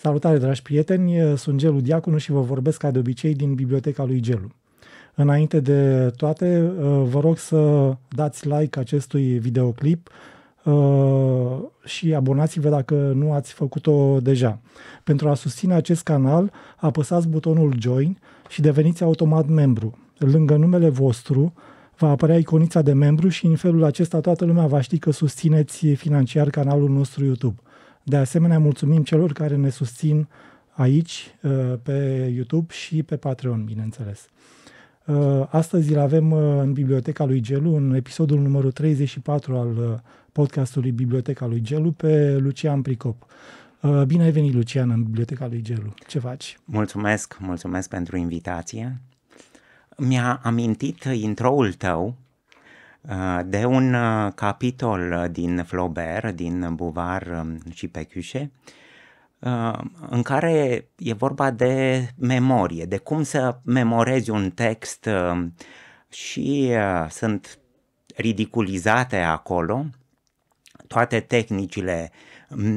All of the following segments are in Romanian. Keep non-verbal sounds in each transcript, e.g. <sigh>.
Salutare, dragi prieteni! Sunt Gelu Diaconu și vă vorbesc ca de obicei din biblioteca lui Gelu. Înainte de toate, uh, vă rog să dați like acestui videoclip uh, și abonați-vă dacă nu ați făcut-o deja. Pentru a susține acest canal, apăsați butonul Join și deveniți automat membru. Lângă numele vostru va apărea iconița de membru și în felul acesta toată lumea va ști că susțineți financiar canalul nostru YouTube. De asemenea, mulțumim celor care ne susțin aici, uh, pe YouTube și pe Patreon, bineînțeles. Uh, astăzi îl avem uh, în Biblioteca lui Gelu, în episodul numărul 34 al podcastului Biblioteca lui Gelu, pe Lucian Pricop. Bine ai venit, Lucian, în Biblioteca lui Gelu. Ce faci? Mulțumesc, mulțumesc pentru invitație. Mi-a amintit introul tău Uh, de un uh, capitol uh, din Flaubert, din Buvar um, și Pecușe, în care e vorba de memorie, de cum să memorezi un text um, și sunt ridiculizate acolo toate tehnicile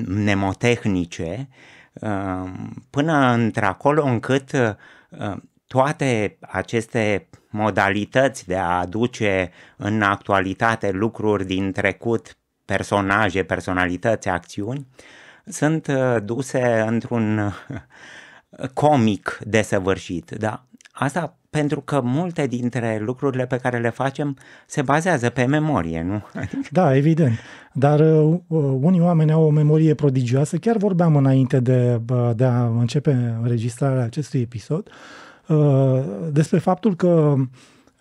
mnemotehnice până într-acolo încât toate aceste modalități de a aduce în actualitate lucruri din trecut, personaje, personalități, acțiuni, sunt uh, duse într-un uh, comic desăvârșit, da? Asta pentru că multe dintre lucrurile pe care le facem se bazează pe memorie, nu? Adică da, evident. Dar uh, uh, unii oameni au o memorie prodigioasă. Chiar vorbeam înainte de, de a începe înregistrarea acestui episod. Uh, Uh, despre faptul că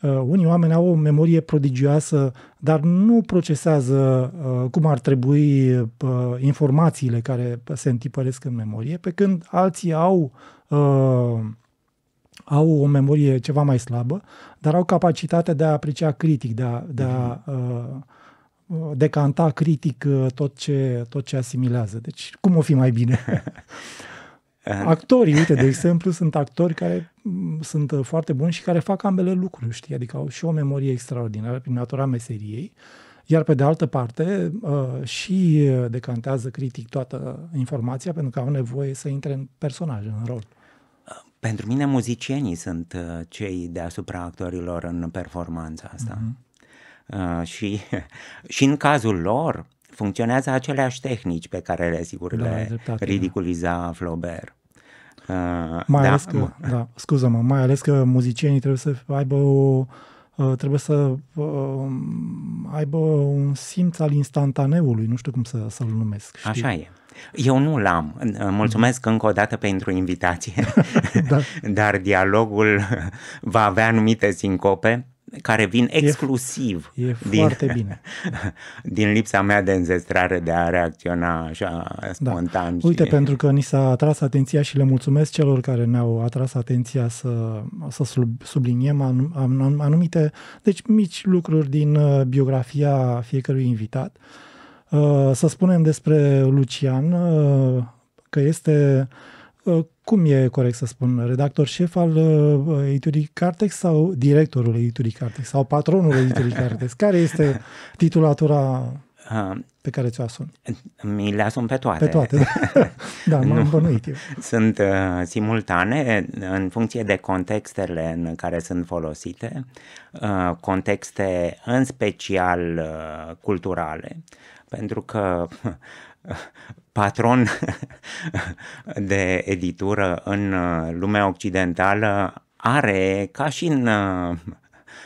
uh, unii oameni au o memorie prodigioasă, dar nu procesează uh, cum ar trebui informațiile care se întipăresc în memorie, pe când alții au au o memorie ceva mai slabă, dar au capacitatea de a aprecia critic, de a, de a mhm. decanta critic tot ce, tot ce asimilează. Deci, cum o fi mai bine? <laughs> Actorii, uite, de exemplu, sunt actori care mm, sunt uh, foarte buni și care fac ambele lucruri, știi? Adică au și o memorie extraordinară prin natura meseriei, iar pe de altă parte uh, și uh, decantează critic toată informația pentru că au nevoie să intre în personaj, în rol. Pentru mine muzicienii sunt cei deasupra actorilor în performanța asta. Mm-hmm. Uh, și, <laughs> și în cazul lor funcționează aceleași tehnici pe care le sigur da, le da. ridiculiza Flaubert. Uh, mai da, ales că, da, scuză-mă, mai ales că muzicienii trebuie să aibă o, uh, trebuie să uh, um, aibă un simț al instantaneului, nu știu cum să, să-l numesc. Știi? Așa e. Eu nu l-am. Uh, mulțumesc încă o dată pentru invitație, <laughs> da. <laughs> dar dialogul va avea anumite sincope care vin exclusiv e, e din, foarte bine. <laughs> din lipsa mea de înzestrare de a reacționa așa da. spontan. Da. Uite, și... pentru că ni s-a atras atenția și le mulțumesc celor care ne-au atras atenția să, să subliniem anumite, deci mici lucruri din uh, biografia fiecărui invitat. Uh, să spunem despre Lucian uh, că este Ă, cum e corect să spun, redactor șef al editurii ă, ă, Cartex sau directorul editurii Cartex sau patronul editurii Cartex? Care este titulatura <laughs> pe care ți-o asumi? Mi le asum pe toate. Pe toate, <laughs> da, m-am bănuit eu. Sunt uh, simultane în funcție de contextele în care sunt folosite, uh, contexte în special uh, culturale, pentru că <laughs> patron de editură în uh, lumea occidentală are, ca și în uh,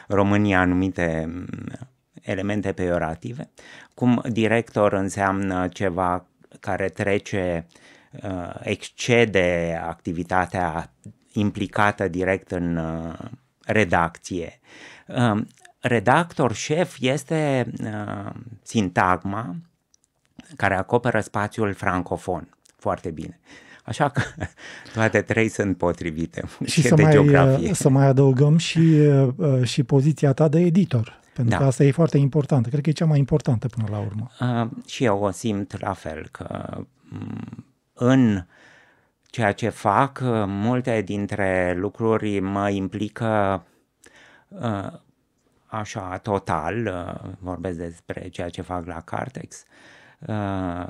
România, anumite mm, elemente peorative, cum director înseamnă ceva care trece, uh, excede activitatea implicată direct în redacție. Redactor șef este sintagma care acoperă spațiul francofon foarte bine. Așa că <laughs> toate trei sunt potrivite. Și să, de mai, geografie. să mai adăugăm și, uh, și poziția ta de editor. Pentru da. că asta e foarte importantă. Cred că e cea mai importantă până la urmă. Uh, și eu o simt la fel, că mm, în ceea ce fac, uh, multe dintre lucruri mă implică uh, așa total, uh, vorbesc despre ceea ce fac la Cartex, uh, Uh,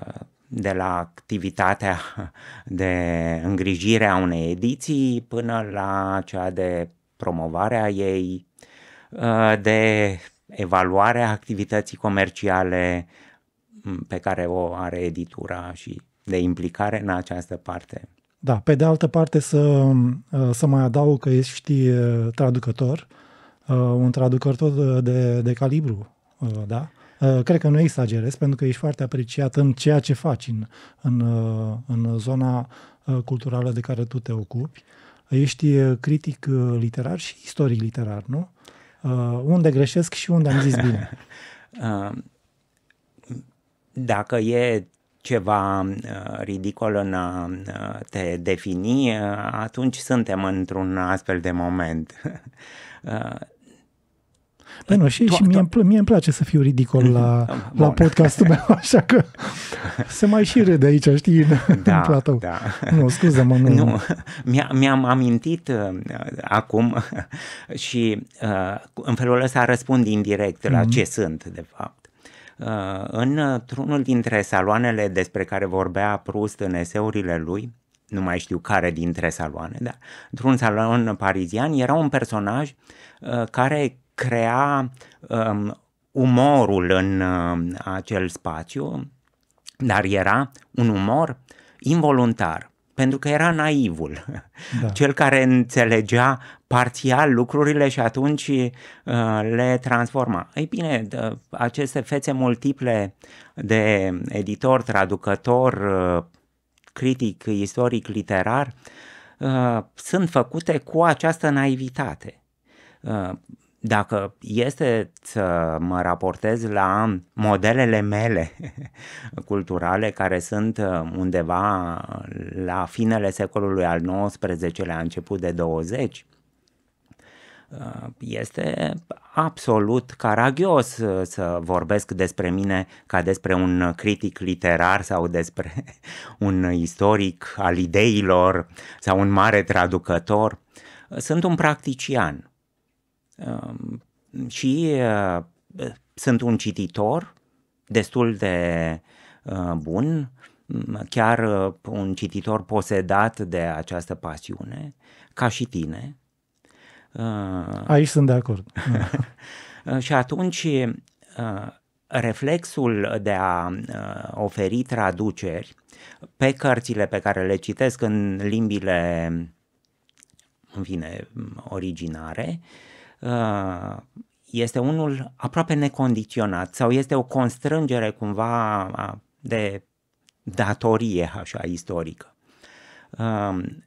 de la activitatea <laughs> de îngrijire a unei ediții până la cea de promovare a ei, uh, de evaluarea activității comerciale mm, pe care o are editura și de implicare în această parte. Da, pe de altă parte să, mm, uh, să mai adaug că ești traducător, un traducător de, de calibru, da? Uh, cred că nu exagerez, pentru că ești foarte apreciat în ceea ce faci, în, în, uh, în zona uh, culturală de care tu te ocupi. Ești critic literar și istoric literar, nu? Unde greșesc și unde am zis bine? <laughs> Dacă e ceva ridicol în a te defini, atunci suntem într-un astfel de moment. <laughs> Păi nu, și, to- și mie, to- îmi, mie îmi place să fiu ridicol la, <laughs> la podcastul meu, așa că <laughs> se mai și râde aici, știi, da, în platou. Da. Nu, scuză-mă. Nu. nu. Mi-am amintit uh, acum <laughs> și uh, în felul ăsta răspund indirect mm-hmm. la mhm. ce sunt, de fapt. Uh, într-unul dintre saloanele despre care vorbea prust în eseurile lui, nu mai știu care dintre saloane, dar într-un salon parizian era un personaj uh, care crea um, umorul în uh, acel spațiu, dar era un umor involuntar, pentru că era naivul, da. cel care înțelegea parțial lucrurile și atunci uh, le transforma. Ei bine, d- aceste fețe multiple de editor, traducător, uh, critic, istoric, literar, uh, sunt făcute cu această naivitate. Uh, dacă este să mă raportez la modelele mele <laughs> culturale care sunt uh, undeva la finele secolului al XIX-lea, început de 20, uh, este absolut caragios uh, să vorbesc despre mine ca despre un critic literar sau despre <laughs> un istoric al ideilor sau un mare traducător. Sunt un practician și uh, sunt un cititor destul de uh, bun, mm, chiar uh, un cititor posedat de această pasiune, ca și tine. Aici sunt de acord. <laughs> și atunci reflexul de a oferi traduceri pe cărțile pe care le citesc în limbile în fine, originare, uh, Uh, este unul aproape necondiționat sau este o constrângere cumva de datorie așa istorică. Um,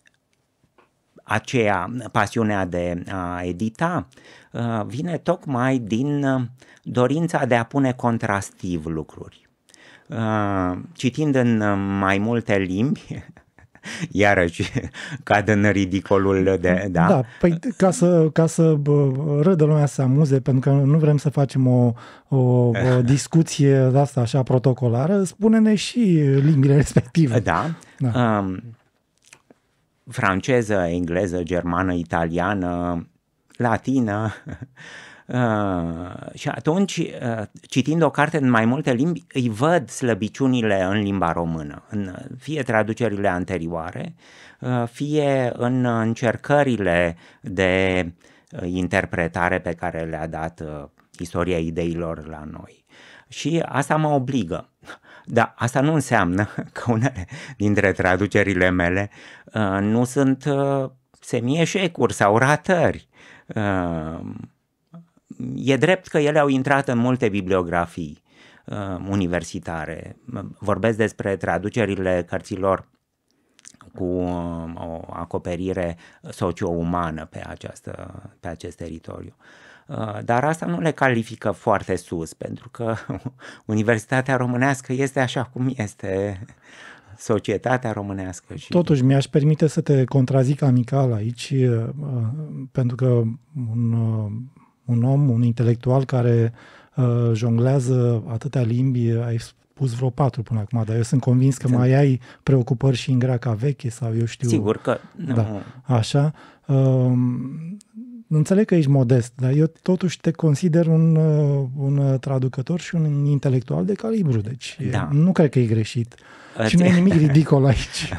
aceea, pasiunea de a edita uh, vine tocmai din uh, dorința de a pune contrastiv lucruri. Citind în mai multe limbi, <laughs> <laughs> iarăși cad în ridicolul de... Da, da păi ca să, ca să râdă lumea să se amuze, pentru că nu vrem să facem o, o, o <laughs> discuție de asta așa protocolară, spune-ne și limbile respective. Da. da. Um, franceză, engleză, germană, italiană, latină, Ah, și atunci, ah, citind o carte în mai multe limbi, îi văd slăbiciunile în limba română, în fie traducerile anterioare, ah, fie în încercările de interpretare pe care le-a dat istoria ideilor la noi. Și asta mă obligă. Dar asta nu înseamnă că unele dintre traducerile mele nu sunt semieșecuri sau ratări e drept că ele au intrat în multe bibliografii uh, universitare. Vorbesc despre traducerile cărților cu uh, o acoperire socio-umană pe, această, pe acest teritoriu. Uh, dar asta nu le califică foarte sus, pentru că <laughs> Universitatea Românească este așa cum este societatea românească. Și... Totuși, mi-aș permite să te contrazic amical aici, uh, uh, pentru că un un om, un intelectual care uh, jonglează atâtea limbi, ai spus vreo patru până acum, dar eu sunt convins că mai ai preocupări și în greaca veche sau eu știu. Sigur că. Nu. Da, așa. Uh, înțeleg că ești modest, dar eu totuși te consider un, uh, un uh, traducător și un intelectual de calibru, deci da. nu cred că e greșit. Și nu e nimic <laughs> ridicol aici. <laughs>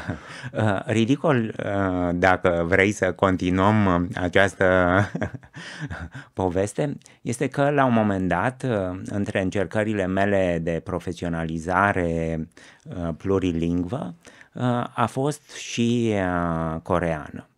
Uh, ridicol, dacă vrei să continuăm această <laughs> poveste, este că la un moment dat, între încercările mele de profesionalizare plurilingvă, a fost și coreană.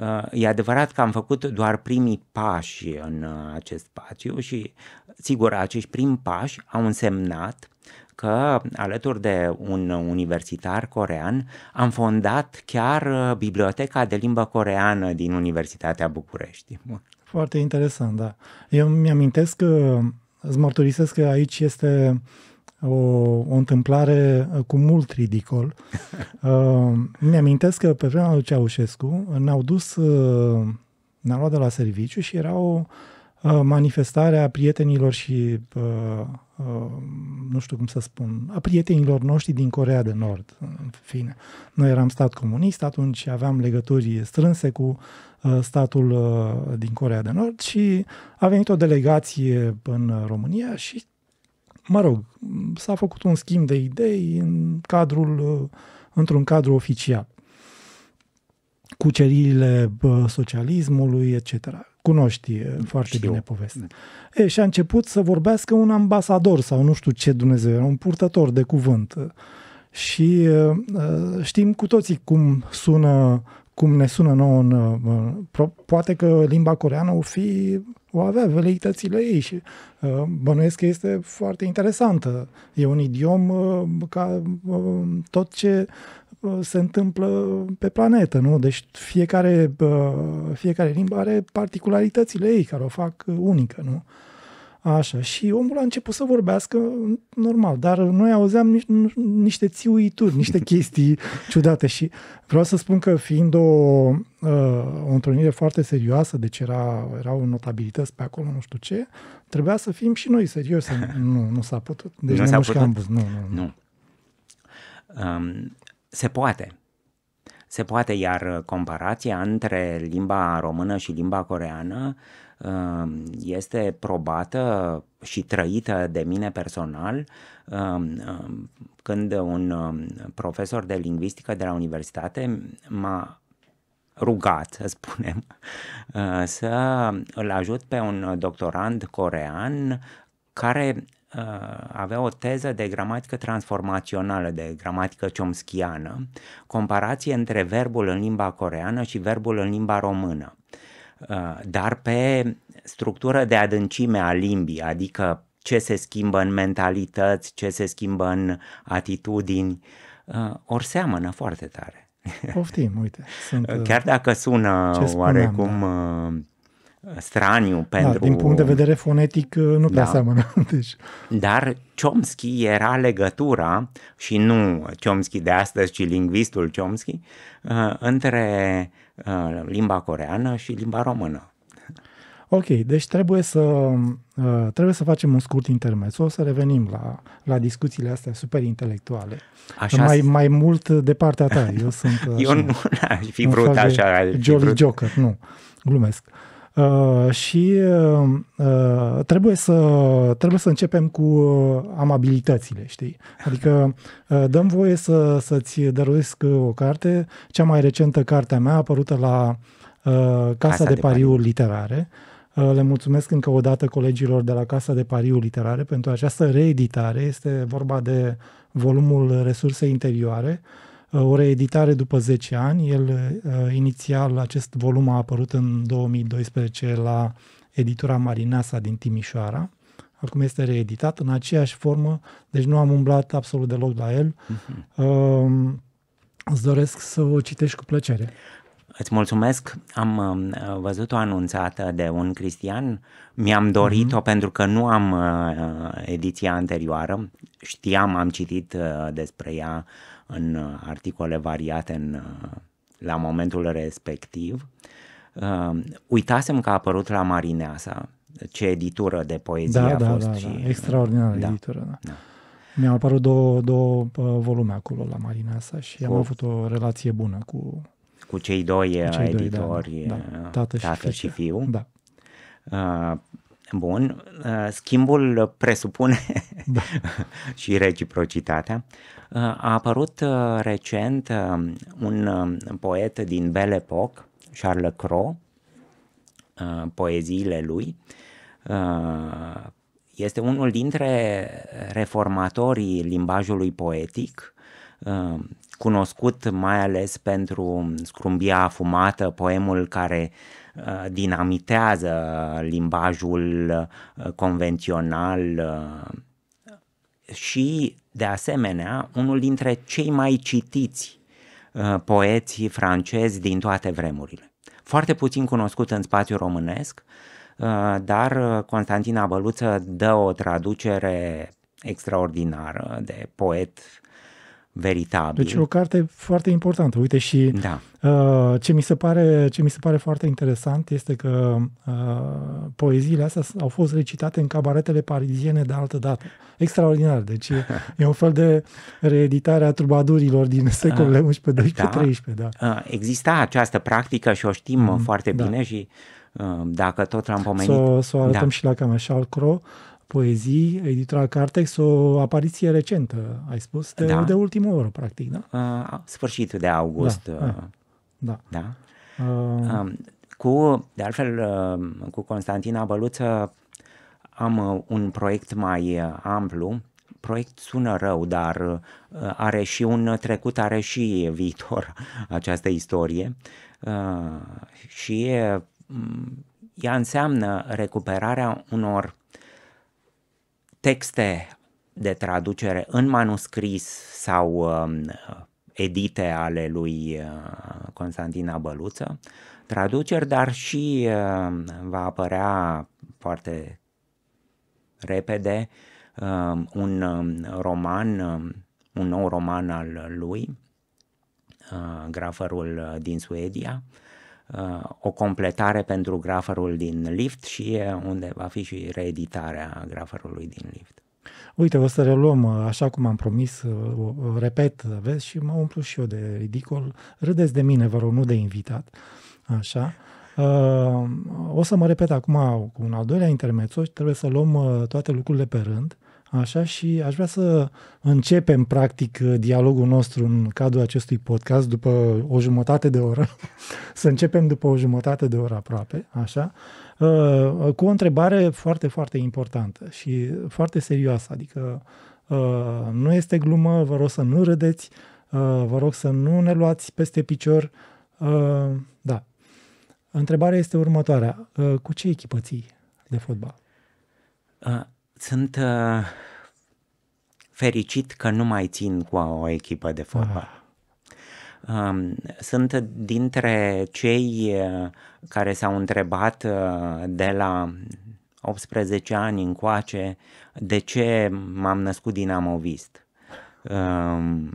Uh, e adevărat că am făcut doar primii pași în uh, acest spațiu și, sigur, acești primi pași au însemnat că, alături de un universitar corean, am fondat chiar uh, Biblioteca de Limbă Coreană din Universitatea București. Foarte interesant, da. Eu mi-amintesc că, îți mărturisesc că aici este o, o întâmplare uh, cu mult ridicol. <laughs> Uh, mi-amintesc că pe vremea lui Ceaușescu uh, ne-au dus, uh, ne-au luat de la serviciu și era o uh, manifestare a prietenilor și, uh, nu știu cum să spun, a prietenilor noștri din Corea de Nord, în fine. Noi eram stat comunist, atunci aveam legături strânse cu statul din Corea de Nord și a venit o delegație în România și mă rog, s-a făcut un schimb de idei în cadrul, uh, într-un cadru oficial. Cuceririle uh, socialismului, etc. Cunoști uh, mm, foarte Știu. bine povestea. Mm. și a început să vorbească un ambasador sau nu știu ce Dumnezeu, era un purtător de cuvânt. Și știm cu toții cum sună cum ne sună nouă în, poate că limba coreană o fi o avea veleitățile ei și uh, bănuiesc că este foarte interesantă. E un idiom uh, ca uh, tot ce uh, se întâmplă pe planetă, nu? Deci fiecare, uh, fiecare limbă are particularitățile ei care o fac unică, nu? Așa, și omul a început să vorbească normal, dar noi auzeam ni- niște țiuituri, niște chestii <laughs> ciudate și vreau să spun că fiind o, uh, o întâlnire foarte serioasă, deci era, erau notabilități pe acolo, nu știu ce, trebuia să fim și noi serioși, <laughs> nu, nu s-a putut, deci nu s-a putut nu, nu, nu. nu. Um, se poate, se poate, iar comparația între limba română și limba coreană uh, Ehm, este probată și trăită de mine personal ehm, ehm, când un profesor de lingvistică de la universitate m-a rugat, să spunem, <laughs> să îl ajut pe un doctorand corean care avea o teză de gramatică transformațională, de gramatică chomskiană, comparație între verbul în limba coreană și verbul în limba română. Uh, dar pe structură de adâncime a limbii, adică ce se schimbă în mentalități, ce se schimbă în atitudini, uh, ori seamănă foarte tare. Poftim, uite. Sunt, uh, Chiar dacă sună spuneam, da. oarecum da. straniu pentru... Da, din punct de vedere fonetic nu prea da. seamănă. <laughs> Deci. Dar Chomsky era legătura, și nu Chomsky de astăzi, ci lingvistul Chomsky, între Uh, limba coreană și limba română. Ok, deci trebuie să, uh, trebuie să facem un scurt intermez. o să revenim la, la discuțiile astea super intelectuale. Așa mai, mai mult de partea ta, eu sunt... <laughs> Așa, eu nu aș fi vrut așa... jolly vrut. Joker, nu, glumesc. Uh, Uh, și uh, trebuie, să, trebuie să începem cu amabilitățile, știi? Adică uh, dăm voie să, să-ți dăruiesc o carte, cea mai recentă carte a mea apărută la uh, Casa, Casa de, de Pariuri Pariu. Literare. Uh, le mulțumesc încă o dată colegilor de la Casa de Pariu Literare pentru această reeditare. Este vorba de volumul Resurse Interioare, uh, o reeditare după 10 ani. El, uh, inițial, acest volum a apărut în 2012 la editura Marinasa din Timișoara. Acum este reeditat în aceeași formă, deci nu am umblat absolut deloc la el. Uh-huh. îți doresc să o citești cu plăcere. Îți mulțumesc, am um, văzut-o anunțată de un cristian, mi-am dorit-o uh-huh. pentru că nu am uh, ediția anterioară, știam, am citit uh, despre ea în uh, articole variate în, uh, la momentul respectiv. Uh, uitasem că a apărut la Marineasa, ce editură de poezie da, a da, fost. Da, și, da, extraordinară da, editură. Da. Da. Mi-au apărut două, două volume acolo la Marineasa și cu, am avut o relație bună cu... Cu cei doi cu cei editori, doi, da, da, tată, tată și, și fiu. Da. Uh, Bun, uh, schimbul presupune <laughs> da. <laughs> și reciprocitatea. Uh, a apărut uh, recent un poet din Belle Époque, Charles Cro, poeziile lui. Este unul dintre reformatorii limbajului poetic, cunoscut mai ales pentru Scrumbia afumată, poemul care Uh, dinamitează limbajul uh, convențional uh, și, de asemenea, unul dintre cei mai citiți poeți francezi din toate vremurile. Foarte puțin cunoscut în spațiul românesc, dar Constantin Abăluță dă o traducere extraordinară de poet veritabil. Deci o carte foarte importantă. Uite și da. uh, ce, mi se pare, ce mi se pare foarte interesant este că uh, poeziile astea au fost recitate în cabaretele pariziene de altă dată. Extraordinar. Deci e un fel de reeditare a trubadurilor din ah, secolele uh, 11, 13 da. Da. Uh, exista această practică și o știm mm, foarte da. bine și uh, dacă tot l-am pomenit. Să o s-o arătăm da. și la Cameșal Cro poezii, editura Cartex, o apariție recentă, ai spus, de, da. de ultimă oră, practic, da? sfârșitul de august. Da. Uh, da, da. da. Uh, um, cu, de altfel, um, cu Constantina Băluță am uh, un proiect mai uh, amplu. Proiect sună rău, dar are și un trecut, are și viitor <laughs> această istorie. și um, ea înseamnă recuperarea unor texte de traducere în manuscris sau um, edite ale lui uh, Constantina Băluță, traduceri, dar și um, va apărea foarte repede um, un roman, un nou roman al lui, uh, grafărul uh, din Suedia, Uh, o completare pentru grafărul din lift și unde va fi și reeditarea grafărului din lift. Uite, o să reluăm uh, așa cum am promis, uh, o, repet, vezi, și mă umplu și eu de ridicol. Râdeți de mine, vă rog, nu de invitat. Așa. O să mă repet acum cu un al doilea intermețo și trebuie să luăm toate lucrurile pe rând. Așa și aș vrea să începem practic uh, dialogul nostru în cadrul acestui podcast după o jumătate de oră, <laughs> să începem după o jumătate de oră aproape, așa, uh, cu o întrebare foarte, foarte importantă și foarte serioasă, adică uh, nu este glumă, vă rog să nu râdeți, vă rog să nu ne luați peste picior, da. Întrebarea este următoarea, cu ce echipă ții de fotbal? Sunt uh, fericit că nu mai țin cu o echipă de fotbal. Ah. Um, sunt dintre cei uh, care s-au întrebat uh, de la 18 ani încoace de ce m-am născut dinamovist. Um,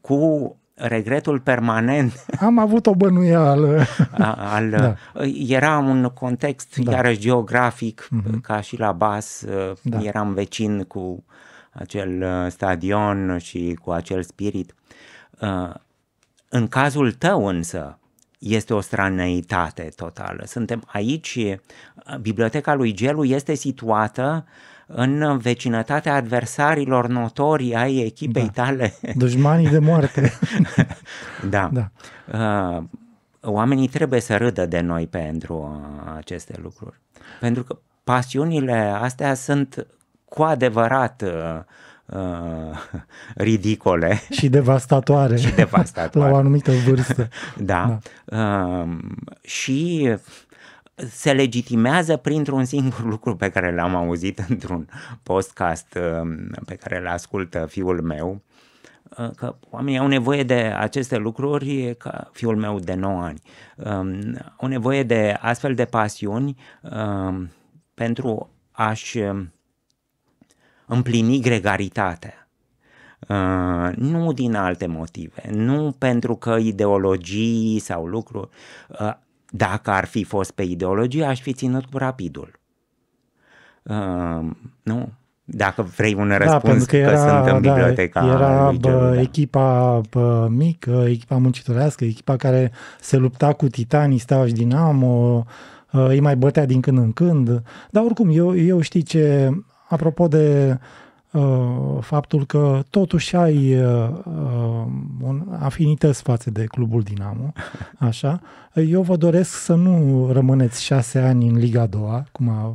cu regretul permanent. Am avut o bănuială. <laughs> Al, da. Uh, era un context, da. iarăși geografic, mm-hmm. ca și la Bas, uh, da. eram vecin cu acel uh, stadion și cu acel spirit. În cazul tău însă, este o straneitate totală. Suntem aici, biblioteca lui Gelu este situată uh, în vecinătatea adversarilor notorii ai echipei da. tale. Dușmanii de moarte. <laughs> da. da. Uh, oamenii trebuie să râdă de noi pentru uh, aceste lucruri. Pentru că pasiunile astea sunt cu adevărat uh, uh, <laughs> ridicole. Și devastatoare. și devastatoare. <laughs> La o anumită vârstă. da. da. Uh, și se legitimează printr-un singur <laughs> lucru pe care l-am auzit într-un podcast um, pe care îl ascultă fiul meu, uh, că oamenii au nevoie de aceste lucruri, ca fiul meu de 9 ani, um, au nevoie de astfel de pasiuni um, pentru a-și împlini gregaritatea. Uh, nu din alte motive, nu pentru că ideologii sau lucruri. Uh, dacă ar fi fost pe ideologie, aș fi ținut cu rapidul. Uh, nu, dacă vrei un da, răspuns, da, pentru că, era, că sunt în da, biblioteca da, Era lui Gelu, da. echipa bă, mică, echipa muncitorească, echipa care se lupta cu Titanii, stau și Dinamo, ă, îi mai bătea din când în când. Dar oricum, eu, eu știi ce, apropo de Uh, faptul că totuși ai uh, uh, un afinități față de clubul Dinamo, <laughs> așa. Eu vă doresc să nu rămâneți șase ani în Liga a doua, cum a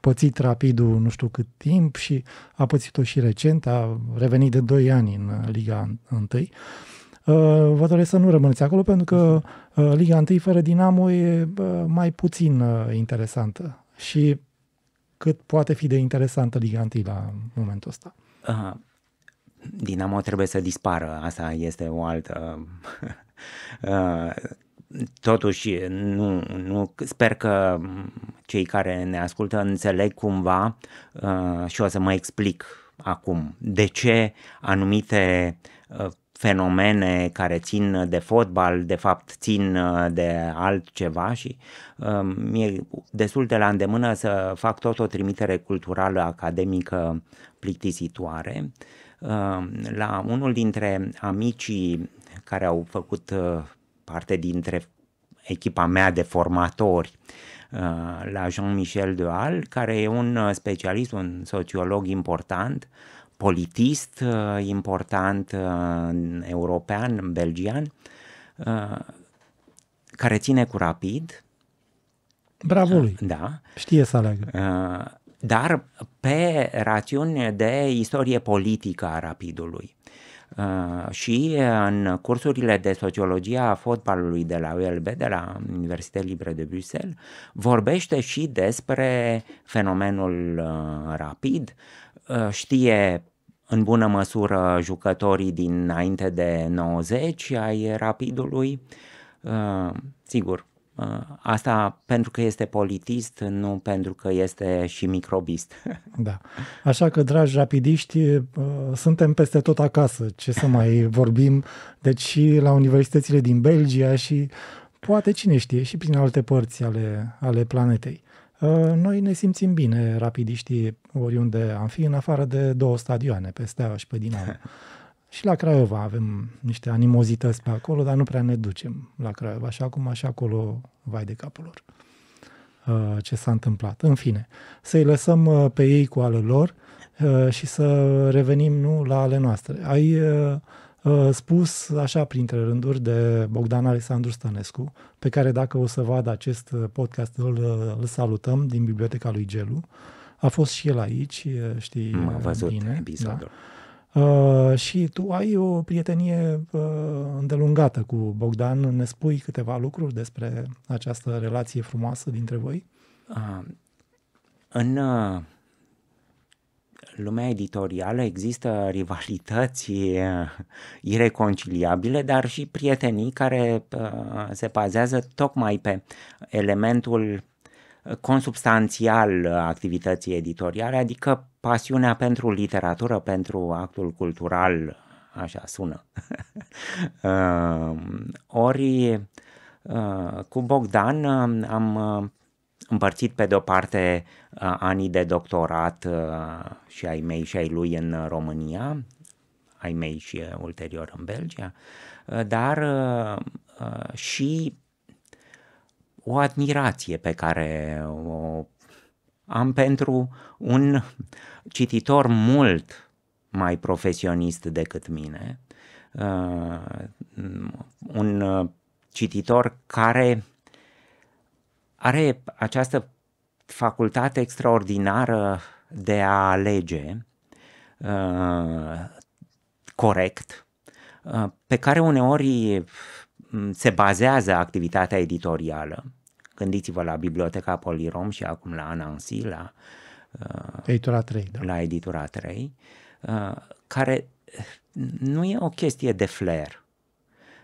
pățit rapidul nu știu cât timp și a pățit-o și recent, a revenit de 2 ani în Liga 1. Vă doresc să nu rămâneți acolo pentru că Liga 1 fără Dinamo e mai puțin interesantă și cât poate fi de interesantă Liga la momentul ăsta. Aha. Dinamo trebuie să dispară, asta este o altă... <laughs> Uh, totuși, nu, nu, sper că cei care ne ascultă înțeleg cumva uh, și o să mă explic acum de ce anumite uh, fenomene care țin de fotbal, de fapt țin uh, de altceva și um, e destul de la îndemână să fac tot o trimitere culturală academică plictisitoare. Um, la unul dintre amicii care au făcut uh, parte dintre echipa mea de formatori, uh, la Jean-Michel Dual, care e un specialist, un sociolog important, politist uh, important uh, european, belgian, uh, care ține cu rapid. Bravo lui! Da. Știe să aleagă. Dar pe rațiuni de istorie politică a rapidului. Uh, și în cursurile de sociologie a fotbalului de la ULB, de la Universitatea Libre de Bruxelles, vorbește și despre fenomenul uh, rapid, uh, știe în bună măsură jucătorii dinainte de 90 ai Rapidului. Uh, sigur, uh, asta pentru că este politist, nu pentru că este și microbist. <laughs> Da. Așa că, dragi rapidiști, uh, suntem peste tot acasă, ce să mai vorbim. Deci și la universitățile din Belgia și poate cine știe și prin alte părți ale, ale planetei. Noi ne simțim bine, rapidiștii, oriunde am fi, în afară de două stadioane, pe Steaua și pe Dinamo. <laughs> și la Craiova avem niște animozități pe acolo, dar nu prea ne ducem la Craiova, așa cum așa acolo vai de capul lor uh, ce s-a întâmplat. În fine, să-i lăsăm uh, pe ei cu ale lor uh, și să revenim nu la ale noastre. Ai spus așa printre rânduri de Bogdan Alexandru Stănescu, pe care dacă o să vadă acest podcast îl, îl salutăm din biblioteca lui Gelu a fost și el aici, știi M-a văzut bine, Da? Uh, și tu ai o prietenie uh, îndelungată cu Bogdan. Ne spui câteva lucruri despre această relație frumoasă dintre voi? Uh, în uh, lumea editorială există rivalități ireconciliabile, dar și prietenii care uh, se bazează tocmai pe elementul consubstanțial activității editoriale, adică pasiunea pentru literatură, pentru actul cultural, așa sună. <laughs> Ori uh, cu Bogdan uh, am uh, împărțit pe de-o parte anii de doctorat și ai mei și ai lui în România, ai mei și ulterior în Belgia, dar și o admirație pe care o am pentru un cititor mult mai profesionist decât mine, uh, un uh, cititor care are această facultate extraordinară de a alege uh, corect, pe care uneori se bazează activitatea editorială Gândiți-vă la Biblioteca Polirom și acum la Anansi, la uh, editura 3, da. la editura 3 uh, care nu e o chestie de flair.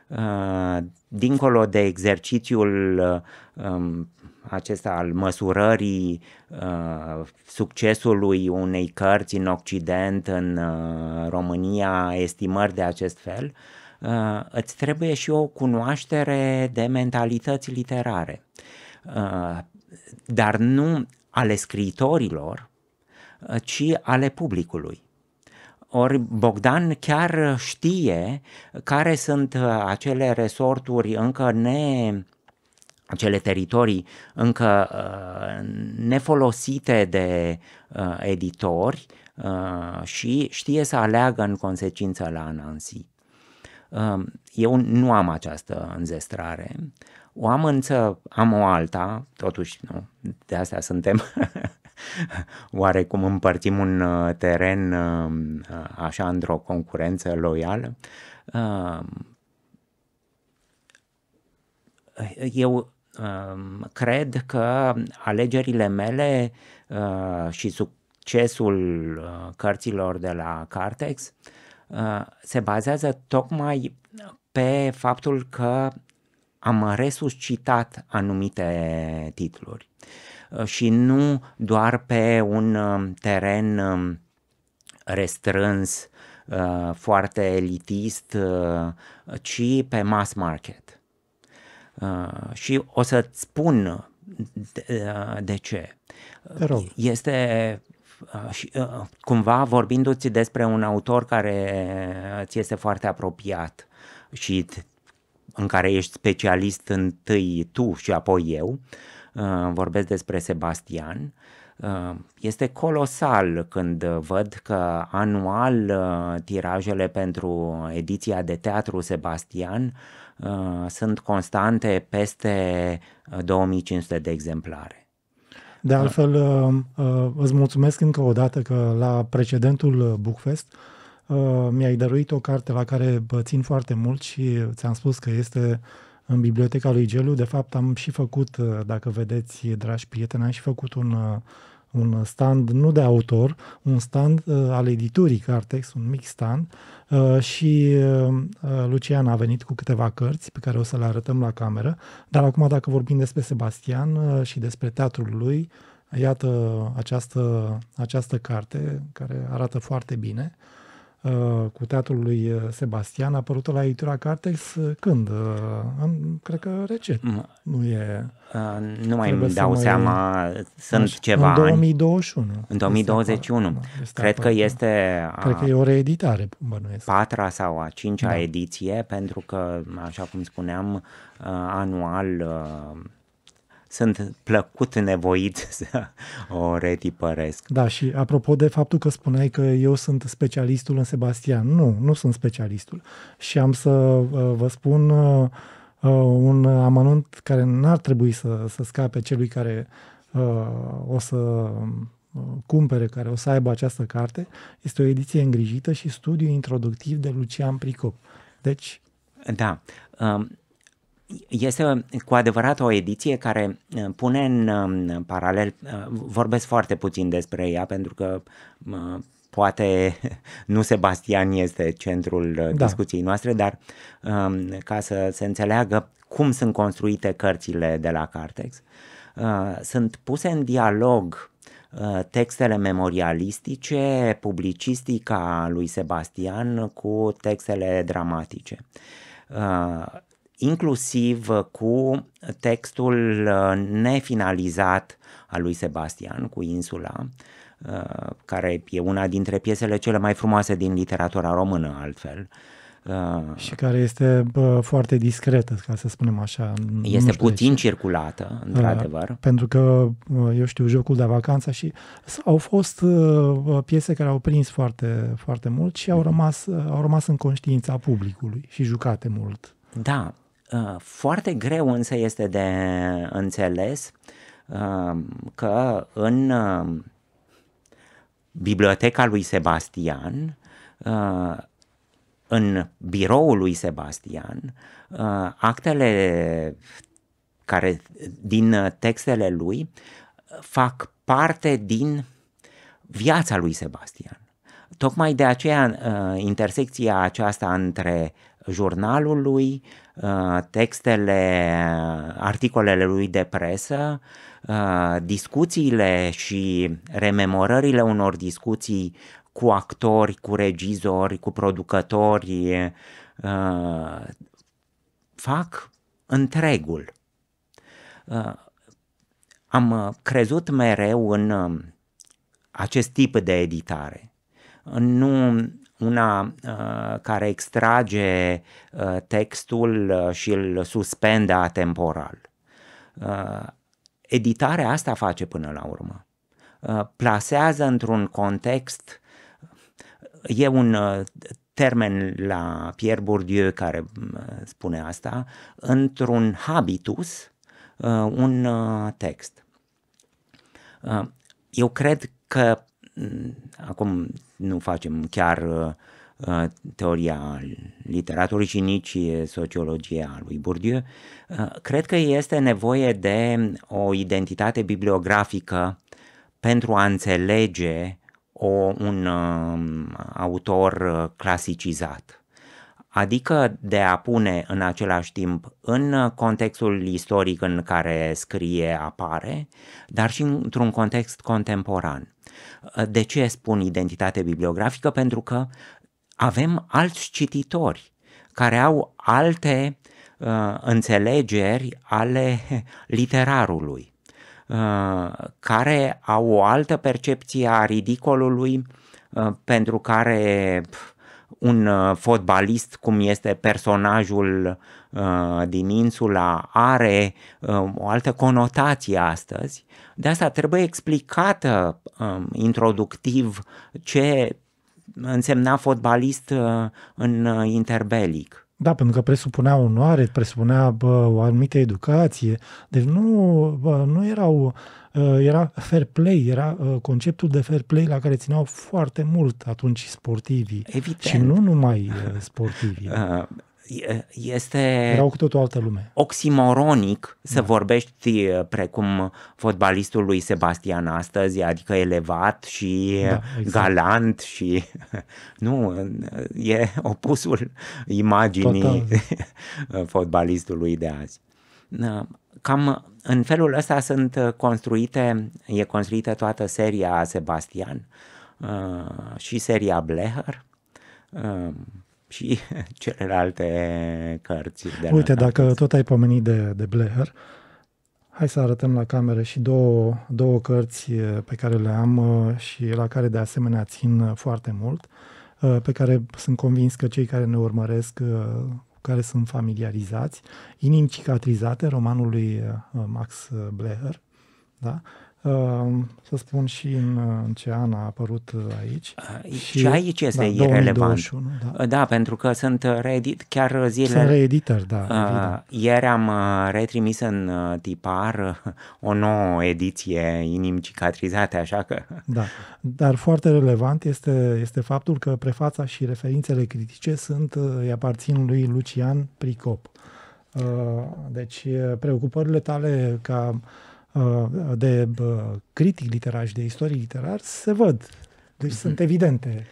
Uh, dincolo de exercițiul uh, um, acesta al măsurării uh, succesului unei cărți în Occident, în uh, România, estimări de acest fel, uh, îți trebuie și o cunoaștere de mentalități literare. Uh, dar nu ale scriitorilor, uh, ci ale publicului. Ori Bogdan chiar știe care sunt uh, acele resorturi încă ne acele teritorii încă nefolosite de editori și știe să aleagă în consecință la Anansi. Eu nu am această înzestrare o amânță, am o alta, totuși, nu, de astea suntem, <laughs> oarecum împărțim un uh, teren uh, așa într-o concurență loială. Uh, eu um, cred că alegerile mele și succesul cărților de la Cartex se bazează tocmai pe faptul că am resuscitat anumite titluri uh, și nu doar pe un um, teren um, restrâns, uh, foarte elitist, uh, ci pe mass market. Și o să-ți spun de ce. Este cumva vorbindu-ți despre un autor care ți este foarte apropiat și în care ești specialist întâi tu și apoi eu, uh, vorbesc despre Sebastian, uh, este colosal când văd că anual uh, tirajele pentru ediția de teatru Sebastian sunt constante peste 2500 de exemplare. De altfel, îți mulțumesc încă o dată că la precedentul Bookfest Uh, mi-ai dăruit o carte la care uh, țin foarte mult și ți-am spus că este în biblioteca lui Gelu. De fapt, am și făcut, uh, dacă vedeți, dragi prieteni, am și făcut un, un stand, nu de autor, un stand al editurii Cartex, un mic stand și Lucian a venit cu câteva cărți pe care o să le arătăm la cameră, dar acum dacă vorbim despre Sebastian și despre teatrul lui, iată această, această carte care arată foarte bine Uh, cu teatrul lui uh, Sebastian, a apărut la editura Cartex uh, când? În, cred că recent. Mm. Nu e... nu mai îmi dau seama, mai... sunt Așa, ceva În 2021. Ani. În 2021. Este cred că este... A... Cred că e o reeditare, bănuiesc. Patra sau a cincea da. ediție, pentru că, așa cum spuneam, anual sunt plăcut nevoit <laughs> să o retipăresc. Da, și apropo de faptul că spuneai că eu sunt specialistul în Sebastian, nu, nu sunt specialistul. Și am să uh, vă spun uh, uh, un amănunt care n-ar trebui să, să scape celui care o să cumpere, care o să aibă această carte. Este o ediție îngrijită și studiu introductiv de Lucian Pricop. Deci... Da, um este cu adevărat o ediție care uh, pune în um, paralel, uh, vorbesc foarte puțin despre ea pentru că uh, poate <laughs> nu Sebastian este centrul da. discuției noastre, dar um, ca să se înțeleagă cum sunt construite cărțile de la Cartex, sunt puse în dialog textele memorialistice, publicistica lui Sebastian cu textele dramatice inclusiv uh, cu textul uh, nefinalizat al lui Sebastian, cu Insula, uh, care e una dintre piesele cele mai frumoase din literatura română, altfel. Și care este bă, foarte discretă, ca să spunem așa. Este puțin de circulată, da, într-adevăr. Pentru că, eu știu, jocul de vacanță și au fost piese care au prins foarte, foarte mult și au mhm. rămas, au rămas în conștiința publicului și jucate mult. Da, Uh, foarte greu însă este de înțeles um, că în um, biblioteca lui Sebastian, uh, în biroul lui Sebastian, uh, actele care din textele lui fac parte din viața lui Sebastian. Tocmai de aceea intersecția aceasta între jurnalul lui, Uh, textele, articolele lui de presă, uh, discuțiile și rememorările unor discuții cu actori, cu regizori, cu producători, uh, fac întregul. Am crezut mereu în acest tip de editare. Nu una uh, care extrage uh, textul uh, și îl suspendă atemporal. Uh, editarea asta face până la urmă. Uh, plasează într-un context, uh, e un uh, termen la Pierre Bourdieu care uh, spune asta, într-un habitus un text. Eu cred că acum nu facem chiar uh, teoria literaturii și nici uh, sociologia lui Bourdieu, uh, cred că este nevoie de o identitate bibliografică pentru a înțelege o, un autor clasicizat. Adică de a pune în același timp în contextul istoric în care scrie apare, dar și într-un context contemporan. Ă, de ce spun identitate bibliografică? Pentru că avem alți cititori care au alte uh, înțelegeri ale literarului, uh, care au o altă percepție a ridicolului uh, pentru care un fotbalist, cum este personajul Uh, din insula are uh, o altă conotație astăzi. De asta trebuie explicată um, introductiv ce însemna fotbalist uh, în interbelic. Da, pentru că presupunea onoare, presupunea bă, o anumită educație. Deci nu, bă, nu erau, era fair play, era conceptul de fair play la care țineau foarte mult atunci sportivii. Evident. Și nu numai sportivii este Erau cu totul altă lume. oximoronic să da. vorbești precum fotbalistul lui Sebastian astăzi, adică elevat și da, exact. galant și <laughs> nu, e opusul imaginii Total. <laughs> fotbalistului de azi. Cam în felul ăsta sunt construite, e construită toată seria Sebastian și seria Bleher și <laughs> celelalte cărți. De Uite, dacă tot ai pomenit de, de Blair, hai să arătăm la cameră și două, două cărți eh, pe care le am eh, și la care de asemenea țin eh, foarte mult, pe care sunt convins că cei care ne urmăresc care sunt familiarizați, Inimi cicatrizate, romanul lui Max Blair, da? Ehm, să spun și în, ce an a apărut uh, aici. Și, și aici este da, irrelevant. 2021, da. da, pentru că sunt reedit chiar zile. Sunt reeditări, da. Uh, ieri am uh, retrimis în uh, tipar o nouă ediție inim cicatrizate, așa că... Da, dar foarte relevant este, este faptul că prefața și referințele critice sunt, îi aparțin lui Lucian Pricop. Deci preocupările tale ca uh, Uh, de uh, critic literar și de istorie literar se văd. Deci mhm. sunt evidente.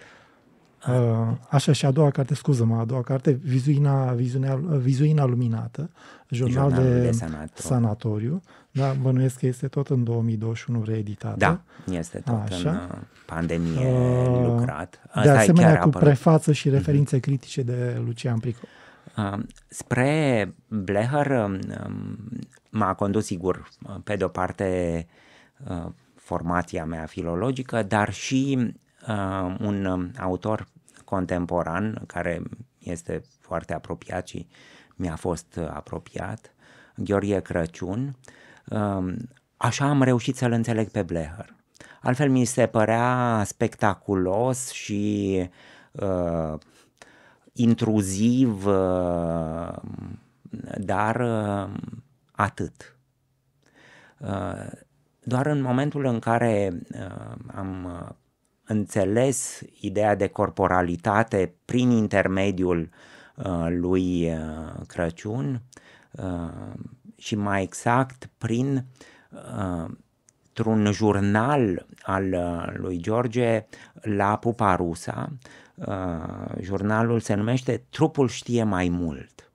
Uh, așa și a doua carte, scuză-mă, a doua carte, Vizuina, Vizuina, Vizuina Luminată, jurnal jurnal de, de sanatoriu. sanatoriu. Da, bănuiesc că este tot în 2021 reeditată. Da, este tot Așa. în pandemie uh, lucrat. Asta de asemenea chiar cu apărut. prefață și mhm. referințe critice de Lucian Pricop. Spre Bleher um, m-a condus sigur pe de o parte uh, formația mea filologică, dar și uh, un um, autor contemporan care este foarte apropiat și mi-a fost apropiat, Gheorghe Crăciun, um, așa am reușit să-l înțeleg pe Bleher. Altfel mi se părea spectaculos și uh, intruziv, uh, dar uh, atât. Uh, doar în momentul în care uh, am uh, înțeles ideea de corporalitate prin intermediul lui Crăciun și mai exact prin un jurnal al lui George la Pupa Rusa. Jurnalul se numește Trupul știe mai mult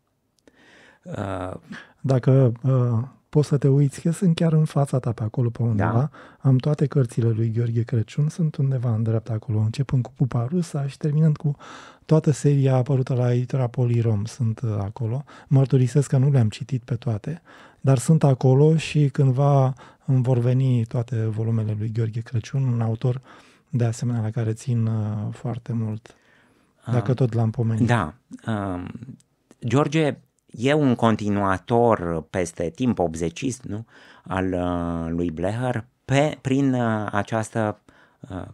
dacă uh, poți să te uiți, că sunt chiar în fața ta pe acolo pe undeva. Da. Am toate cărțile lui Gheorghe Crăciun, sunt undeva în dreapta acolo, începând cu Pupa Rusa și terminând cu toată seria apărută la editura Polirom, sunt uh, acolo. Mărturisesc că nu le-am citit pe toate, dar sunt acolo și cândva îmi vor veni toate volumele lui Gheorghe Crăciun, un autor de asemenea la care țin uh, foarte mult, dacă ah. tot l-am pomenit. Da. uh, um, George e un continuator peste timp obzecist nu? al uh, lui Bleher pe, prin uh, această uh,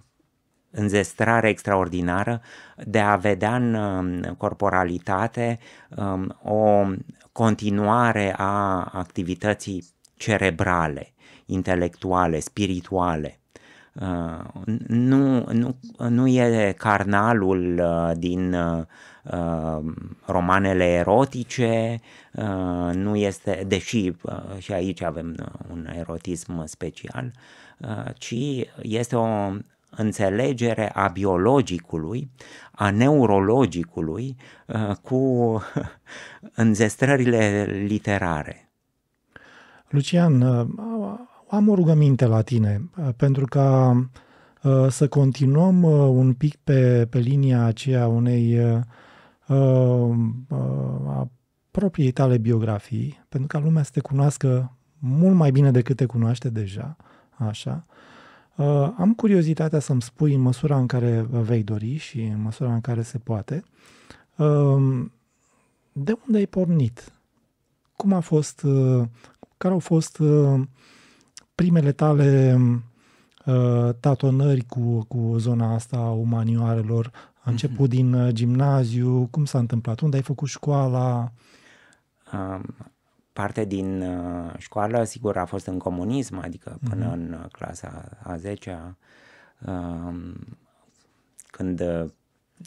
înzestrare extraordinară de a vedea în um, corporalitate um, o continuare a activității cerebrale, intelectuale, spirituale. Nu, nu, nu e carnalul din Um, romanele erotice, uh, nu este, deși uh, și aici avem uh, un erotism special, ci este o înțelegere a biologicului, a neurologicului cu <laughs> înzestrările literare. Lucian, am o rugăminte la tine pentru că să continuăm un pic pe, pe linia aceea unei Ehm, a propriei tale biografii, pentru ca lumea să te cunoască mult mai bine decât te cunoaște deja, așa. Am curiozitatea să-mi spui în măsura în care vei dori și în măsura în care se poate, ehm, de unde ai pornit? Cum a fost, care au fost primele tale tatonări cu, cu zona asta umanioarelor, a început mm-hmm. din uh, gimnaziu, cum s-a întâmplat? Unde ai făcut școala? parte din uh, școală, sigur, a fost în comunism, adică mhm. până mm-hmm. în uh, clasa a 10-a, când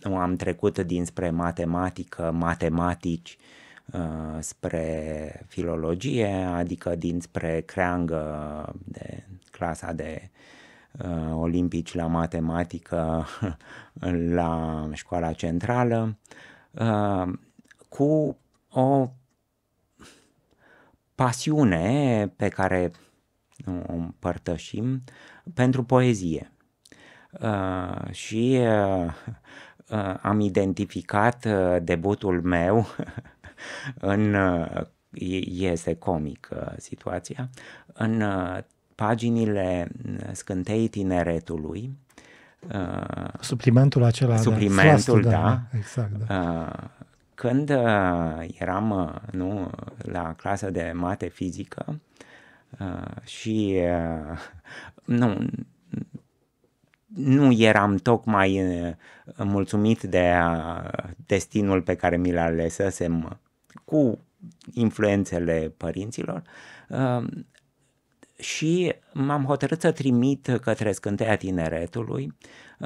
am trecut dinspre matematică, matematici, uh, spre filologie, adică dinspre creangă de clasa de uh, Uh, olimpici la matematică <laughs> la școala centrală, uh, cu o pasiune pe care o împărtășim pentru poezie. Uh, și uh, uh, am identificat uh, debutul meu <laughs> în uh, este comic uh, situația în uh, paginile mm, scântei tineretului. Uh, Suplimentul acela. Da. Suplimentul, da. da, da exact, da. Uh, când uh, eram nu, la clasa de mate fizică și nu, nu eram tocmai mulțumit de destinul pe care mi-l alesesem cu influențele părinților, și m-am hotărât să trimit către Scânteia Tineretului,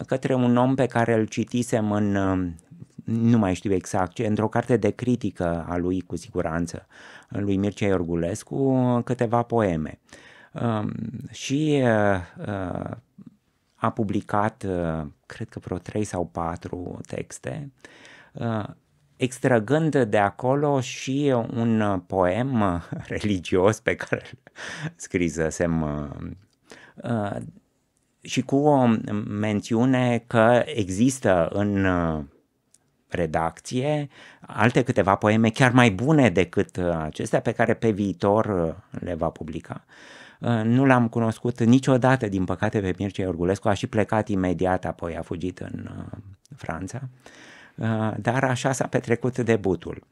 către un om pe care îl citisem în, nu mai știu exact, într-o carte de critică a lui, cu siguranță, lui Mircea Iorgulescu, câteva poeme. Și uh, a publicat, uh, cred că vreo trei sau patru texte, uh, extragând de acolo și un uh, poem uh, <laughs> religios pe care îl scrisesem uh, și cu o um, mențiune că există în redacție alte câteva poeme chiar mai bune decât acestea pe care pe viitor le va publica. Nu l-am cunoscut niciodată, din păcate, pe Mircea Iorgulescu, a și plecat imediat, apoi a fugit în Franța. Uh, Uh, dar așa s-a petrecut debutul.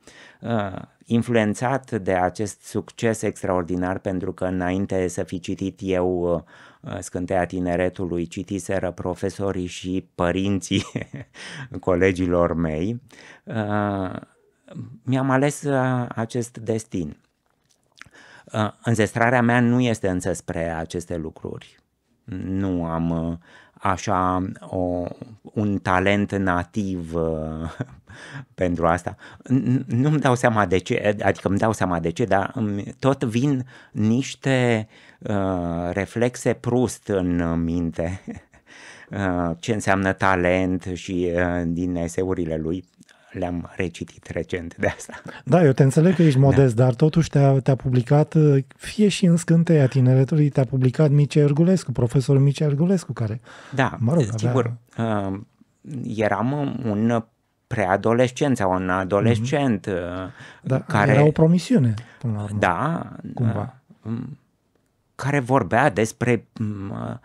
Uh, influențat de acest succes extraordinar, pentru că înainte să fi citit eu uh, Scânteia Tineretului, citiseră profesorii și părinții <laughs> colegilor mei, mi-am ales acest destin. Înzestrarea mea nu este însă spre aceste lucruri. Nu am așa o, un talent nativ uh, <laughs> pentru asta. Nu-mi dau seama de ce, adică îmi dau seama de ce, dar tot vin niște uh, reflexe prust în minte <laughs> uh, ce înseamnă talent și uh, din eseurile lui le-am recitit recent de asta. Da, eu te înțeleg că ești da. modest, da. dar totuși te-a, te publicat, fie și în scânteia tineretului, te-a publicat Mice Ergulescu, profesorul Mice Ergulescu, care, da, mă rog, sigur, avea... Uh, eram un preadolescent sau un adolescent uh-huh. da, care... Era o promisiune, până la urmă, Da, cumva. Uh, care vorbea despre mm, uh,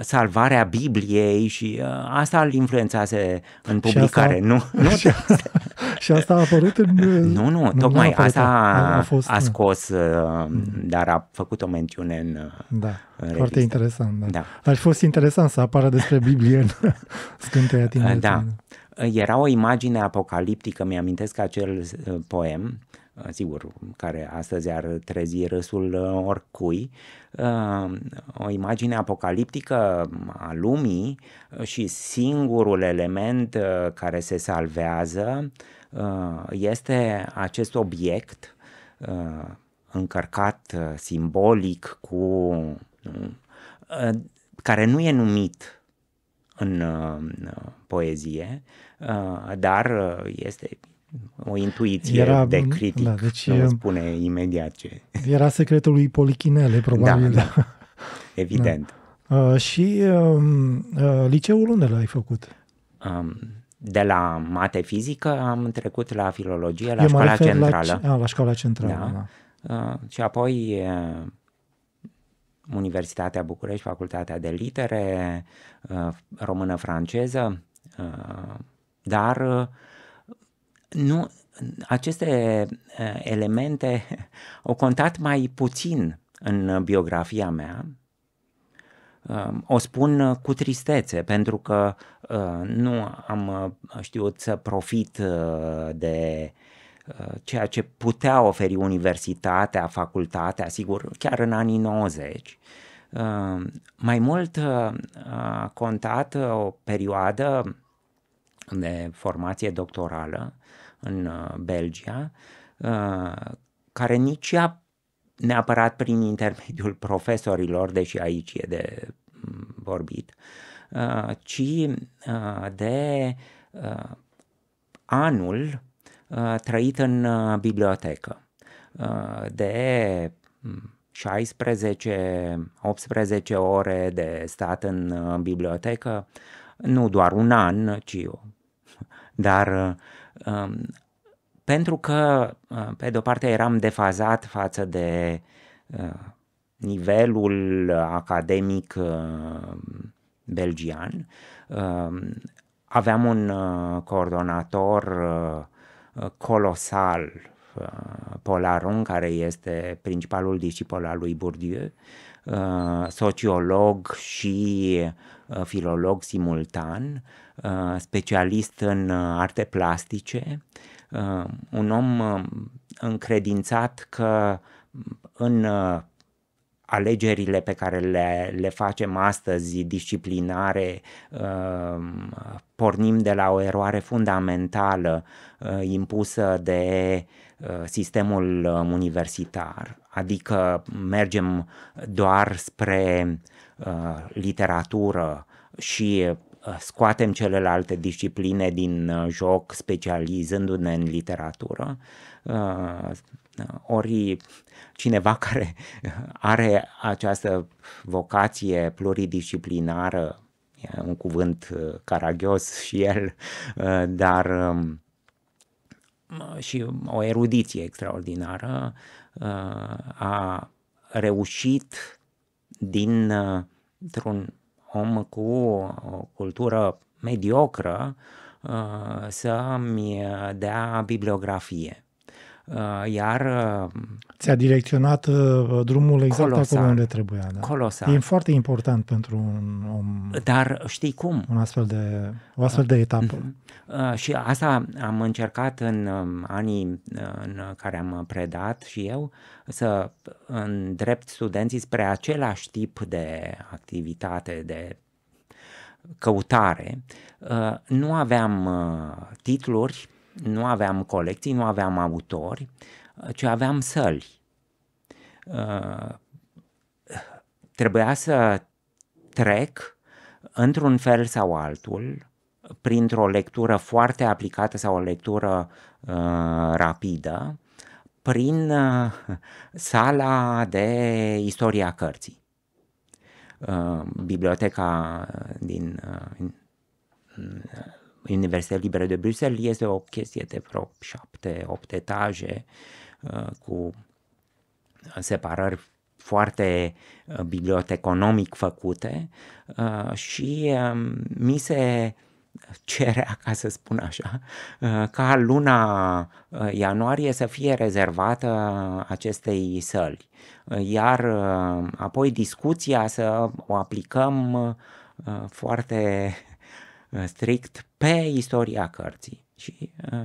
salvarea Bibliei și uh, asta îl influențase în publicare, și asta, nu? <laughs> nu și, și asta a apărut în... Nu, nu, tocmai nu a asta a, a, fost, a scos, uh, dar a făcut o mențiune în uh, Da, în foarte revista. interesant. Da. Da. Ar fi fost interesant să apară despre Biblie în Scânteia <laughs> Da. Era o imagine apocaliptică, mi-amintesc acel uh, poem, Uh, sigur, care astăzi ar trezi râsul uh, oricui, uh, o imagine apocaliptică um, a lumii și singurul element care se salvează este acest obiect încărcat simbolic cu um, care nu e numit în poezie, dar este o intuiție era, de critic, da, deci, nu spune imediat ce. Era secretul lui Polichinele, da, probabil. Da, da. <laughs> Evident. Da. Uh, și uh, uh, liceul unde l-ai făcut? Um, de la mate fizică am trecut la filologie, la Eu școala centrală. La, a, la școala centrală, da. da. Uh, și apoi uh, Universitatea București, Facultatea de Litere, uh, română-franceză, uh, dar uh, nu, aceste elemente <laughs> au contat mai puțin în biografia mea. Um, o spun cu tristețe pentru că uh, nu am uh, știut să profit uh, de ceea ce putea oferi universitatea, facultatea, sigur, chiar în anii 90. Um, mai mult a contat o perioadă de formație doctorală în uh, Belgia, uh, care nici ea neapărat prin intermediul <laughs> profesorilor, deși aici e de mm, vorbit, uh, ci de anul trăit în bibliotecă. De 16-18 mm, ore de stat în bibliotecă, nu doar un an, ci eu. <laughs> Dar Um, pentru că, uh, pe de-o parte, eram defazat față de uh, nivelul academic uh, belgian, um, aveam un coordonator colosal, Polaron, care este principalul discipol al lui Bourdieu, sociolog și filolog simultan, Uh, specialist în uh, arte plastice, uh, un om încredințat că mm, în alegerile pe care le, le facem astăzi, disciplinare, pornim de la o eroare fundamentală impusă de sistemul universitar, adică mergem doar spre literatură și Ă, scoatem celelalte discipline din ă, joc specializându-ne în literatură, ă, ori cineva <laughs> care are această vocație pluridisciplinară, e un cuvânt caragios și el, dar și o erudiție extraordinară, a reușit dintr-un om cu o cultură mediocră uh, să-mi dea bibliografie. Uh, iar... Uh, Ți-a direcționat uh, drumul exact colosal, acolo unde trebuia. Da? Colosal. E foarte important pentru un om. Dar știi cum? Un astfel de, o astfel de etapă. Mhm. Și asta am încercat în um, anii în care am predat și eu să îndrept studenții spre același tip de activitate, de căutare. Nu aveam titluri nu aveam colecții, nu aveam autori, ci aveam săli. Uh, trebuia să trec într-un fel sau altul, printr-o lectură foarte aplicată sau o lectură uh, rapidă, prin uh, sala de istoria cărții. biblioteca din Universitatea Liberă de Bruxelles este o chestie de vreo șapte, opt etaje uh, cu separări foarte uh, biblioteconomic făcute uh, și um, mi se cerea, ca să spun așa, ca luna ianuarie să fie rezervată acestei săli. Iar apoi discuția să o aplicăm foarte Uh, strict pe istoria cărții. Și uh,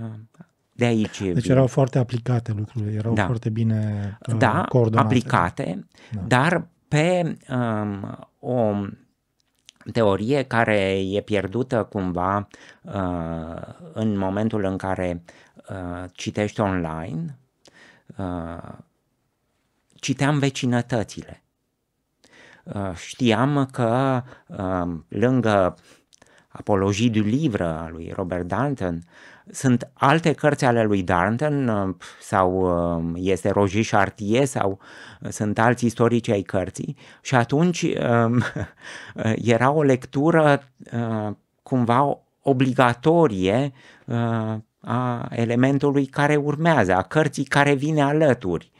de aici. Deci erau foarte aplicate lucrurile, erau da. foarte bine uh, da, coordonate. aplicate, da. dar pe um, o teorie care e pierdută cumva uh, în momentul în care uh, citești online, uh, citeam vecinătățile. Uh, știam că uh, lângă Apologie du Livre a lui Robert Darnton. Sunt alte cărți ale lui Darnton uh, sau uh, este Roger Chartier sau uh, sunt alți istorici ai cărții și atunci um, <laughs> era o lectură cumva obligatorie a elementului care urmează, a cărții care vine alături.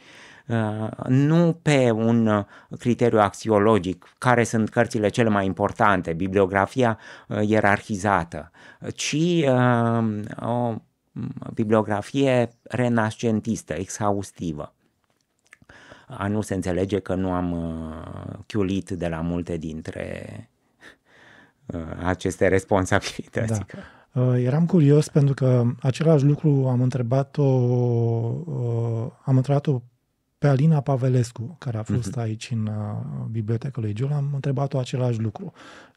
Uh, nu pe un uh, criteriu axiologic, care sunt cărțile cele mai importante, bibliografia uh, ierarhizată, ci o mm, bibliografie renascentistă, exhaustivă. A nu se înțelege că nu am chiulit de la multe dintre aceste responsabilități. Da. Eram curios pentru că același lucru am întrebat-o, am întrebat-o pe Alina Pavelescu, care a fost uh-huh. aici în uh, biblioteca lui Giul, am întrebat-o același lucru.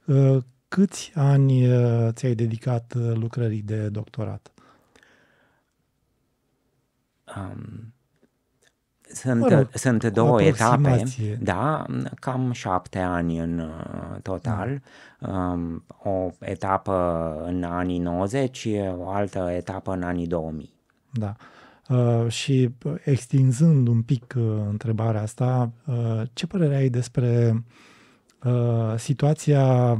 Uh, câți ani uh, ți-ai dedicat lucrării de doctorat? Um, sunt, mă rog, sunt două etape, da, cam șapte ani în total. Da. Um, o etapă în anii 90, o altă etapă în anii 2000. Da. Uh, și uh, extinzând un pic uh, întrebarea asta, ce părere ai despre situația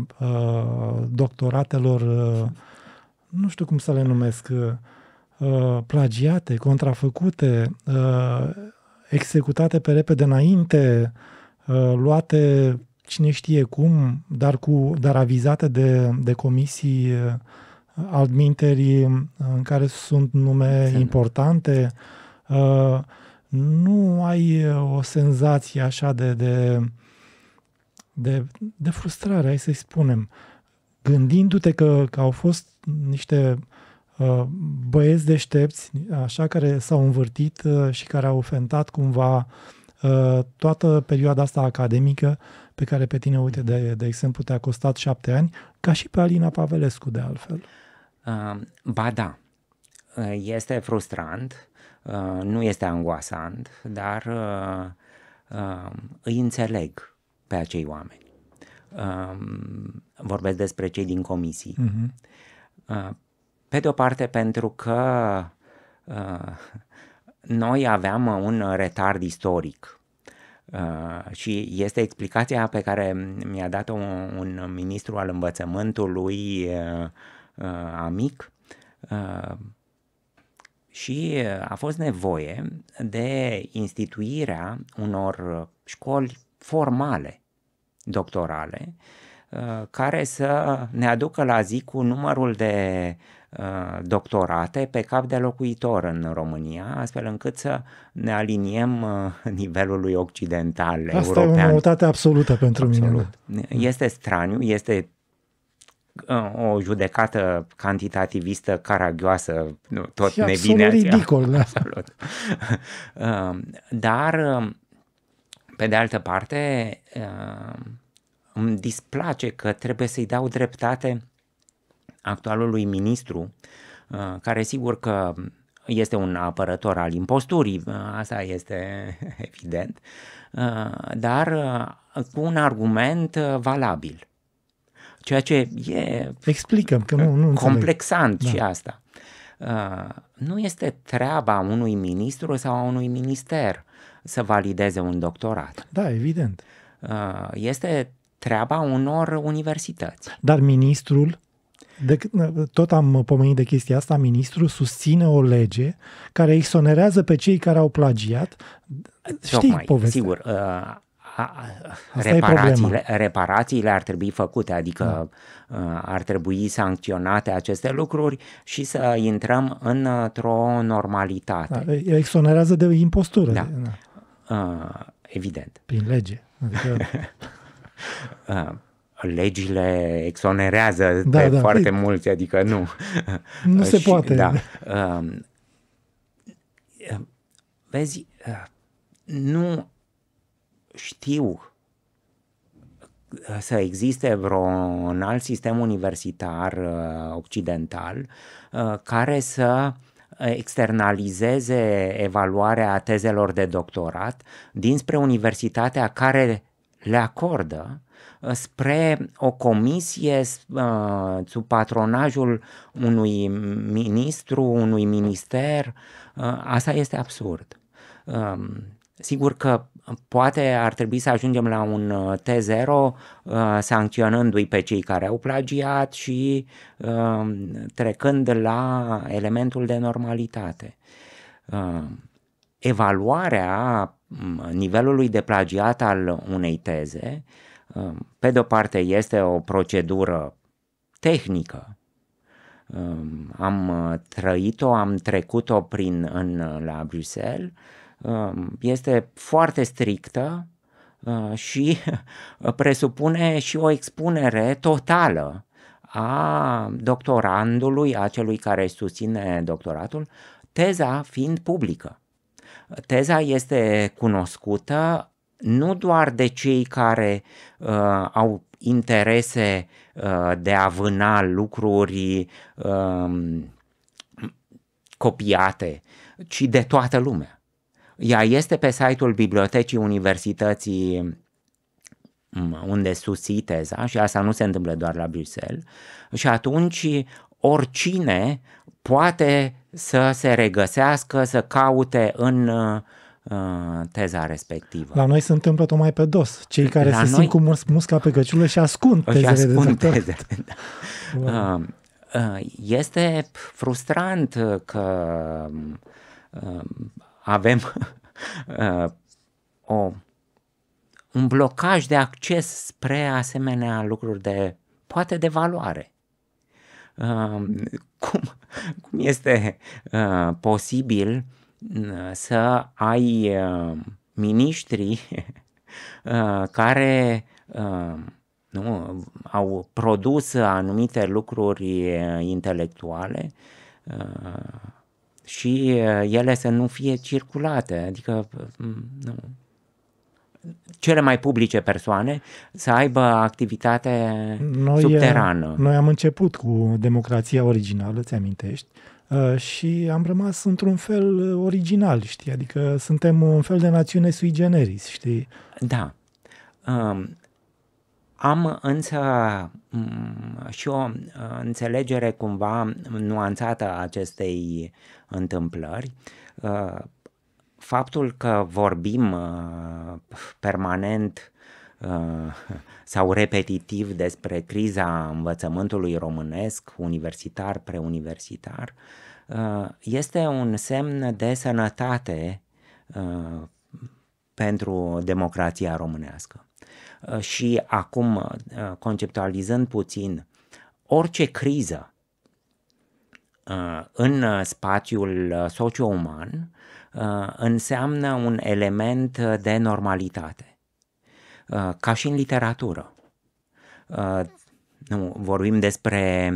doctoratelor, nu știu cum să le numesc, plagiate, contrafăcute, executate pe repede înainte, luate cine știe cum, dar, cu, dar avizate de, de comisii adminterii uh, în care sunt nume Înțeleg. importante, uh, nu ai uh, o senzație așa de, de, de, de frustrare, hai să-i spunem. Gândindu-te că, că au fost niște băieți deștepți, așa, care s-au învârtit și care au fentat cumva toată perioada asta academică pe care pe tine, uite, de, de exemplu, te-a costat șapte ani, ca și pe Alina Pavelescu, de altfel. Ba da, este frustrant, ă, nu este angoasant, dar ă, ă, îi înțeleg pe acei oameni. Vorbesc despre cei din comisii. Mhm. Pe de o parte pentru că noi aveam un retard istoric. Uh, și este explicația pe care mi-a dat-o un, un ministru al învățământului uh, Uh, amic uh, și uh, a fost nevoie de instituirea unor școli formale doctorale care să ne aducă la zi cu numărul de doctorate pe cap de locuitor în România, astfel încât să ne aliniem nivelului occidental Asta european. Asta e o noutate absolută pentru da. Absolut. mine. Este straniu, este Uh, o judecată cantitativistă caragioasă, tot ne vine. ridicol, da. <laughs> Absolut. Uh, dar, uh, pe de altă parte, îmi displace că trebuie să-i dau dreptate actualului ministru, care sigur că este un apărător al imposturii, asta este <laughs> evident, dar cu un argument valabil ceea ce e Explicăm, că nu, nu complexant da. și asta. Uh, nu este treaba unui ministru sau a unui minister să valideze un doctorat. Da, evident. Uh, este treaba unor universități. Dar ministrul de, uh, tot am pomenit de chestia asta, ministrul susține o lege care exonerează pe cei care au plagiat. Știi Tocmai, povestea. Sigur, reparațiile, reparațiile ar trebui făcute, adică da. Uh, ar trebui sancționate aceste lucruri și să intrăm într-o normalitate. Da, exonerează de impostură. Da. Da. Uh, evident. Prin lege. Adică... <laughs> Uh, legile exonerează da, pe da, foarte e... mulți, adică nu. Nu se <laughs> și, poate. Da. Vezi, nu știu să existe vreun alt sistem universitar uh, occidental uh, care să externalizeze evaluarea tezelor de doctorat dinspre universitatea care le acordă uh, spre o comisie sub patronajul unui ministru, unui minister. asta este absurd. Um, sigur că poate ar trebui să ajungem la un uh, T0 uh, sancționându-i pe cei care au plagiat și uh, trecând la elementul de normalitate. Uh, evaluarea um, nivelului de plagiat al unei teze, pe de-o parte, este o procedură tehnică. Am uh, trăit-o, am trecut-o prin, în, uh, la Bruxelles Um, este foarte strictă uh, și <laughs> presupune și o expunere totală a doctorandului, a celui care susține doctoratul, teza fiind publică. Teza este cunoscută nu doar de cei care uh, au interese uh, de a vâna lucruri uh, copiate, ci de toată lumea. Ea este pe site-ul Bibliotecii Universității mm, unde susții teza și asta nu se întâmplă doar la Bruxelles și atunci oricine poate să se regăsească, să caute în uh, teza respectivă. La noi se întâmplă tocmai pe dos. Cei care la se noi... simt cu mus- musca pe căciulă și ascund tezele. Și ascund de tezele, da. um, uh, Este frustrant că um, avem <laughs> uh, o, un blocaj de acces spre asemenea lucruri de, poate de valoare. Uh, cum, <laughs> cum este uh, posibil uh, să ai uh, miniștri <laughs> uh, care uh, nu, au produs anumite lucruri uh, intelectuale uh, și uh, ele să nu fie circulate, adică mm, nu. cele mai publice persoane să aibă activitate noi, uh, subterană. Noi am început cu democrația originală, ți amintești? Uh, și am rămas într-un fel original, știi? Adică suntem un fel de națiune sui generis, știi? Da. Um, am însă mm, și o uh, înțelegere cumva nuanțată a acestei întâmplări. Uh, faptul că vorbim uh, permanent sau repetitiv despre criza învățământului românesc, universitar, preuniversitar, este un semn de sănătate pentru democrația românească. Uh, și acum uh, conceptualizând puțin, orice criză uh, în spațiul socio-uman înseamnă un element de normalitate, ca și în literatură nu, vorbim despre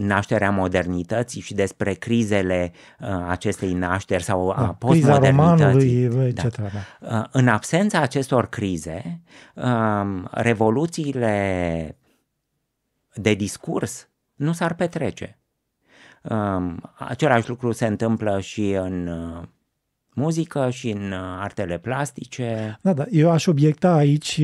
nașterea modernității și despre crizele uh, acestei nașteri sau da, a postmodernității. Criza da. etc. Da. Uh, în absența acestor crize, um, revoluțiile de discurs nu s-ar petrece. Um, același lucru se întâmplă și în uh, muzică și în artele plastice. Da, da. Eu aș obiecta aici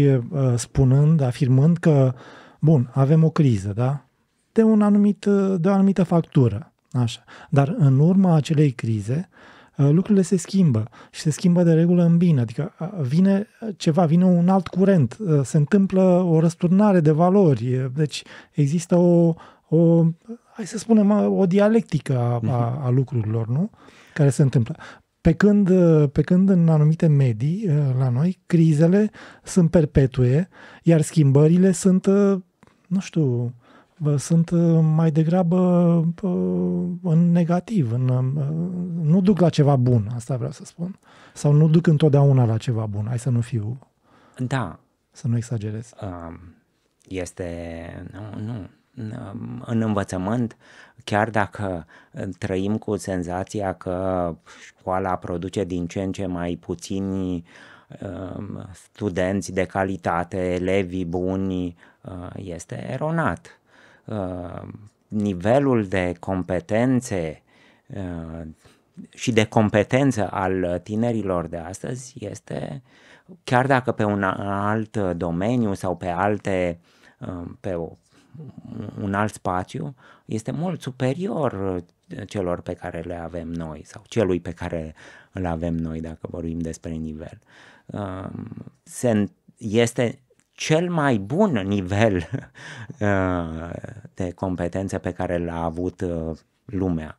spunând, afirmând că uh, Bun, avem o criză, da? De, un anumit, de o anumită factură. Așa. Dar în urma acelei crize, uh, lucrurile se schimbă și se schimbă de regulă în bine. Adică uh, vine ceva, vine un alt curent, uh, se întâmplă o răsturnare de valori, deci există o, o hai să spunem, o dialectică a, a, mhm. a lucrurilor, nu? Care se întâmplă. Pe când, pe când în anumite medii la noi, crizele sunt perpetue, iar schimbările sunt nu știu, sunt uh, mai degrabă uh, în negativ, în, uh, nu duc la ceva bun, asta vreau să spun. Sau nu duc întotdeauna la ceva bun, hai să nu fiu. Da. Să nu exagerez. Um, este. Nu, nu. Um, în învățământ, chiar dacă trăim cu senzația că școala produce din ce în ce mai puțini uh, Ehm, studenți de calitate, elevii buni, eh, este eronat. Ehm, nivelul de competențe eh, și de competență al tinerilor de astăzi este, chiar dacă pe un alt domeniu sau pe alte, ehm, pe un alt spațiu, este mult superior celor pe care le avem noi sau celui pe care îl avem noi dacă vorbim despre nivel. Uh, Um, se, este cel mai bun nivel <laughs> uh, de competențe pe care l-a avut uh, lumea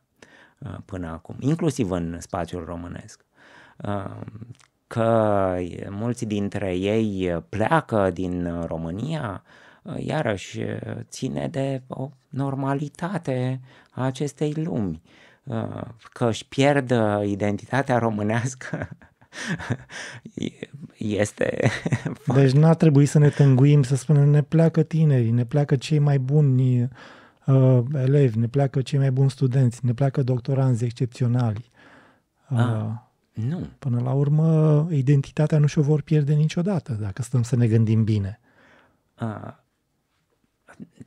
uh, până acum, inclusiv în spațiul românesc. Um, că mulți dintre ei pleacă din România, iarăși ține de o normalitate a acestei lumi, că își pierd identitatea românească <laughs> <laughs> este... <laughs> Deci n-ar trebui să ne tânguim, să spunem, ne pleacă tinerii, ne pleacă cei mai buni uh, elevi, ne pleacă cei mai buni studenți, ne pleacă doctoranzi excepționali. Uh, ah, nu. Până la urmă, identitatea nu și-o vor pierde niciodată, dacă stăm să ne gândim bine. Ah.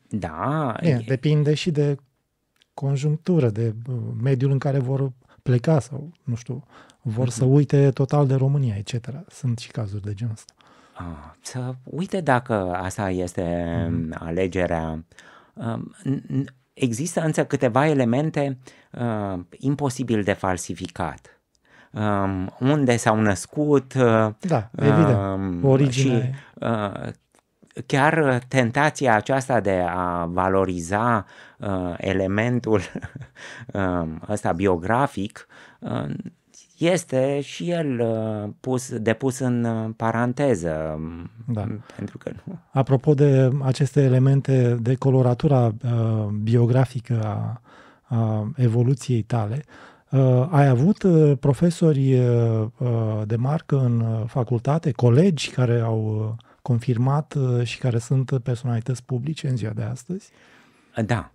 da. E, e... Depinde și de conjunctură, de uh, mediul în care vor pleca sau, nu știu, vor să mhm. uite total de România, etc. Sunt și cazuri de genul ăsta. Ah, să uite dacă asta este mhm. mm, alegerea. Um, există însă câteva elemente uh, imposibil de falsificat. Um, unde s-au născut, uh, da, evident, Uh, um, Origine. și uh, chiar tentația aceasta de a valoriza uh, elementul uh, <laughs> ăsta biografic uh, este și el uh, pus, depus în uh, paranteză. Um, da. Pentru că nu. Apropo de aceste elemente de coloratura uh, biografică a, a evoluției tale, uh, ai avut uh, profesori uh, de marcă în facultate, colegi care au confirmat și care sunt personalități publice în ziua de astăzi? Da.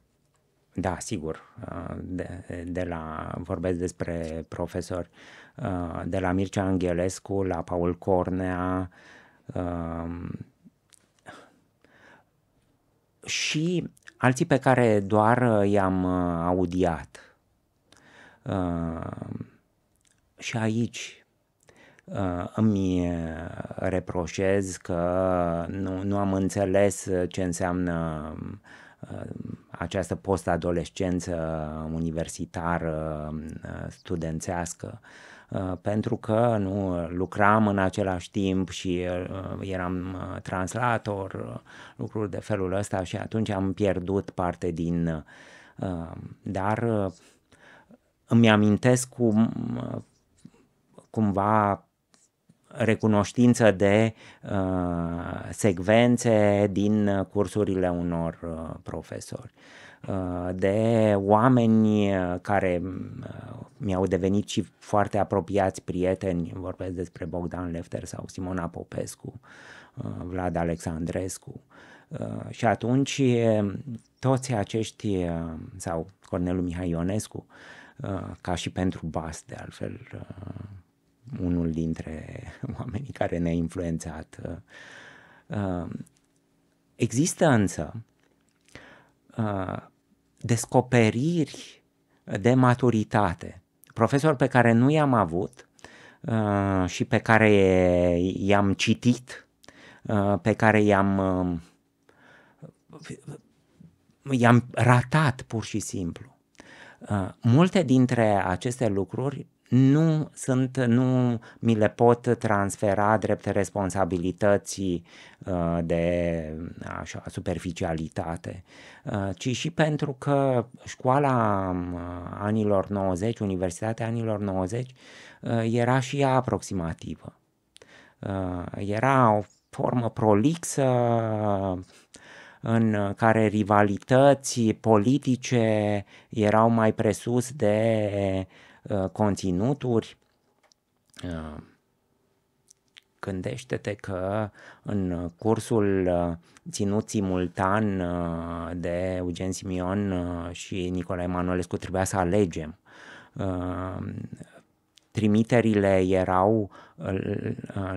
Da, sigur. Uh, de, de la, vorbesc despre profesori. Uh, de la Mircea Anghelescu la Paul Cornea um, și alții pe care doar i-am uh, audiat. Și aici îmi reproșez că nu, nu am înțeles ce înseamnă um, Uh, această postadolescență uh, universitară, uh, studențească, pentru că nu lucram în același timp și eram translator, lucruri de felul ăsta și atunci am pierdut parte din... Dar îmi amintesc cum cumva recunoștință de uh, secvențe din cursurile unor uh, profesori, uh, de oameni uh, care uh, mi-au devenit și foarte apropiați prieteni, vorbesc despre Bogdan Lefter sau Simona Popescu, uh, Vlad Alexandrescu. Și atunci toți acești, sau Cornelu Mihai Ionescu, ca și pentru Bas, de altfel, unul dintre <laughs> oamenii care ne-a influențat. Uh, există însă uh, descoperiri de maturitate, profesori pe care nu i-am avut uh, și pe care i-am citit, pe care i-am i-am ratat pur și simplu. Multe dintre aceste lucruri nu sunt, nu mi le pot transfera drept responsabilității uh, de așa, superficialitate, uh, ci și pentru că școala um, anilor 90, Universitatea anilor 90, uh, era și ea aproximativă. Era o formă prolixă în care rivalității politice erau mai presus de Uh, conținuturi. Uh, gândește-te că în cursul uh, ținut simultan de Eugen Simion și Nicolae Manolescu trebuia să alegem trimiterile erau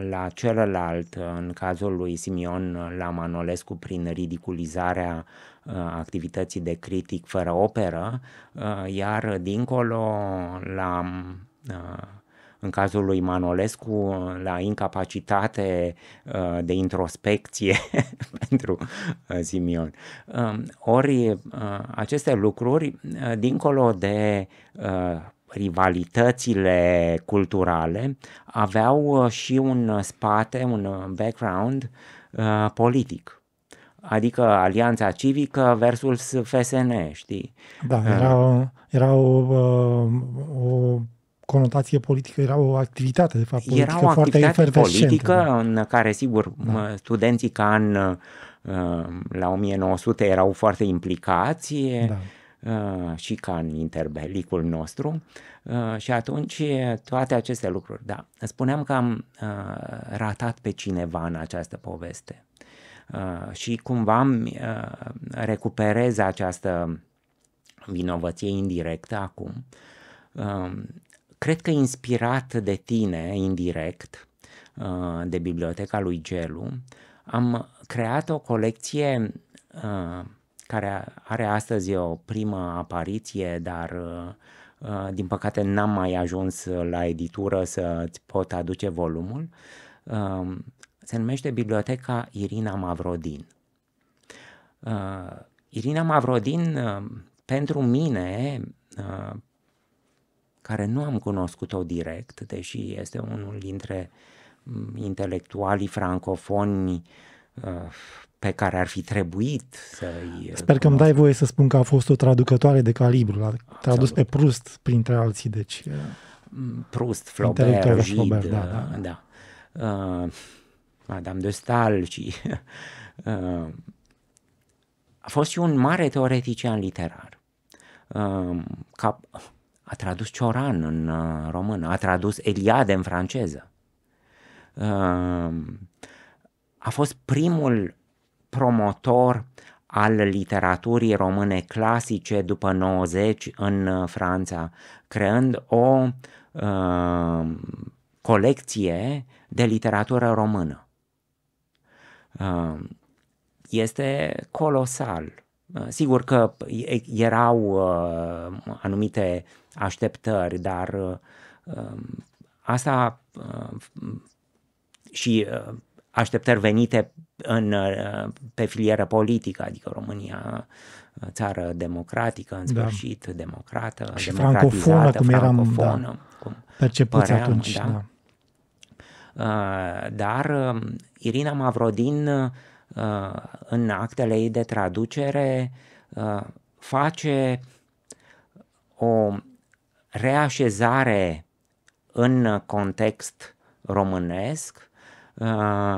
la celălalt, în cazul lui Simion la Manolescu, prin ridiculizarea Uh, activității de critic fără operă, uh, iar dincolo la uh, în cazul lui Manolescu, la incapacitate de introspecție <laughs> pentru Simion. Um, ori aceste lucruri, dincolo de rivalitățile culturale, aveau și un spate, un background politic adică Alianța Civică versus FSN, știi? Da, uh. era, era o, uh, o conotație politică, era o activitate, de fapt, politică era o foarte activitate politică da. în care, sigur, da. studenții ca în uh, la 1900 erau foarte implicați da. și ca în interbelicul nostru și atunci toate aceste lucruri, da. Spuneam că am ratat pe cineva în această poveste. Uh, și cumva uh, recuperez această vinovăție indirectă acum. Uh, cred că inspirat de tine, indirect, de biblioteca lui Gelu, am creat o colecție care are astăzi o primă apariție, dar din păcate n-am mai ajuns la editură să-ți pot aduce volumul se numește Biblioteca Irina Mavrodin. Uh, Irina Mavrodin, uh, pentru mine, uh, care nu am cunoscut-o direct, deși este unul dintre mm, intelectualii francofoni uh, pe care ar fi trebuit să-i... Uh, Sper că îmi dai voie să spun că a fost o traducătoare de calibru, a tradus Absolut. pe Proust, printre alții, deci... Mm, Proust, Flaubert, Gide, Flaubert da, da, da. da. Uh, Madame de Stal și <laughs> uh, a fost și un mare teoretician literar. Uh, ca, a tradus Cioran în uh, română, a tradus Eliade în franceză. a fost primul promotor al literaturii române clasice după 90 în Franța, creând o uh, colecție de literatură română. Um, este colosal. Uh, sigur că erau uh, anumite așteptări, dar uh, um, asta și așteptări venite în, pe filieră politică, adică România, țară democratică, în da. sfârșit, da. democrată, și democratizată, francofonă, cum eram, da. francofonă, da, cum percepuți păream, atunci, da. da. Uh, dar um, Irina Mavrodin uh, în actele ei de traducere uh, face o reașezare în context românesc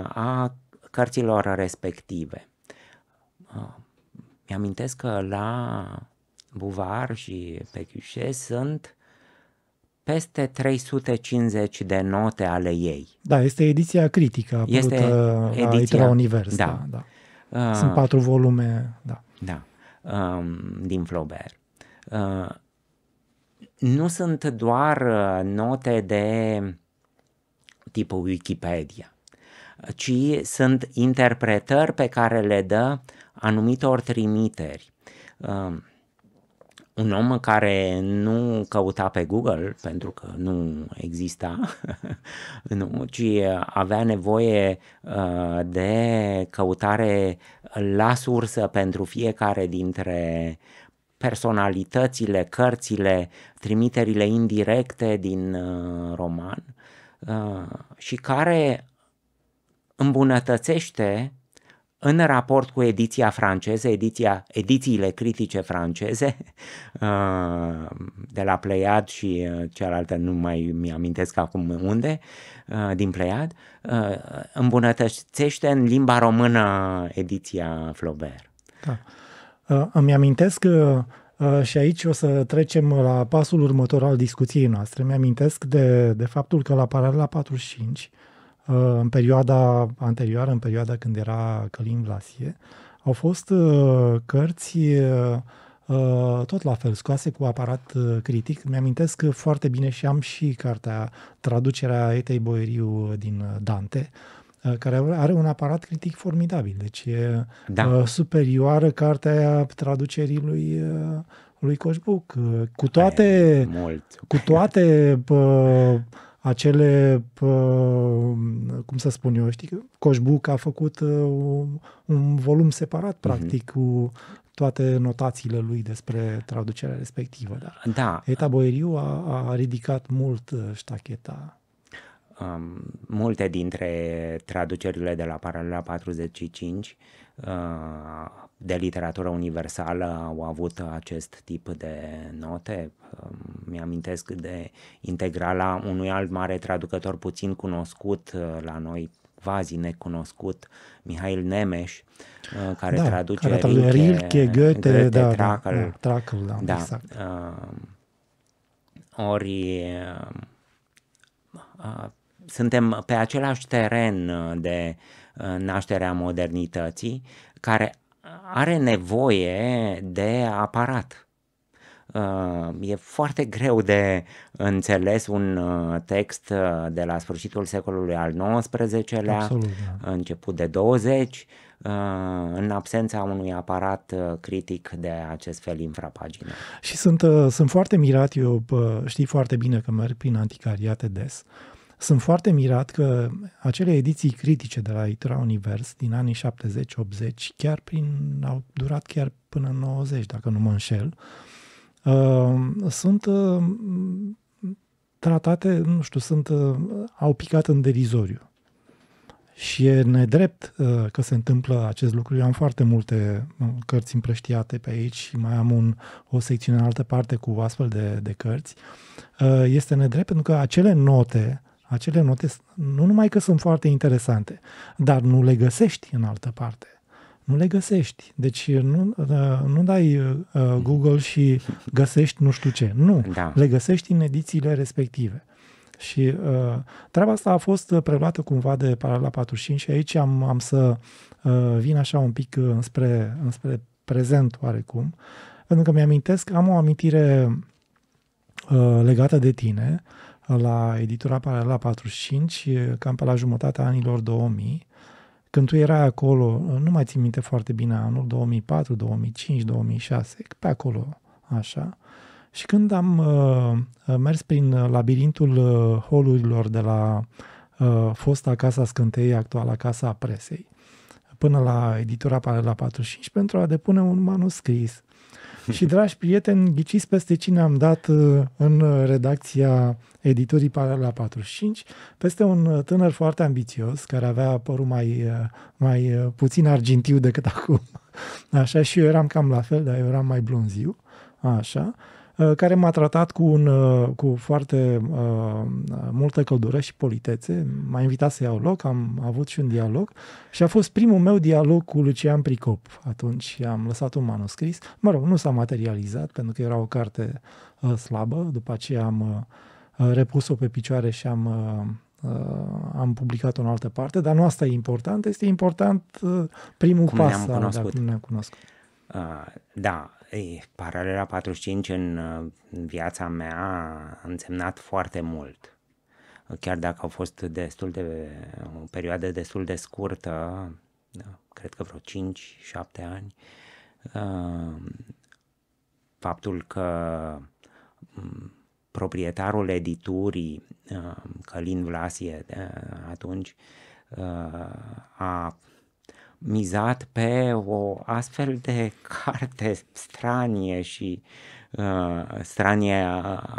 a cărților respective. Mi-amintesc că la Buvar și pe sunt uh, peste 350 de note ale ei. Da, este ediția critică este ediția, la Itera da. Univers. Da. da, da. Uh, Sunt patru volume, da. Da, uh, din Flaubert. Uh, nu sunt doar uh, note de tipul Wikipedia, ci sunt interpretări pe care le dă anumitor trimiteri. Uh, un om care nu căuta pe Google, pentru că nu exista, <laughs> nu, ci avea nevoie uh, de căutare la sursă pentru fiecare dintre personalitățile, cărțile, trimiterile indirecte din uh, roman uh, și care îmbunătățește în raport cu ediția franceză, ediția, edițiile critice franceze <laughs> uh, de la Pleiad și uh, cealaltă, nu mai mi-amintesc acum unde, uh, din Pleiad, îmbunătățește în limba română ediția Flaubert. Da. Îmi amintesc că și aici o să trecem la pasul următor al discuției noastre. Mi-amintesc de, de faptul că la paralela 45 în perioada anterioară, în perioada când era Călin Vlasie, au fost uh, cărți uh, uh, tot la fel, scoase cu aparat critic. Mi-amintesc foarte bine și am și cartea Traducerea Etei Boeriu din Dante, care are un aparat critic formidabil, deci e da. superioară cartea traducerii lui lui Coșbuc, cu toate, păi, mult. cu toate pă, acele, cum să spun eu, știi, Coșbuc a făcut uh, un volum separat, mhm. practic, uh-huh. cu toate notațiile lui despre traducerea respectivă. Dar da. Eta Boeriu a, a ridicat mult uh, ștacheta. Um, multe dintre traducerile de la paralela 45 uh, de literatură universală au avut acest tip de note. Mi-amintesc de integrala unui alt mare traducător puțin cunoscut uh, la noi, vazi necunoscut, Mihail Nemes, uh, care da, traduce care Rilke, Rilke Goethe, Goethe da, Tracl. Da, Tracl, da, da, da. exact. Uh, ori uh, uh suntem pe același teren de nașterea modernității, care are nevoie de aparat. Uh, e foarte greu de înțeles un uh, text uh, de la sfârșitul secolului al XIX-lea, Absolut, da. început de 20, în absența unui aparat critic de acest fel infrapagină. Și sunt, sunt foarte mirat, eu știi foarte bine că merg prin anticariate des. Uh, sunt foarte mirat că acele ediții critice de la Itura Univers din anii 70-80, chiar prin, au durat chiar până în 90, dacă nu mă înșel, uh, sunt uh, tratate, nu știu, sunt, uh, au picat în derizoriu. Și e nedrept că se întâmplă acest lucru. Eu am foarte multe cărți împrăștiate pe aici și mai am un, o secțiune în altă parte cu astfel de, de cărți. este nedrept pentru că acele note acele note nu numai că sunt foarte interesante, dar nu le găsești în altă parte. Nu le găsești. Deci nu, uh, nu dai uh, uh, Google și găsești nu știu ce. Nu. Da. Le găsești în edițiile respective. Și uh, treaba asta a fost preluată cumva de Paralela 45 și aici am, am să uh, vin așa un pic înspre, înspre prezent oarecum, pentru că mi-amintesc, am o amintire uh, legată de tine, uh, la editura Paralela 45, cam pe la jumătatea anilor 2000. Când tu erai acolo, nu mai țin minte foarte bine anul, 2004, 2005, 2006, pe acolo, așa. Și când am uh, uh mers prin uh, labirintul uh, holurilor de la uh, fosta Casa Scânteiei, actuala Casa Presei, până la editura Paralela 45, pentru a depune un manuscris și, dragi prieteni, ghiciți peste cine am dat uh, în redacția editurii la 45, peste un uh, tânăr foarte ambițios, care avea părul mai, uh, mai puțin argintiu decât <laughs> acum. Așa, și eu eram cam la fel, dar eu eram mai blonziu. Așa. Uh, care m-a tratat cu, un, uh, cu foarte uh, multă căldură și politețe. M-a invitat să iau loc, am avut și un dialog și a fost primul meu dialog cu Lucian Pricop. Atunci am lăsat un manuscris. Mă rog, nu s-a materializat pentru că era o carte uh, slabă. După aceea am uh, repus-o pe picioare și am... Uh, Uh, am publicat-o în altă parte, dar nu asta e important, este important uh, primul cum pas ne-am cunoscut. Da, cum ne-am cunoscut. Uh, da, ei, paralela 45 în viața mea a însemnat foarte mult. Chiar dacă a fost destul de, o perioadă destul de scurtă, da, cred că vreo 5-7 ani, uh, faptul că mm, proprietarul editurii uh, Călin Vlasie atunci uh, a mizat pe o astfel de carte stranie și uh, stranie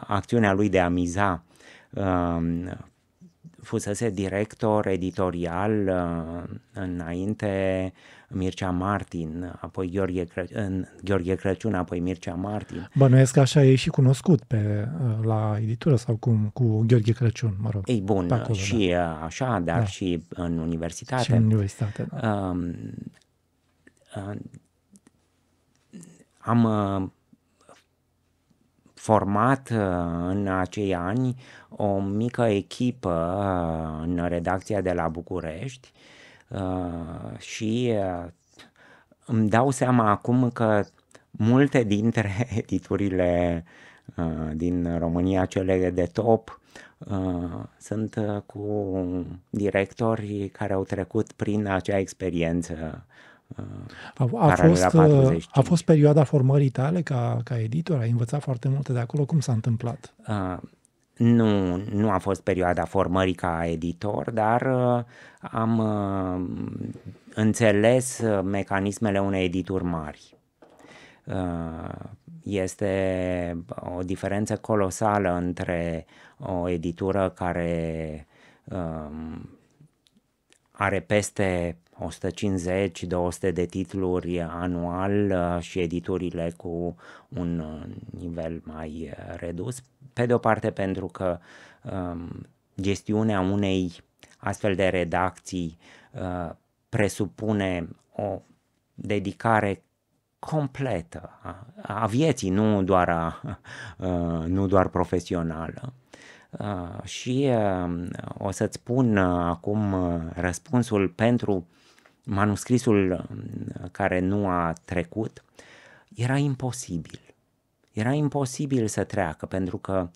acțiunea lui de a miza uh, fusese director editorial uh, înainte Mircea Martin, apoi Gheorghe, Cră- Gheorghe Crăciun, apoi Mircea Martin. Bănuiesc că așa e și cunoscut pe, uh, la editură sau cum, cu Gheorghe Crăciun, mă rog. Ei bun, acolo, și da. Uh, așa, dar da. și în universitate. Și în universitate, da. Um, am format uh, în acei ani o mică echipă uh, în redacția de la București uh, și îmi dau seama acum că multe dintre <laughs> editurile din România, cele de top, sunt cu directori care au trecut prin acea experiență a, a, fost, uh, a fost perioada formării tale ca, ca editor? Ai învățat foarte multe de acolo? Cum s-a întâmplat? Uh, nu, nu a fost perioada formării ca editor, dar uh, am uh, înțeles uh, mecanismele unei edituri mari. Uh, este o diferență colosală între o editură care uh, are peste 150-200 de titluri anual uh, și editurile cu un uh, nivel mai uh, redus. Pe de o parte pentru că um, gestiunea unei astfel de redacții presupune o dedicare completă a vieții, nu doar, a, <laughs> nu doar profesională. Și o să-ți spun acum răspunsul pentru manuscrisul uh, care nu a trecut, era imposibil. Era imposibil să treacă, pentru că,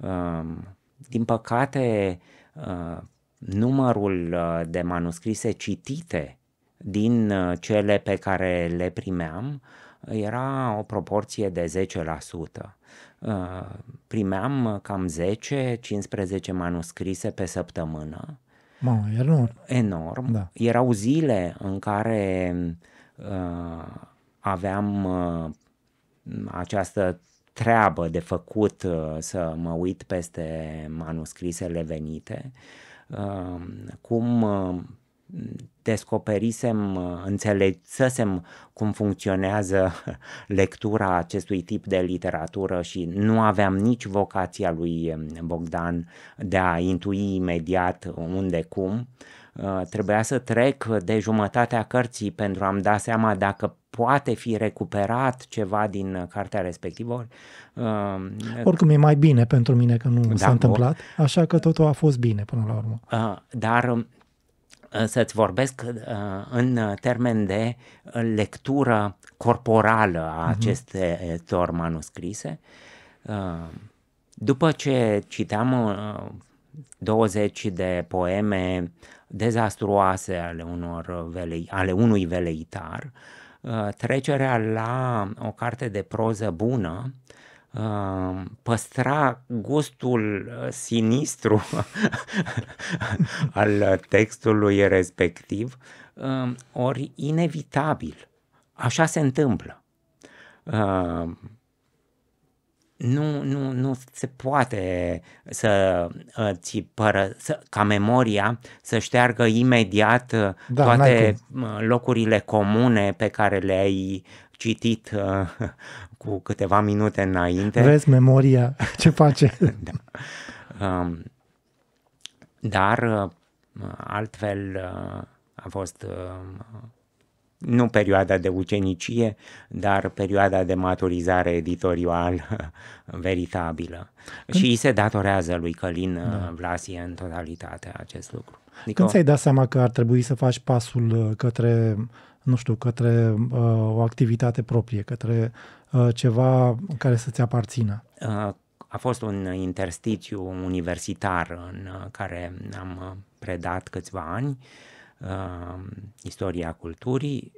um, din păcate, uh, numărul uh, de manuscrise citite din cele pe care le primeam era o proporție de 10%. Primeam cam 10-15 manuscrise pe săptămână Mamă, enorm. Enorm. Da. Erau zile în care uh, aveam uh, această treabă de făcut uh, să mă uit peste manuscrisele venite, uh, cum uh, descoperisem, uh, înțelesesem cum funcționează <laughs> lectura acestui tip de literatură și nu aveam nici vocația lui um, Bogdan de a intui imediat unde cum. Uh, trebuia să trec de jumătatea cărții pentru a-mi da seama dacă poate fi recuperat ceva din uh, cartea respectivă. Um, Oricum e mai bine pentru mine că nu da, s-a întâmplat, așa că totul a fost bine până la urmă. Dar um, Uh, să-ți vorbesc uh, în uh, termen de lectură corporală a mhm. acestor manuscrise. După ce citeam 20 de poeme dezastruoase ale, unor velei, ale unui veleitar, trecerea la o carte de proză bună Um, păstra gustul uh, sinistru <laughs> al textului respectiv, um, ori inevitabil. Așa se întâmplă. Um, nu, nu, nu se poate să uh, ți pără, să, ca memoria să șteargă imediat uh, da, toate locurile comune pe care le-ai citit cu câteva minute înainte. Vezi memoria <laughs> ce face. da. Um, dar uh, altfel uh, a fost uh, nu perioada de ucenicie, dar perioada de maturizare editorială <laughs> veritabilă. Când... Și îi se datorează lui Călin da. Vlasie în totalitate acest lucru. Adică Când ți-ai dat seama că ar trebui să faci pasul către, nu știu, către uh, o activitate proprie, către Uh, ceva care să-ți aparțină? Uh, a fost un interstițiu universitar în uh, care am predat câțiva ani istoria culturii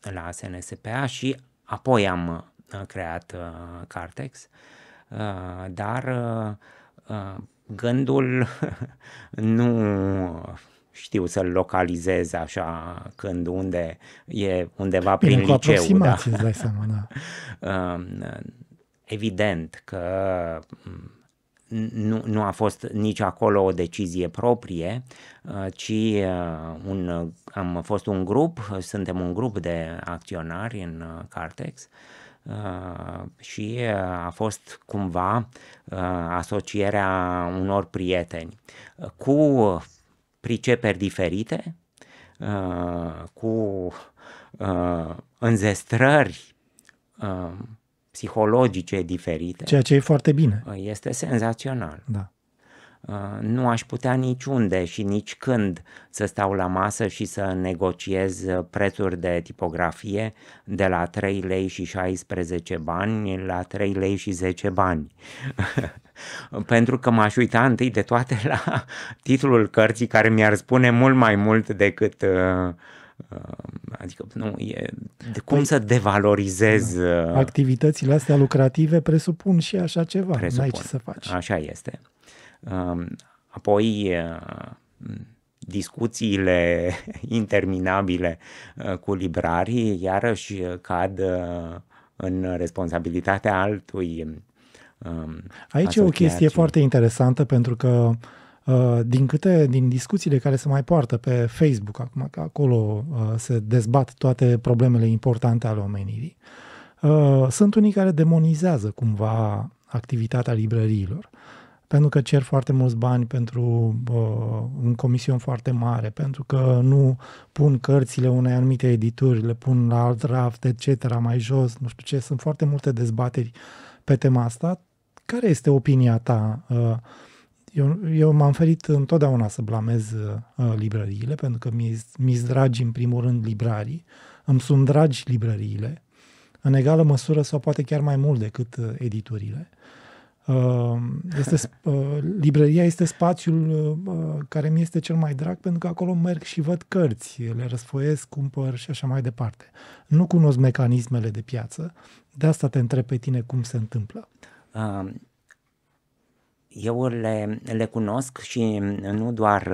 la SNSPA și apoi am creat Cartex, dar gândul <laughs> nu știu să-l localizez așa când unde e undeva prin Bine, liceu. Da. Îți dai seama, da. <laughs> Evident că nu, nu a fost nici acolo o decizie proprie, ci uh, un, am fost un grup, suntem un grup de acționari în uh, Cartex uh, și a fost cumva asocierea unor prieteni cu priceperi diferite, uh, cu uh, înzestrări uh, psihologice diferite. Ceea ce e foarte bine. Este senzațional. Da. Uh, nu aș putea niciunde și nici când să stau la masă și să negociez prețuri de tipografie de la 3 lei și 16 bani la 3 lei și 10 bani. <laughs> Pentru că m-aș uita întâi de toate <laughs> la titlul cărții care mi-ar spune mult mai mult decât uh, uh, adică nu, e, de cum păi, să devalorizez da. activitățile astea lucrative presupun și așa ceva, presupun. n-ai ce să faci. Așa este. Um, apoi uh, discuțiile <laughs> interminabile uh, cu librarii iarăși uh, cad în responsabilitatea altui. Um, Aici e o chestie foarte interesantă pentru că din câte din discuțiile care se mai poartă pe Facebook acum, că acolo se dezbat toate problemele importante ale omenirii, sunt unii care demonizează cumva activitatea librăriilor pentru că cer foarte mulți bani pentru uh, un comision foarte mare, pentru că nu pun cărțile unei anumite edituri, le pun la alt raft, etc., mai jos, nu știu ce. Sunt foarte multe dezbateri pe tema asta. Care este opinia ta? Uh, eu, eu m-am ferit întotdeauna să blamez uh, librăriile, pentru că mi-s, dragi în primul rând librarii, îmi sunt dragi librăriile, în egală măsură sau poate chiar mai mult decât uh, editurile. Uh, Ehm, este, <laughs> ehm, librăria este spațiul ehm, care mi este cel mai drag pentru că acolo merg și văd cărți, le răsfoiesc, cumpăr și așa mai departe. Nu cunosc mecanismele de piață, de asta te întreb pe tine cum se întâmplă. Eu le, le cunosc și nu doar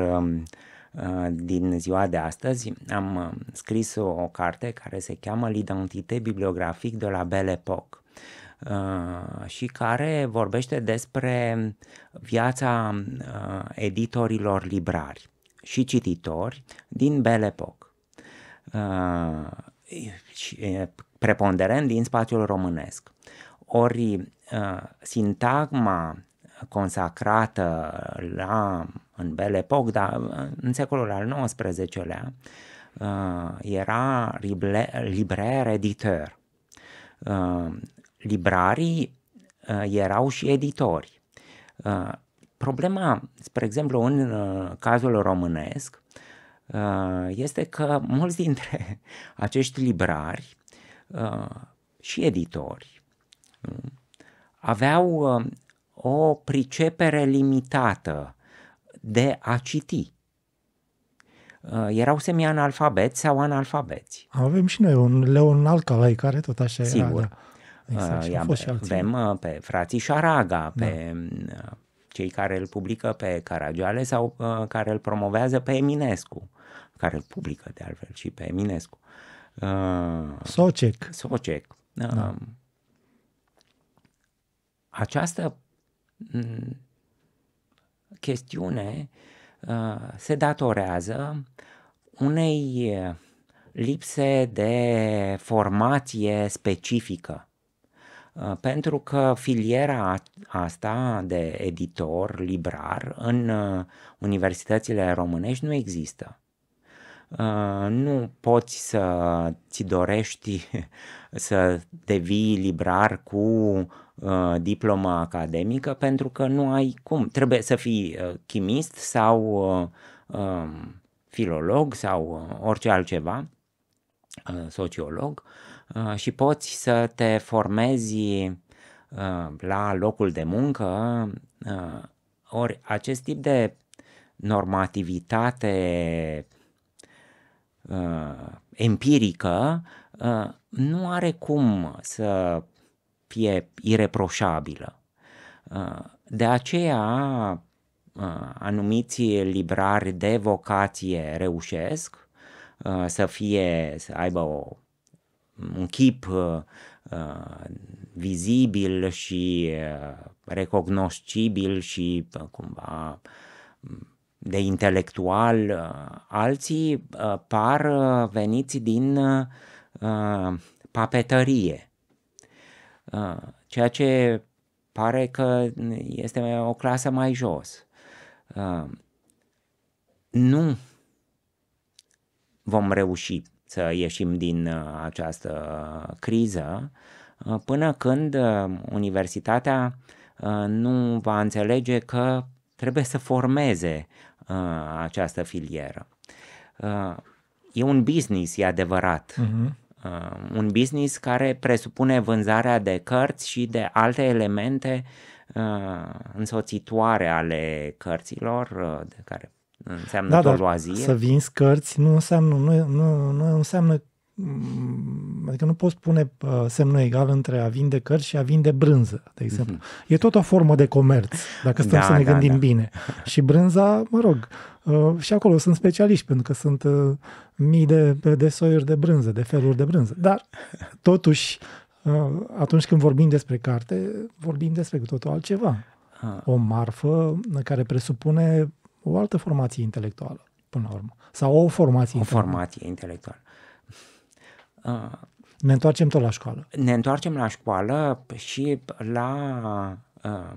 din ziua de astăzi am scris o carte care se cheamă L'identité bibliografic de la Belle Époque Uh, și care vorbește despre viața uh, editorilor librari și cititori din Belle Epoque, uh, preponderent din spațiul românesc. Ori sintagma consacrată la, în Belle Epoque, dar în secolul al XIX-lea, era libre, libraire editeur, librarii uh, erau și editori. Uh, problema, spre exemplu, în uh, cazul românesc, este că mulți dintre <laughs> acești librari și editori aveau o pricepere limitată de a citi. Erau semi-analfabeți sau analfabeți. Avem și noi un Leon Alcalai care tot așa Sigur. era. Da. Exact, uh, fost și alții. Avem uh, pe frații Șaraga, da. pe da. cei care îl publică pe Caragiale sau uh, care îl promovează pe Eminescu, care îl publică de altfel și pe Eminescu. Uh, ă, Socec. Socec. Uh, da. Ă, această m- mm, chestiune uh, se datorează unei uh, lipse de formație specifică Uh, pentru că filiera asta de editor, librar, în uh, universitățile românești nu există. Uh, nu poți să ți dorești <laughs> să devii librar cu diploma academică pentru că nu ai cum. Trebuie să fii chimist sau um, filolog sau orice altceva, sociolog, Uh, și poți să te formezi uh, la locul de muncă, uh, ori acest tip de normativitate empirică nu are cum să fie ireproșabilă. De aceea, anumiți librari de vocație reușesc să fie, să aibă o un chip uh, uh, vizibil și uh, recognoscibil și cumva mm, de intelectual, alții par veniți din papetărie, ceea ce pare că este o clasă mai jos. Nu vom reuși să ieșim din uh, această criză, uh, până când uh, universitatea nu va înțelege că trebuie să formeze această filieră. E un business, e adevărat. Uh-huh. Un business care presupune vânzarea de cărți și de alte elemente însoțitoare ale cărților, de care Înseamnă da, Dar să vinzi cărți nu înseamnă, nu, nu, nu înseamnă adică nu poți pune uh, semnul egal între a vinde cărți și a vinde brânză, de mhm. exemplu. Mm-hmm. E tot o formă de comerț, dacă stăm da, să ne da, gândim da. bine. Și brânza, mă rog, uh, și acolo sunt specialiști, pentru că sunt uh, mii de, de soiuri de brânză, de feluri de brânză. Dar, totuși, atunci când vorbim despre carte, vorbim despre totul altceva. Ah. O marfă care presupune o altă formație intelectuală, până la urmă. Sau o formație o intelectuală. formație intelectuală. Uh, <laughs> ne întoarcem tot la școală. Ne întoarcem la școală și la uh,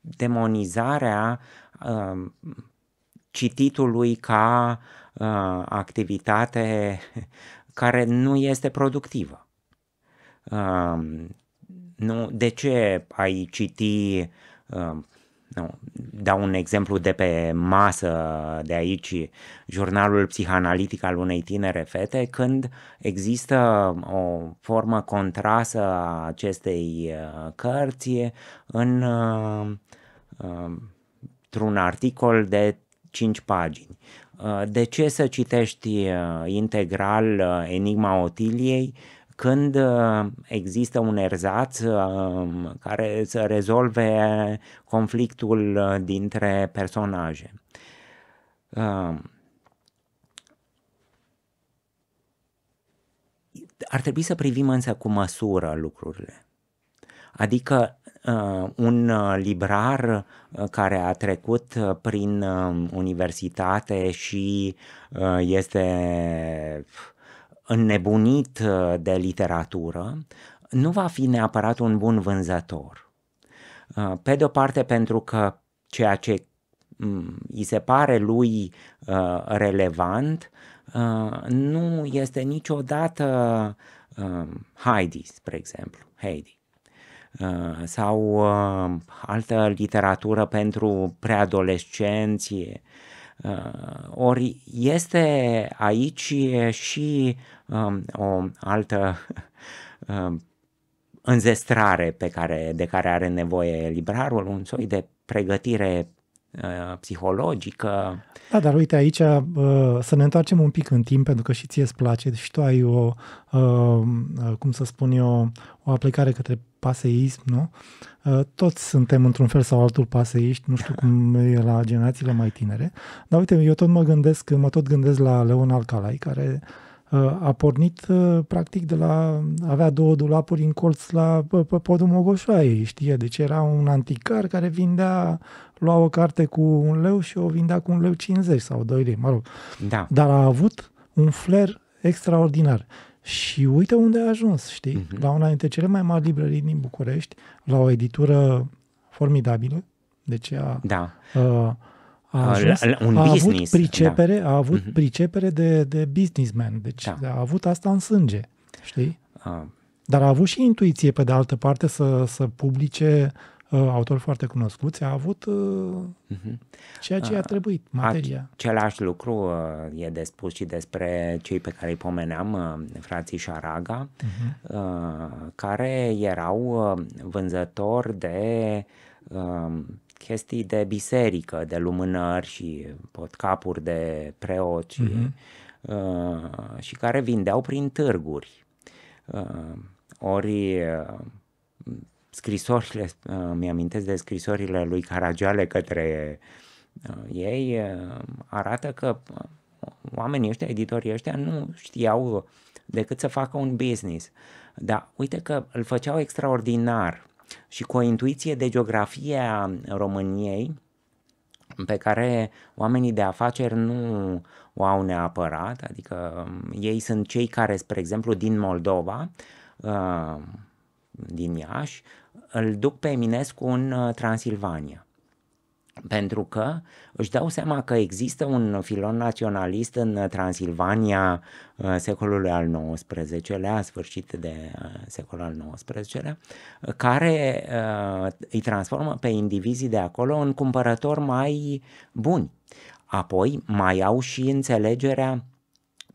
demonizarea uh, cititului ca uh, activitate <laughs> care nu este productivă. Uh, nu, de ce ai citi uh, nu. Dau un exemplu de pe masă de aici, jurnalul psihanalitic al unei tinere fete, când există o formă contrasă a acestei uh, cărți în, uh, uh, într-un articol de 5 pagini. De ce să citești integral Enigma Otiliei când uh, există un erzaț uh, care să rezolve conflictul uh, dintre personaje. Ar trebui să privim însă cu măsură lucrurile. Adică un librar care a trecut prin universitate și este înnebunit uh, de literatură nu va fi neapărat un bun vânzător. Uh, pe de-o parte pentru că ceea ce îi mm, se pare lui uh, relevant nu este niciodată Heidi, spre exemplu, Heidi sau altă literatură pentru preadolescenție Ori este aici și um, o altă <laughs> um, înzestrare pe care, de care are nevoie librarul, un soi de pregătire uh, psihologică. Da, dar uite aici uh, să ne întoarcem un pic în timp pentru că și ție îți place și tu ai o, um, uh, cum să spun eu, o aplicare către paseism, nu? Toți suntem într-un fel sau altul paseiști, nu știu cum <laughs> e la generațiile mai tinere, dar uite, eu tot mă gândesc, mă tot gândesc la Leon Alcalai, care uh, a pornit uh, practic de la, avea două dulapuri în colț la pe, pe podul Mogoșoaiei, știe, deci era un anticar care vindea, lua o carte cu un leu și o vindea cu un leu 50 sau 2 lei, mă rog. Da. Dar a avut un flair extraordinar. Și uite unde a ajuns, știi? Uh-huh. La una dintre cele mai mari librării din București, la o editură formidabilă, deci a, da. uh, a, ajuns, la, la un a business, avut pricepere, da. a avut uh-huh. pricepere de, de businessman, deci da. a avut asta în sânge, știi? Uh. Dar a avut și intuiție, pe de altă parte, să, să publice uh, autori foarte cunoscuți, a avut uh, uh-huh. ceea ce uh, i-a trebuit, materia. Același lucru uh, e de spus și despre cei pe care îi pomeneam, uh, frații Șaraga, uh-huh. uh, care erau uh, vânzători de... Uh, chestii de biserică, de lumânări și pot capuri de preoți mm-hmm. uh, și care vindeau prin târguri. Uh, ori uh, scrisorile, uh, mi-amintesc de scrisorile lui Caragiale către uh, ei, uh, arată că uh, oamenii ăștia, editorii ăștia, nu știau decât să facă un business. Dar uite că îl făceau extraordinar și cu o intuiție de geografie a României pe care oamenii de afaceri nu o au neapărat, adică mm, ei sunt cei care, spre exemplu, din Moldova, ă, din Iași, îl duc pe Eminescu în ă, Transilvania pentru că își dau seama că există un filon naționalist în Transilvania uh, secolului al XIX-lea, sfârșit de uh, secolul al XIX-lea, care uh, îi transformă pe indivizii de acolo în cumpărători mai buni. Apoi mai au și înțelegerea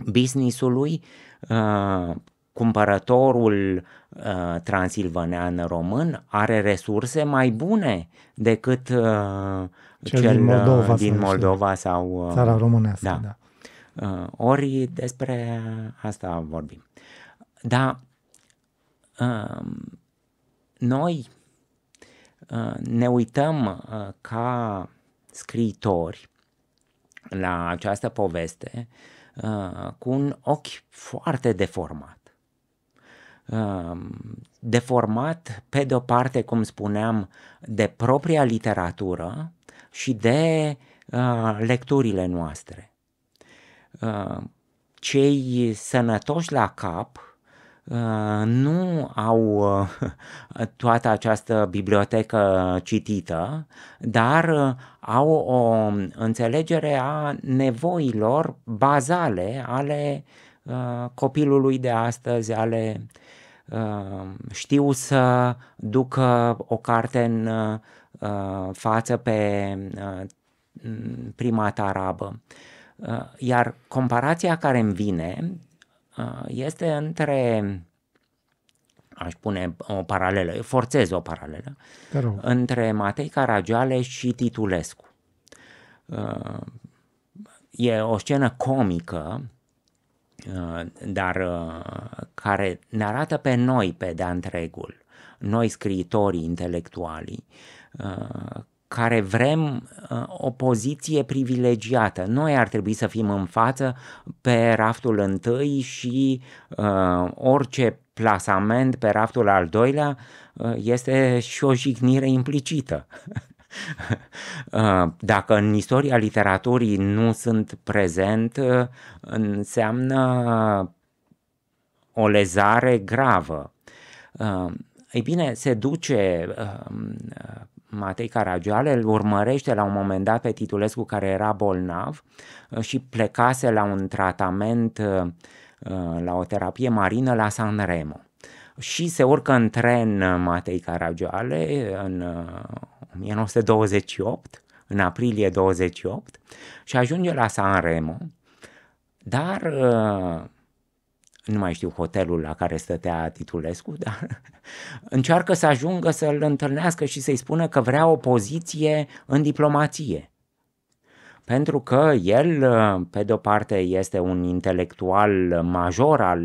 businessului cumpărătorul uh, transilvanean român are resurse mai bune decât uh, cel, cel din uh, Moldova, din sau, Moldova sau uh, țara românească. Da. da. Uh, ori despre asta vorbim. Dar uh, um, noi uh, ne uităm uh, ca scriitori la această poveste uh, cu un ochi foarte deformat. Um, deformat pe de o parte, cum spuneam, de propria literatură și de uh, lecturile noastre. Uh, cei sănătoși la cap uh, nu au uh, <laughs> toată această bibliotecă citită, dar uh, au o înțelegere a nevoilor bazale ale uh, copilului de astăzi, ale uh, Ehm, știu să ducă uh, o carte în uh, față pe uh, prima arabă. Iar comparația care îmi vine este între aș pune o paralelă, forțez o paralelă, între Matei Caragiale și Titulescu. E o scenă comică Uh, dar uh, care ne arată pe noi, pe de întregul, noi scriitorii intelectuali, uh, care vrem o poziție privilegiată. Noi ar trebui să fim în față pe raftul întâi și orice plasament pe raftul al doilea este și o jignire implicită. <laughs> <laughs> Uh, dacă în istoria literaturii nu sunt prezent, uh, înseamnă o lezare gravă. Uh, ei bine, se duce Matei Caragiale, îl urmărește la un moment dat pe Titulescu care era bolnav și plecase la un tratament, la o terapie marină la San Remo. Și se urcă în tren Matei Caragiale, în 1928, în aprilie 28, și ajunge la San Remo, dar uh, nu mai știu hotelul la care stătea Titulescu, dar <laughs> încearcă să ajungă să-l întâlnească și să-i spună că vrea o poziție în diplomație. Pentru că el, uh, pe de-o parte, este un intelectual major al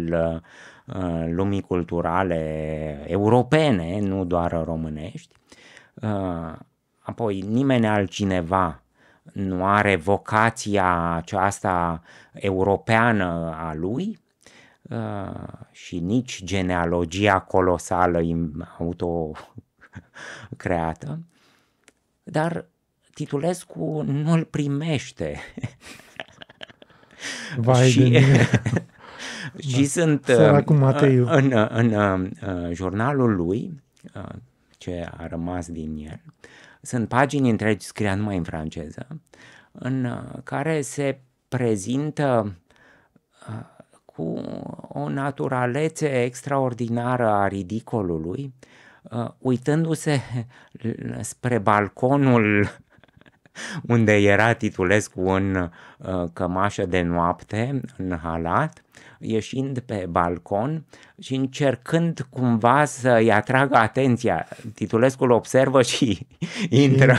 uh, lumii culturale europene, nu doar românești, Uh, apoi nimeni altcineva nu are vocația aceasta europeană a lui uh, și nici genealogia colosală autocreată, dar Titulescu nu îl primește. Vai și, de și da. <laughs> sunt uh, în, În, în, în jurnalul lui, ce a rămas din el. Sunt pagini întregi, scria numai în franceză, în uh, care se prezintă uh, cu o naturalețe extraordinară a ridicolului, uh, uitându-se <laughs> spre balconul <laughs> unde era Titulescu în cămașă de noapte, în halat, ieșind pe balcon și încercând cumva să-i atragă atenția. Titulescul observă și <laughs> intră,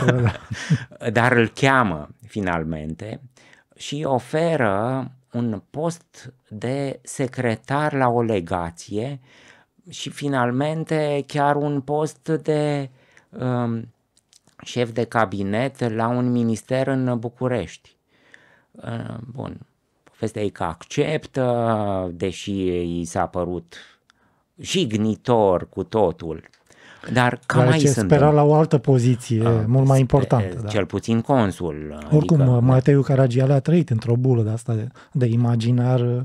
da. <laughs> dar îl cheamă finalmente și oferă un post de secretar la o legație și finalmente chiar un post de um, șef de cabinet la un minister în București. Uh, bun. Vestea e că acceptă, deși i s-a părut jignitor cu totul. Dar cam mai sunt. spera la o altă poziție uh, mult mai importantă. da. Cel puțin consul. Oricum, adică, Mateiu Caragiale a trăit într-o bulă de asta de, de imaginar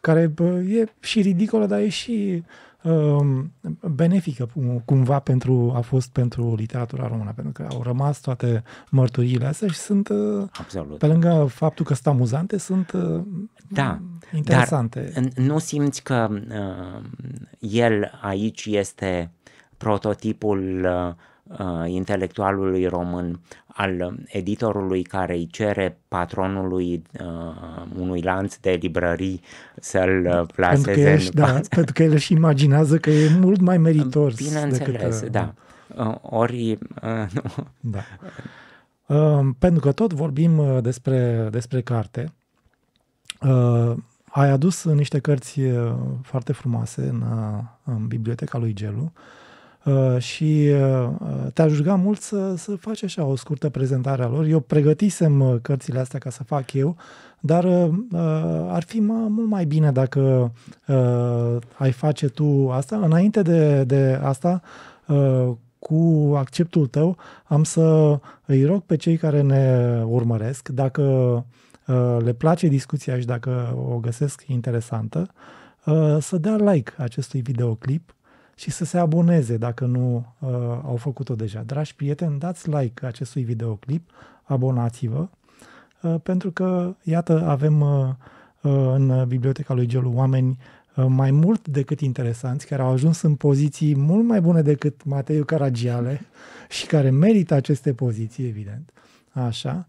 care bă, e și ridicolă, dar e și uh, Ehm, benefică cumva pentru, a fost pentru literatura română, pentru că au rămas toate mărturiile astea și sunt, eh, Absolut. pe lângă faptul că sunt amuzante, sunt eh, da, interesante. Dar nu simți că uh, el aici este prototipul uh, uh, intelectualului român, al editorului care îi cere patronului uh, unui lanț de librării să-l plaseze uh, pentru că, el, în da, pentru că el își imaginează că e mult mai meritor. Uh, Bineînțeles, decât, da. da. Uh, ori... Uh, nu. Da. Uh, pentru că tot vorbim uh, despre, despre carte, uh, ai adus niște cărți foarte frumoase în, în biblioteca lui Gelu. Uh, Uh, și uh, te a ruga mult să, să faci așa o scurtă prezentare a lor. Eu pregătisem uh, cărțile astea ca să fac eu, dar ar fi mult mai bine dacă ai face tu asta. Înainte de, de asta, cu acceptul tău, am să îi rog pe cei care ne urmăresc, dacă le place discuția și dacă o găsesc interesantă, să dea like acestui videoclip și să se aboneze dacă nu uh, au făcut-o deja. Dragi prieteni, dați like acestui videoclip, abonați-vă, uh, pentru că, iată, avem uh, uh, în Biblioteca lui Gelu oameni uh, mai mult decât interesanți, care au ajuns în poziții mult mai bune decât Mateiu Caragiale <laughs> și care merită aceste poziții, evident. Așa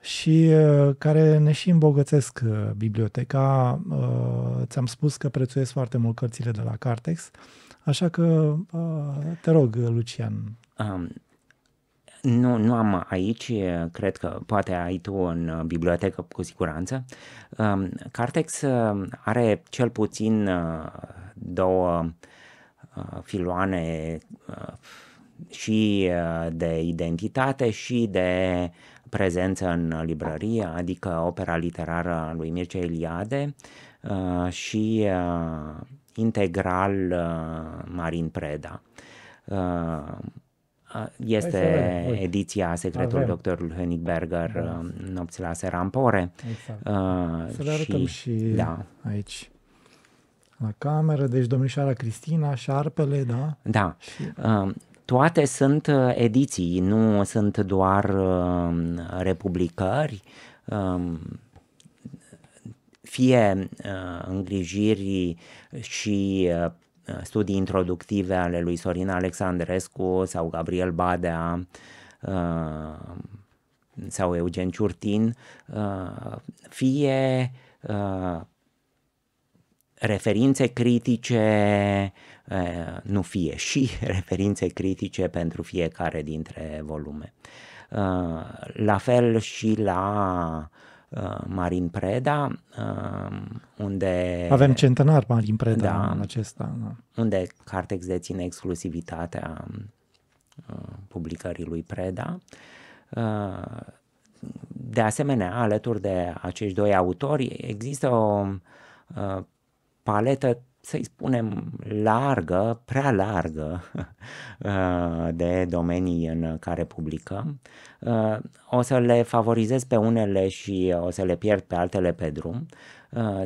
și uh, care ne și îmbogățesc uh, biblioteca. Uh, ți-am spus că prețuiesc foarte mult cărțile de la Cartex. Așa că uh, te rog, Lucian. Um, nu, nu am aici, cred că poate ai tu în uh, bibliotecă cu siguranță. Um, Cartex uh, are cel puțin două filoane și de identitate și de prezență în librărie, adică opera literară a lui Mircea Eliade și integral uh, Marin Preda. Uh, uh, este avem, ediția Secretul avem. doctorului Berger da. nopți la Serampore. Exact. Uh, Să le arătăm și, și da. aici la cameră, deci domnișoara Cristina, șarpele, da? Da. Și... Uh, toate sunt ediții, nu sunt doar uh, republicări. Uh, fie uh, îngrijirii și uh, studii introductive ale lui Sorin Alexandrescu sau Gabriel Badea uh, sau Eugen Ciurtin, fie referințe critice, nu fie și <laughs> referințe critice pentru fiecare dintre volume. La fel și la Uh, Marin Preda, uh, unde... Avem centenar Marin Preda da, în acesta. Da. Unde Cartex deține exclusivitatea uh, publicării lui Preda. De asemenea, alături de acești doi autori, există o paletă să-i spunem, largă, prea largă <laughs> uh, de domenii în care publicăm. Uh, o să le favorizez pe unele și o să le pierd pe altele pe drum. Uh,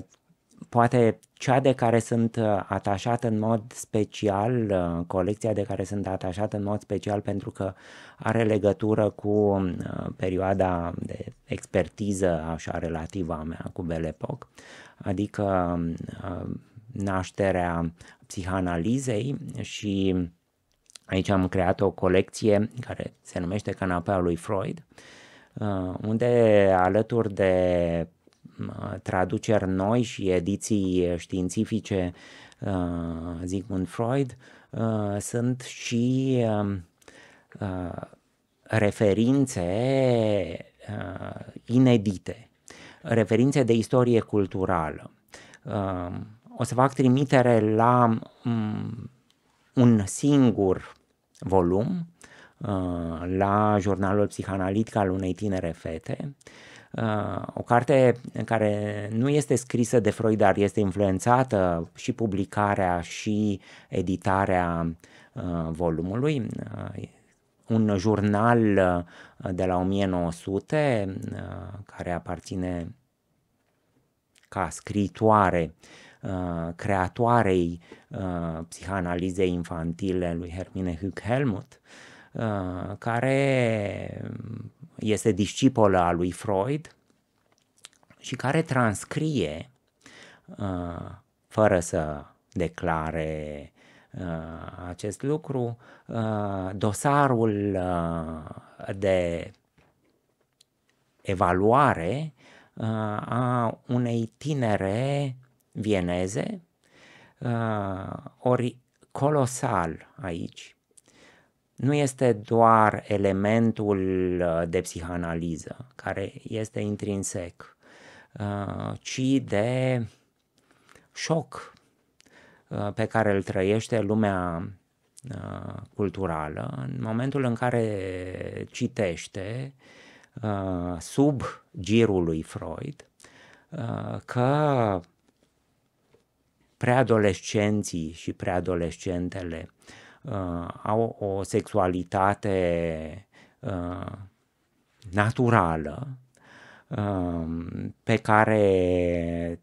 poate cea de care sunt atașat în mod special, colecția de care sunt atașat în mod special pentru că are legătură cu perioada de expertiză așa relativă a mea cu Belle adică nașterea psihanalizei și aici am creat o colecție care se numește Canapea lui Freud, uh, unde alături de uh, traduceri noi și ediții științifice Sigmund uh, Freud sunt și referințe inedite, referințe de istorie culturală o să fac trimitere la um, un singur volum uh, la jurnalul psihanalitic al unei tinere fete, uh, o carte care nu este scrisă de Freud, dar este influențată și publicarea și editarea uh, volumului, uh, un jurnal uh, de la 1900 uh, care aparține ca scritoare uh, Uh, creatoarei uh, psihanalizei infantile lui Hermine Hug Helmut, uh, care este discipolă a lui Freud și care transcrie, uh, fără să declare uh, acest lucru, uh, dosarul uh, de evaluare uh, a unei tinere vieneze, uh, ori colosal aici nu este doar elementul uh, de psihanaliză care este intrinsec, uh, ci de șoc pe care îl trăiește lumea culturală în momentul în care citește sub girul lui Freud că preadolescenții și preadolescentele uh, au o sexualitate uh, naturală uh, pe care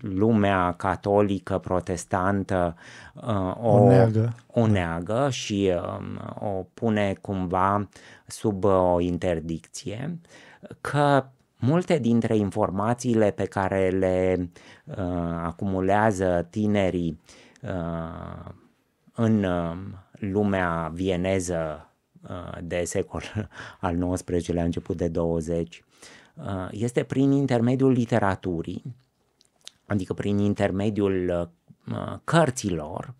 lumea catolică, protestantă uh, o, o, neagă. o neagă și uh, o pune cumva sub o interdicție, că multe dintre informațiile pe care le uh, acumulează tinerii uh, în uh, lumea vieneză uh, de secol <laughs> al XIX-lea, început de 20, uh, este prin intermediul literaturii, adică prin intermediul uh, cărților uh,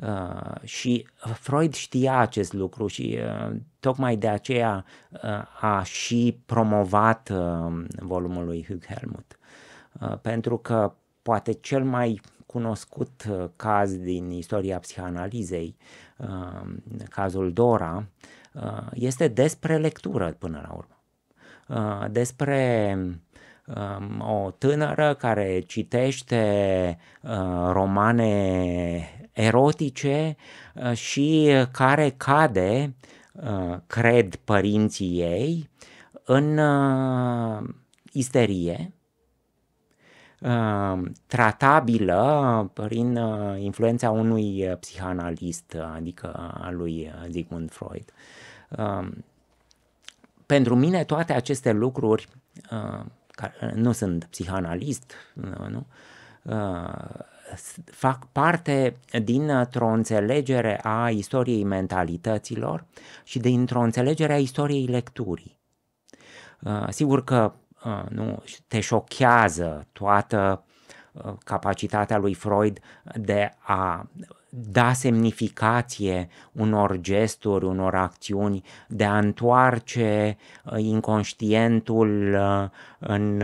Uh, și Freud știa acest lucru și uh, tocmai de aceea uh, a și promovat uh, volumul lui Hugh Helmut. Uh, pentru că poate cel mai cunoscut caz din istoria psihanalizei, cazul Dora, este despre lectură până la urmă. Despre um, o tânără care citește romane erotice uh, și uh, care cade, uh, cred părinții ei, în isterie, tratabilă prin influența unui psihanalist, adică a lui Sigmund Freud. Um, pentru mine toate aceste lucruri, nu sunt psihanalist, nu? fac parte dintr-o înțelegere a istoriei mentalităților și dintr-o înțelegere a istoriei lecturii. Uh, sigur că uh, nu te șochează toată uh, capacitatea lui Freud de a da semnificație unor gesturi, unor acțiuni, de a întoarce inconștientul în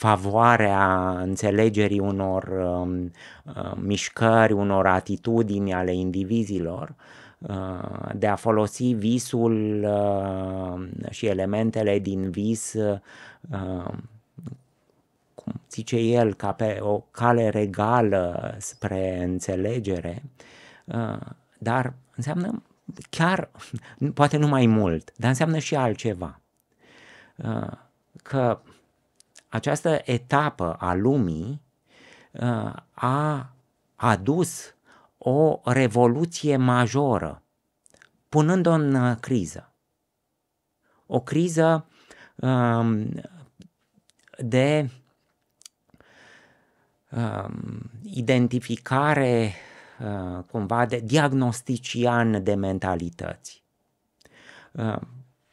favoarea înțelegerii unor um, uh, mișcări, unor atitudini ale indivizilor, uh, de a folosi visul uh, și elementele din vis, cum zice el, ca pe o cale regală spre înțelegere, dar înseamnă chiar, poate nu mai mult, dar înseamnă și altceva. Că această etapă a lumii uh, a adus o revoluție majoră, punând-o în uh, criză. O criză um, de um, identificare uh, cumva de diagnostician de mentalități.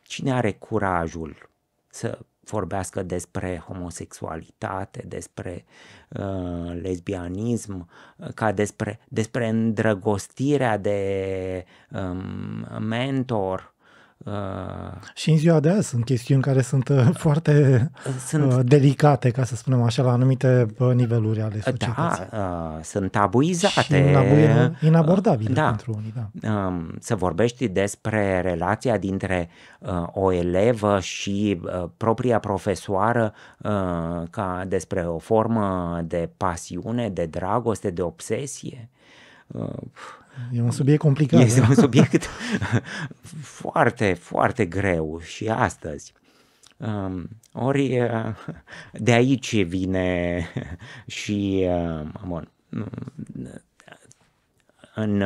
Cine are curajul să vorbească despre homosexualitate, despre uh, lesbianism, ca despre, despre îndrăgostirea de um, mentor, și în ziua de azi sunt chestiuni care sunt uh, <laughs> foarte sunt, uh, delicate, ca să spunem așa, la anumite uh, niveluri ale da, societății. Da, sunt tabuizate. Și inabordabile da. pentru unii, da. Um, să vorbești despre relația dintre o elevă și propria profesoară ca despre o formă de pasiune, de dragoste, de obsesie E un subiect complicat. Este da. un subiect <laughs> foarte, foarte greu și astăzi. Um, ori uh, de aici vine <laughs> și, uh, bun, uh, în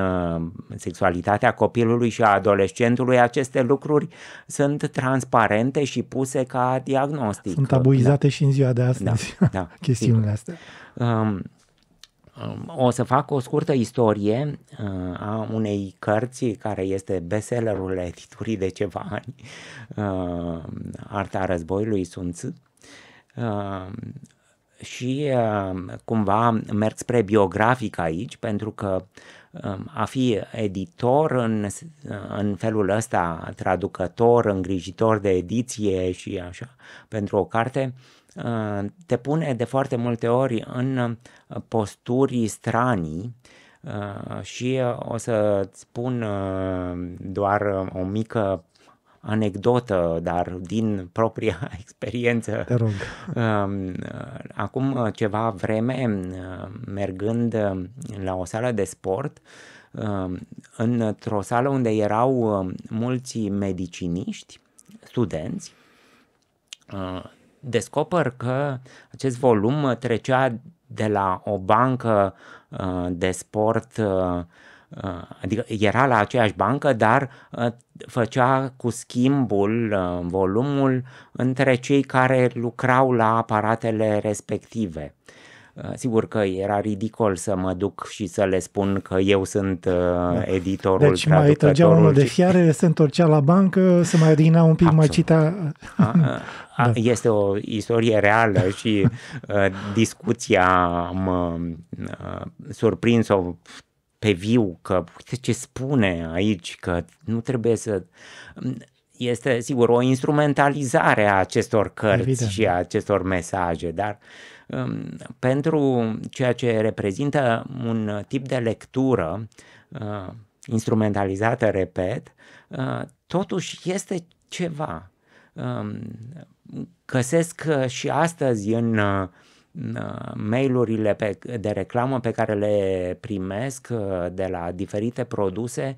sexualitatea copilului și a adolescentului, aceste lucruri sunt transparente și puse ca diagnostic. Sunt tabuizate da. și în ziua de astăzi da, da, <laughs> chestiunile sigur. astea. Um, o să fac o scurtă istorie uh, a unei cărți care este bestsellerul editurii de ceva ani, uh, Arta războiului Sun uh, Și cumva merg spre biografic aici, pentru că um, a fi editor în, în felul ăsta, traducător, îngrijitor de ediție și așa, pentru o carte, Uh, te pune de foarte multe ori în uh, posturi stranii uh, și o să spun doar o mică anecdotă, dar din propria <laughs> experiență. Te rog. Um, acum ceva vreme, mergând la o sală de sport, um, într-o sală unde erau mulți mediciniști, studenți, descoper că acest volum uh, trecea de la o bancă uh, de sport, uh, adică era la aceeași bancă, dar făcea cu schimbul volumul între cei care lucrau la aparatele respective. Uh, sigur că era ridicol să mă duc și să le spun că eu sunt uh, da. editorul, Deci mai trăgea unul de fiare, se întorcea la bancă, se mai adina un pic, mai cita... <laughs> da. Este o istorie reală și uh, discuția am uh, surprins-o pe viu că uite ce spune aici, că nu trebuie să... Este, sigur, o instrumentalizare a acestor cărți Evident. și a acestor mesaje, dar uh, Ehm, pentru ceea ce reprezintă un tip de lectură ehm, instrumentalizată, repet, ehm, totuși este ceva. Căsesc și astăzi în mailurile pe, de reclamă pe care le primesc de la diferite produse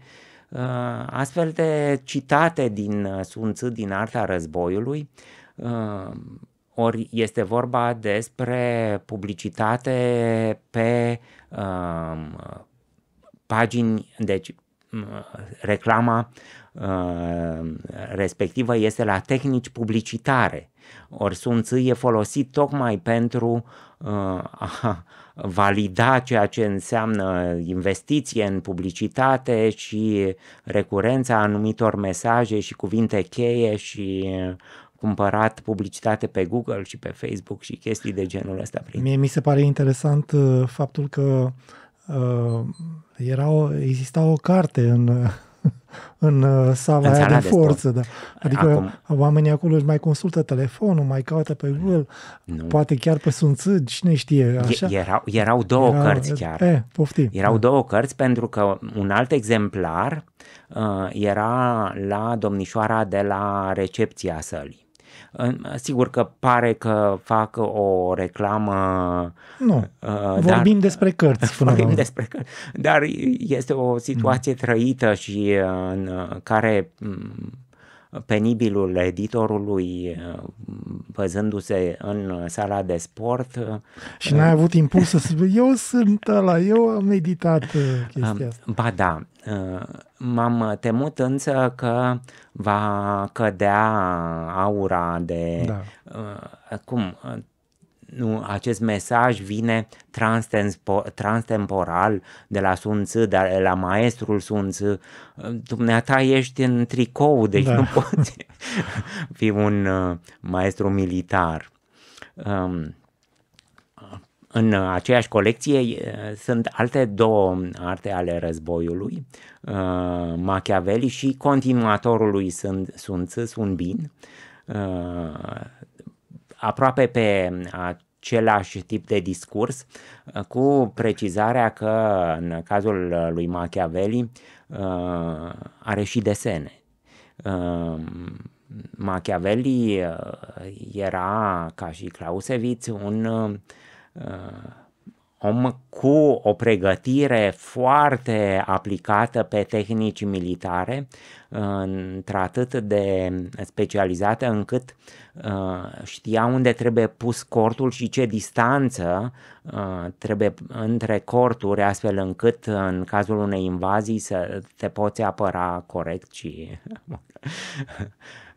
astfel de citate din Sun Tzu, din Arta Războiului, ori este vorba despre publicitate pe um, pagini, deci reclama um, respectivă este la tehnici publicitare. Ori sunt e folosit tocmai pentru uh, a valida ceea ce înseamnă investiție în publicitate și recurența anumitor mesaje și cuvinte cheie și cumpărat publicitate pe Google și pe Facebook și chestii de genul ăsta. Prin... Mie mi se pare interesant uh, faptul că uh, era o, exista o carte în, <laughs> în uh, sala, în aia de, forță. Da. Adică Acum, oamenii acolo își mai consultă telefonul, mai caută pe Google, nu. poate chiar pe Sun cine știe. Așa? E, erau, erau două era, cărți chiar. E, eh, poftim. Erau da. două cărți pentru că un alt exemplar uh, era la domnișoara de la recepția sălii Sigur că pare că fac o reclamă. Nu. Uh, dar, vorbim despre cărți. <laughs> Vorbim vorbim despre cărți. Dar este o situație trăită și uh, în uh, care mm, penibilul editorului văzându-se în sala de sport. Și n-ai avut impulsul să eu sunt ăla, eu am meditat um, chestia asta. Ba da, Ă, m-am temut însă că va cădea aura de da. Ă, cum ă, nu, acest mesaj vine transtemporal de la Sun Tzu, de la maestrul Sun Tzu. Dumneata ești în tricou, deci da. nu poți fi un maestru militar. Um, în aceeași colecție sunt alte două arte ale războiului, ă, Machiavelli și continuatorul lui Sun, sunt Tzu, Sun Bin, ă, aproape pe același tip de discurs, ă, cu precizarea că în cazul lui Machiavelli are și desene. Machiavelli era, ca și Clausewitz, un uh, Uh, om cu o pregătire foarte aplicată pe tehnici militare, într-atât de specializată încât uh, știa unde trebuie pus cortul și ce distanță uh, trebuie între corturi, astfel încât în cazul unei invazii să te poți apăra corect și <laughs>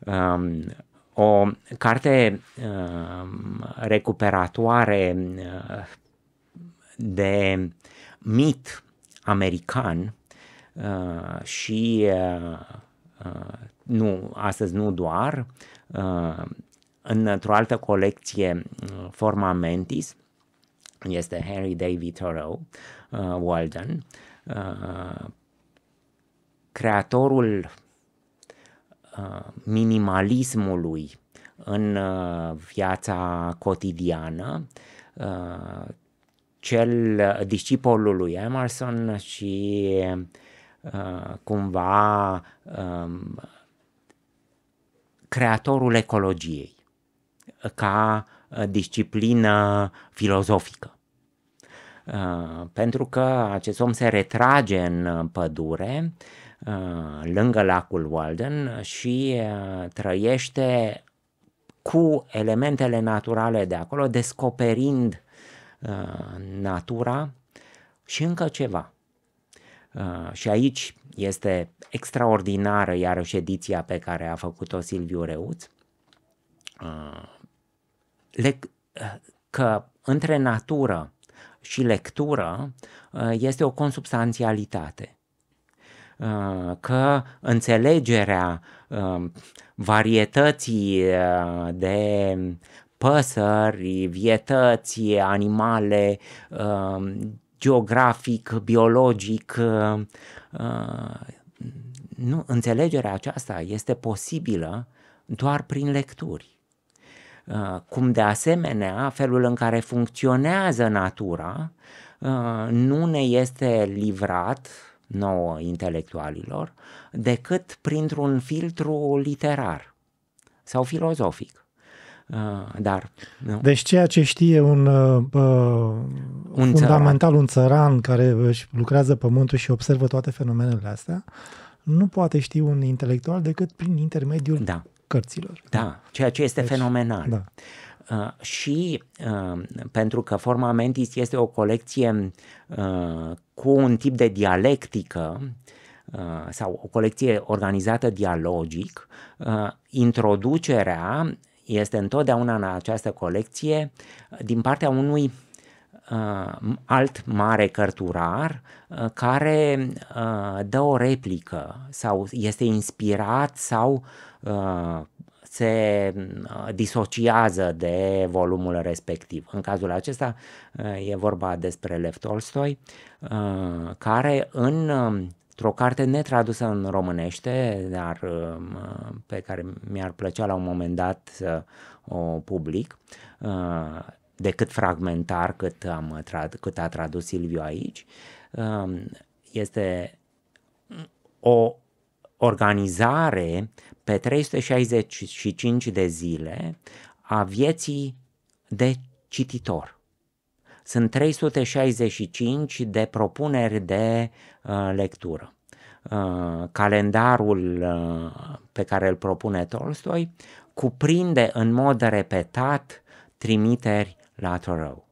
um, o carte um, uh, recuperatoare de mit american uh, și uh, uh, nu, astăzi nu doar, uh, într-o altă colecție, uh, Forma Mentis, este Henry David Thoreau, uh, Walden, uh, creatorul Uh, minimalismului în uh, viața cotidiană, uh, cel discipolul lui Emerson și cumva um, creatorul ecologiei ca disciplină filozofică. Pentru că acest om se retrage în pădure uh, Uh, lângă lacul Walden și uh, trăiește cu elementele naturale de acolo, descoperind uh, natura și încă ceva. Și aici este extraordinară iarăși ediția pe care a făcut-o Silviu Reuț, că între natură și lectură este o consubstanțialitate. Uh, că înțelegerea uh, varietății uh, de păsări, vietăți, animale, geografic, biologic, nu, înțelegerea aceasta este posibilă doar prin lecturi. Cum de asemenea, felul în care funcționează natura nu ne este livrat nouă intelectualilor, decât printr-un filtru literar sau filozofic. Uh, dar. Nu? Deci ceea ce știe un, uh, uh un fundamental, țăran. un țăran care își lucrează pământul și observă toate fenomenele astea, nu poate ști un intelectual decât prin intermediul da. cărților. Da, ceea ce este deci, fenomenal. Da. Uh, Uh, și uh, pentru că forma mentis este o colecție uh, cu un tip de dialectică sau o colecție organizată dialogic, introducerea este întotdeauna în această colecție din partea unui alt mare cărturar care dă o replică sau este inspirat sau se uh, disociază de volumul respectiv. În cazul acesta uh, e vorba despre Lev Tolstoi, uh, care în într-o carte netradusă în românește, dar pe care mi-ar plăcea la un moment dat să o public, decât fragmentar cât, am, cât a tradus Silviu aici, este o organizare pe 365 de zile a vieții de cititor. Sunt 365 de propuneri de uh, lectură. Uh, calendarul uh, pe care îl propune Tolstoi cuprinde în mod repetat trimiteri la Thoreau.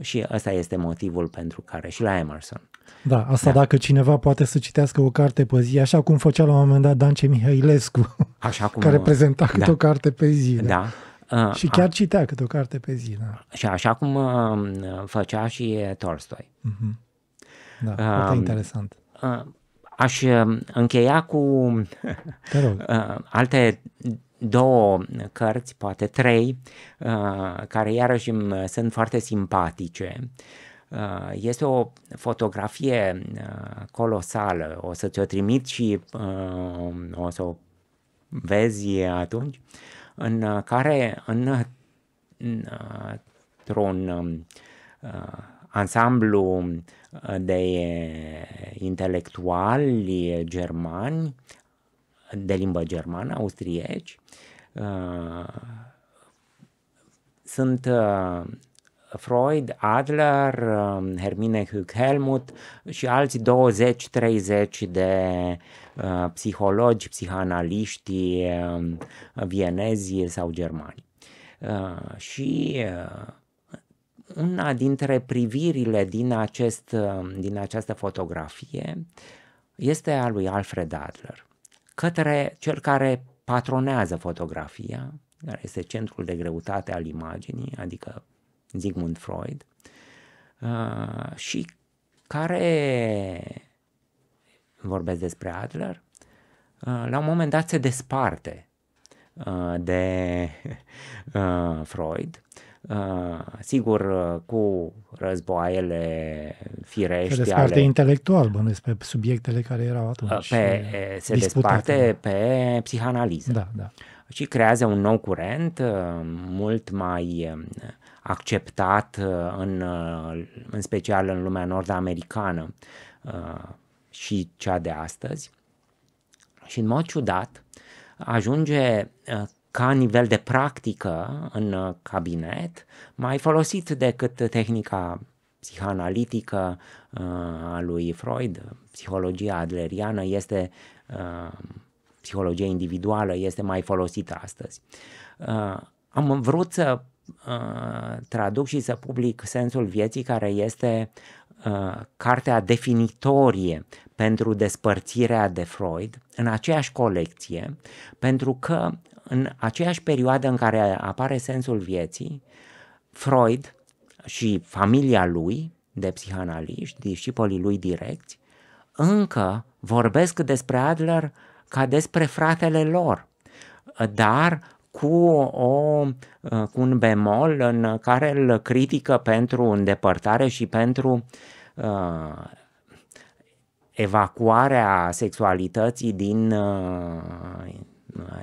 Și ăsta este motivul pentru care și la Emerson. Da, asta da. dacă cineva poate să citească o carte pe zi, așa cum făcea la un moment dat Dance Mihailescu, așa cum, <laughs> care prezenta câte da. o carte pe zi. Da. da. și chiar a, citea câte o carte pe zi. Da. Și așa cum um, făcea și Tolstoi. Mhm. Da, foarte um, foarte interesant. aș um, încheia cu Te rog. <laughs> Uh, alte două cărți, poate trei, uh, care iarăși sunt foarte simpatice. Uh, este o fotografie uh, colosală, o să ți-o trimit și uh, o să o vezi atunci, în care în, într-un um, ansamblu de intelectuali germani, de limbă germană, austrieci, sunt Freud, Adler, um, Hermine Hug-Helmut și alți 20-30 de uh, psihologi, psihanaliști um, vienezi sau germani. Uh, și uh, una dintre privirile din, acest, um, din această fotografie este a lui Alfred Adler, către cel care patronează fotografia, care este centrul de greutate al imaginii, adică Sigmund Freud, uh, și care, vorbesc despre Adler, uh, la un moment dat se desparte uh, de <laughs> Freud, sigur cu războaiele firești. Se desparte ale, intelectual, bănuiesc, pe subiectele care erau atunci pe, Se disputate. desparte da. pe psihanaliză. Da, da. Și creează un nou curent mult mai um, acceptat uh, în, uh, în special în lumea nord-americană uh, și cea de astăzi. Și în mod ciudat ajunge ca nivel de practică în cabinet mai folosit decât tehnica psihanalitică a lui Freud, psihologia adleriană este psihologia individuală este mai folosită astăzi. Am vrut să Uh, traduc și să public Sensul vieții, care este uh, cartea definitorie pentru despărțirea de Freud, în aceeași colecție, pentru că în aceeași perioadă în care apare Sensul vieții, Freud și familia lui de psihanaliști, discipolii lui direcți, încă vorbesc despre Adler ca despre fratele lor, dar cu, o, uh, cu un bemol în care îl critică pentru îndepărtare și pentru uh, evacuarea sexualității din uh,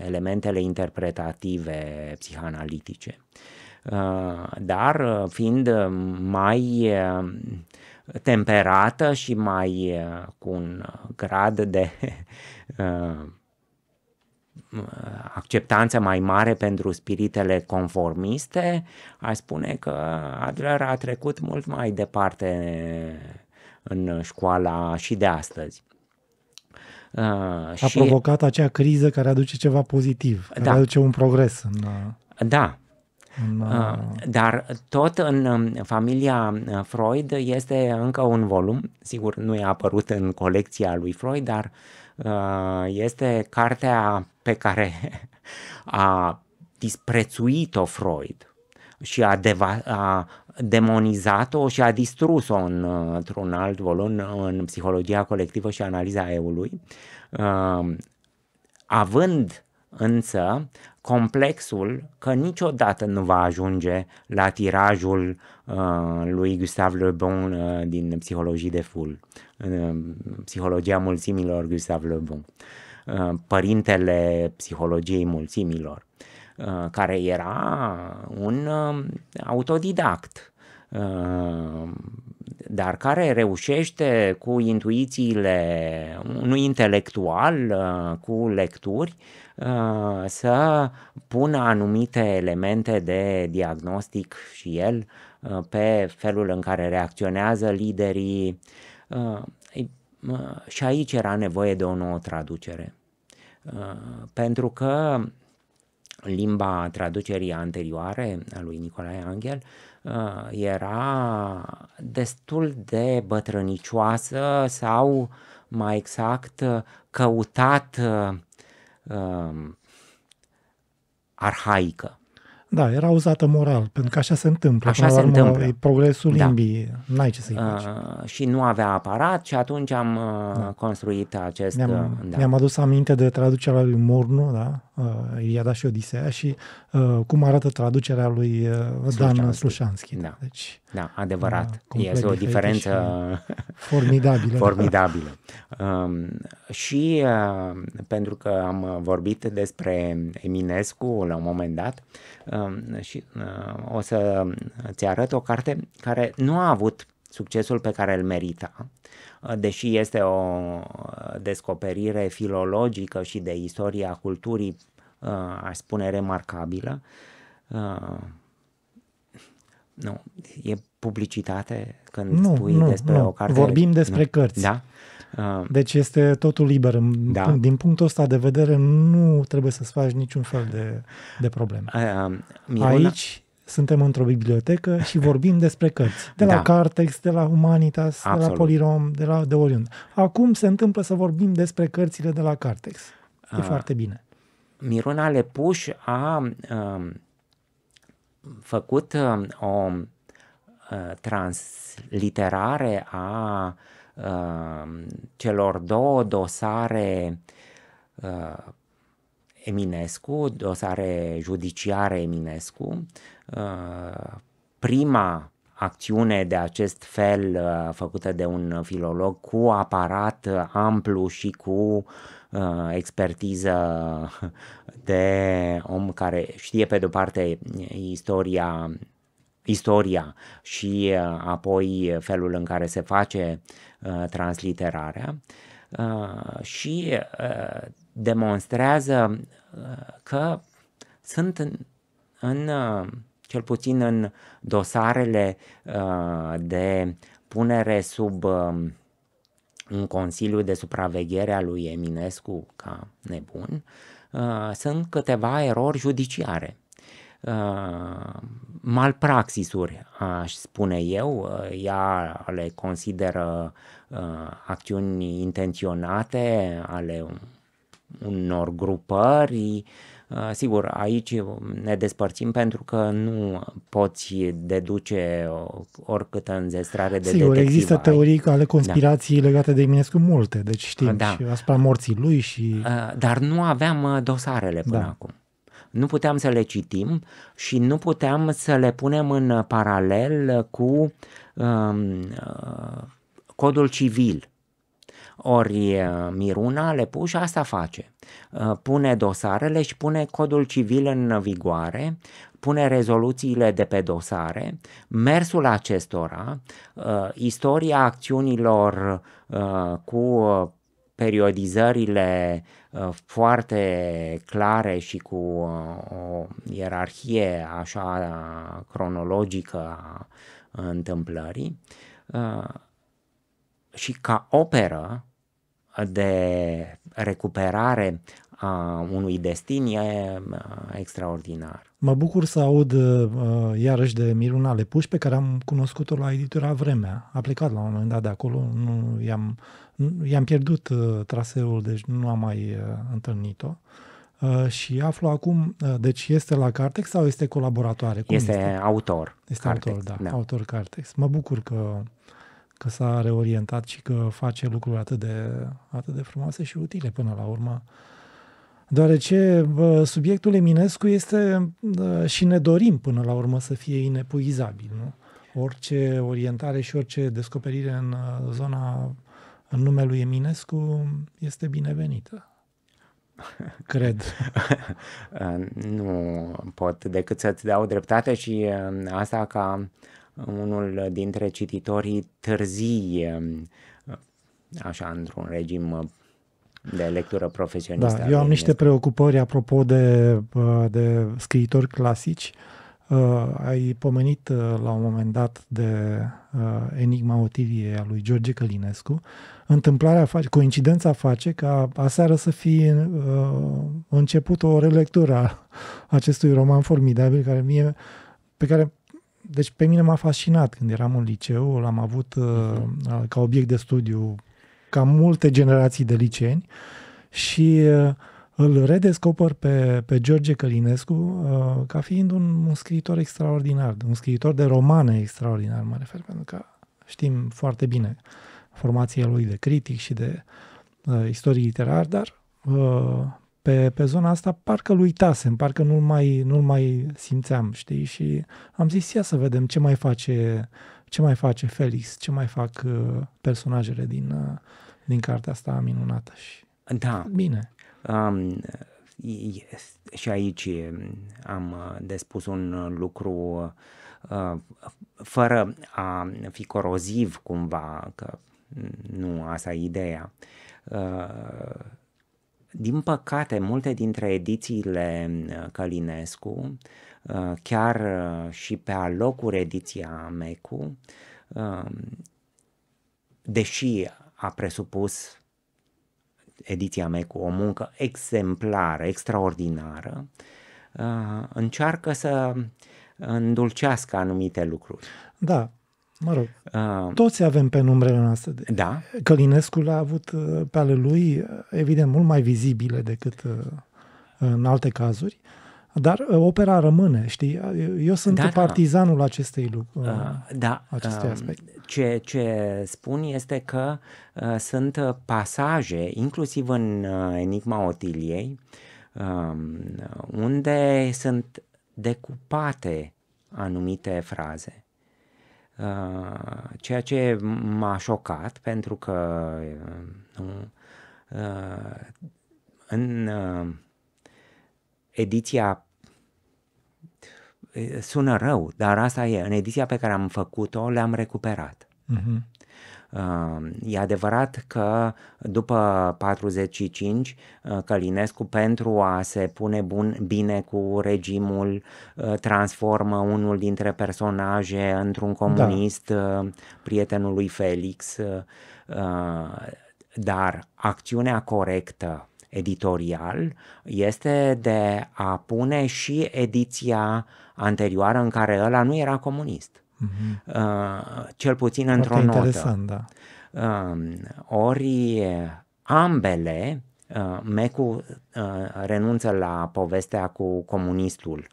elementele interpretative psihanalitice. Uh, dar uh, fiind mai uh, temperată și mai uh, cu un grad de <laughs> uh, Uh, acceptanță mai mare pentru spiritele conformiste, aș spune că Adler a trecut mult mai departe în școala și de astăzi. Uh, a și... provocat acea criză care aduce ceva pozitiv, care da. aduce un progres. În... Uh, da. În, Dar tot în um, familia Freud este încă un volum, sigur nu e apărut în colecția lui Freud, dar uh, Uh, este cartea pe care <laughs> a disprețuit-o Freud și a, deva- a demonizat-o și a distrus-o în, într-un alt volum în Psihologia colectivă și analiza eului, uh, având însă complexul că niciodată nu va ajunge la tirajul uh, Uh, lui Gustave Le Bon uh, din Psihologie de Ful, uh, Psihologia Mulțimilor Gustave Le Bon, părintele psihologiei mulțimilor, care era un autodidact, dar care reușește cu intuițiile unui intelectual, cu lecturi, să pună anumite elemente de diagnostic și el Uh, pe felul în care reacționează liderii. Uh, și aici era nevoie de o nouă traducere. Uh, pentru că limba traducerii anterioare a lui Nicolae Angel era destul de bătrânicioasă sau mai exact căutat arhaică. Da, era uzată moral, pentru că așa se întâmplă. Așa se întâmplă. E progresul da. limbii, n-ai ce să-i Uh, și nu avea aparat și atunci am uh, da. construit acest... Ne-am, uh, da. ne-am adus aminte de traducerea lui Murnu, da? Uh, dat și Odiseea și uh, cum arată traducerea lui uh, Dan Slușanski. Da. Deci, da, adevărat. Da, este o diferență formidabilă. Da. formidabilă. Um, și uh, pentru că am vorbit despre Eminescu la un moment dat, um, și uh, o să ți arăt o carte care nu a avut succesul pe care îl merita, uh, deși este o uh, descoperire filologică și de istoria culturii, uh, aș spune, remarcabilă, nu, e publicitate când nu, spui nu, despre nu. o carte? vorbim despre nu. cărți. Da? Uh, um, deci este totul liber. Da. Din punctul ăsta de vedere nu trebuie să-ți faci niciun fel de, de probleme. Uh, um, Aici una... suntem într-o bibliotecă și <laughs> vorbim despre cărți. De la da. Cartex, de la Humanitas, Absolut. de la Polirom, de la de oriunde. Acum se întâmplă să vorbim despre cărțile de la Cartex. E uh, foarte bine. Miruna Lepuș a... Uh, făcut uh, o uh, transliterare a uh, celor două dosare Eminescu, dosare judiciare Eminescu. Prima acțiune de acest fel făcută de un filolog cu aparat amplu și cu expertiză de om care știe pe de-o parte istoria istoria și uh, apoi felul în care se face uh, transliterarea uh, și demonstrează că sunt în, în cel puțin în dosarele de punere sub um, un consiliu de supraveghere a lui Eminescu ca nebun, uh, Uh, sunt câteva erori judiciare, uh, malpraxisuri, aș spune eu, uh, ea le consideră acțiuni intenționate ale unor grupări Uh, sigur, aici ne despărțim pentru că nu poți deduce oricâtă înzestrare de Sigur, există teorii ale da. conspirației da. legate de Eminescu multe, deci știm da. și asupra morții lui și... Uh, dar nu aveam uh, dosarele până da. acum. Nu puteam să le citim și nu puteam să le punem în paralel cu um, codul civil ori Miruna le Lepuș asta face. Pune dosarele și pune codul civil în vigoare, pune rezoluțiile de pe dosare, mersul acestora, istoria acțiunilor cu periodizările foarte clare și cu o ierarhie așa cronologică a întâmplării și ca operă de recuperare a unui destin e extraordinar. Mă bucur să aud uh, iarăși de Miruna Lepuș, pe care am cunoscut-o la editura Vremea. A plecat la un moment dat de acolo, nu i-am, i-am pierdut uh, traseul, deci nu am mai uh, întâlnit-o. Uh, și aflu acum, uh, deci este la Cartex sau este colaboratoare? Cum este, este autor. Este Cartex, autor, da, da, autor Cartex. Mă bucur că că s-a reorientat și că face lucruri atât de, atât de frumoase și utile până la urmă. Deoarece subiectul Eminescu este și ne dorim până la urmă să fie inepuizabil. Nu? Orice orientare și orice descoperire în uh, zona în numele lui Eminescu este binevenită. <laughs> Cred. <laughs> Uh, nu pot decât să-ți dau dreptate și uh, asta ca unul dintre cititorii târzii, așa, într-un regim uh, de lectură profesionistă. Da, eu am niște preocupări apropo de, uh, de scriitori clasici. Uh, ai pomenit la un moment dat de Enigma Otiliei a lui George Călinescu. Întâmplarea face, coincidența face ca aseară să fie început o relectură a acestui roman formidabil care mie, pe care deci pe mine m-a fascinat când eram în liceu, l-am avut uh, mhm. uh ca obiect de studiu ca multe generații de liceeni și uh, îl redescoper pe, pe George Călinescu uh, ca fiind un, un scriitor extraordinar, un scriitor de romane extraordinar, mă refer, pentru că știm foarte bine formația lui de critic și de uh, istorie literar, dar uh, pe, pe zona asta, parcă-l uitasem, parcă nu-l mai, nu mai simțeam, știi? Și am zis, ia să vedem ce mai face, ce mai face Felix, ce mai fac uh, personajele din, uh, din cartea asta minunată. Și da. Bine. Um, și aici um, am uh, de spus un uh, lucru uh, fără a fi coroziv cumva, că mm, nu asta e ideea din păcate, multe dintre edițiile uh, Călinescu, uh, chiar uh, și pe alocuri ediția Mecu, um, deși a presupus ediția Mecu o muncă exemplară, extraordinară, încearcă să îndulcească anumite lucruri. Da, Mă rog, uh, toți avem pe numele noastre. Da. Călinescu l-a avut uh, pe ale lui, uh, evident, mult mai vizibile decât uh, în alte cazuri, dar opera rămâne, știi? Eu sunt da, da. partizanul da. acestei lucruri, uh, ah, da, acestui um, aspect. Uh, ce, ce spun este că uh, sunt pasaje, inclusiv în uh, Enigma Otiliei, uh, unde sunt decupate anumite fraze. Uh, ceea ce m-a șocat pentru că uh, uh, în ediția sună rău, dar asta e, în ediția pe care am făcut-o le-am recuperat. Uh-huh. E adevărat că după 45 uh, Călinescu pentru a se pune bun, bine cu regimul uh, transformă unul dintre personaje într-un da. comunist da. prietenul lui Felix dar acțiunea corectă editorial este de a pune și ediția anterioară în care ăla nu era comunist. Uh, cel puțin într-o notă. interesant, da. Um, uh, ori ambele, uh, Mecu uh, renunță la povestea cu comunistul,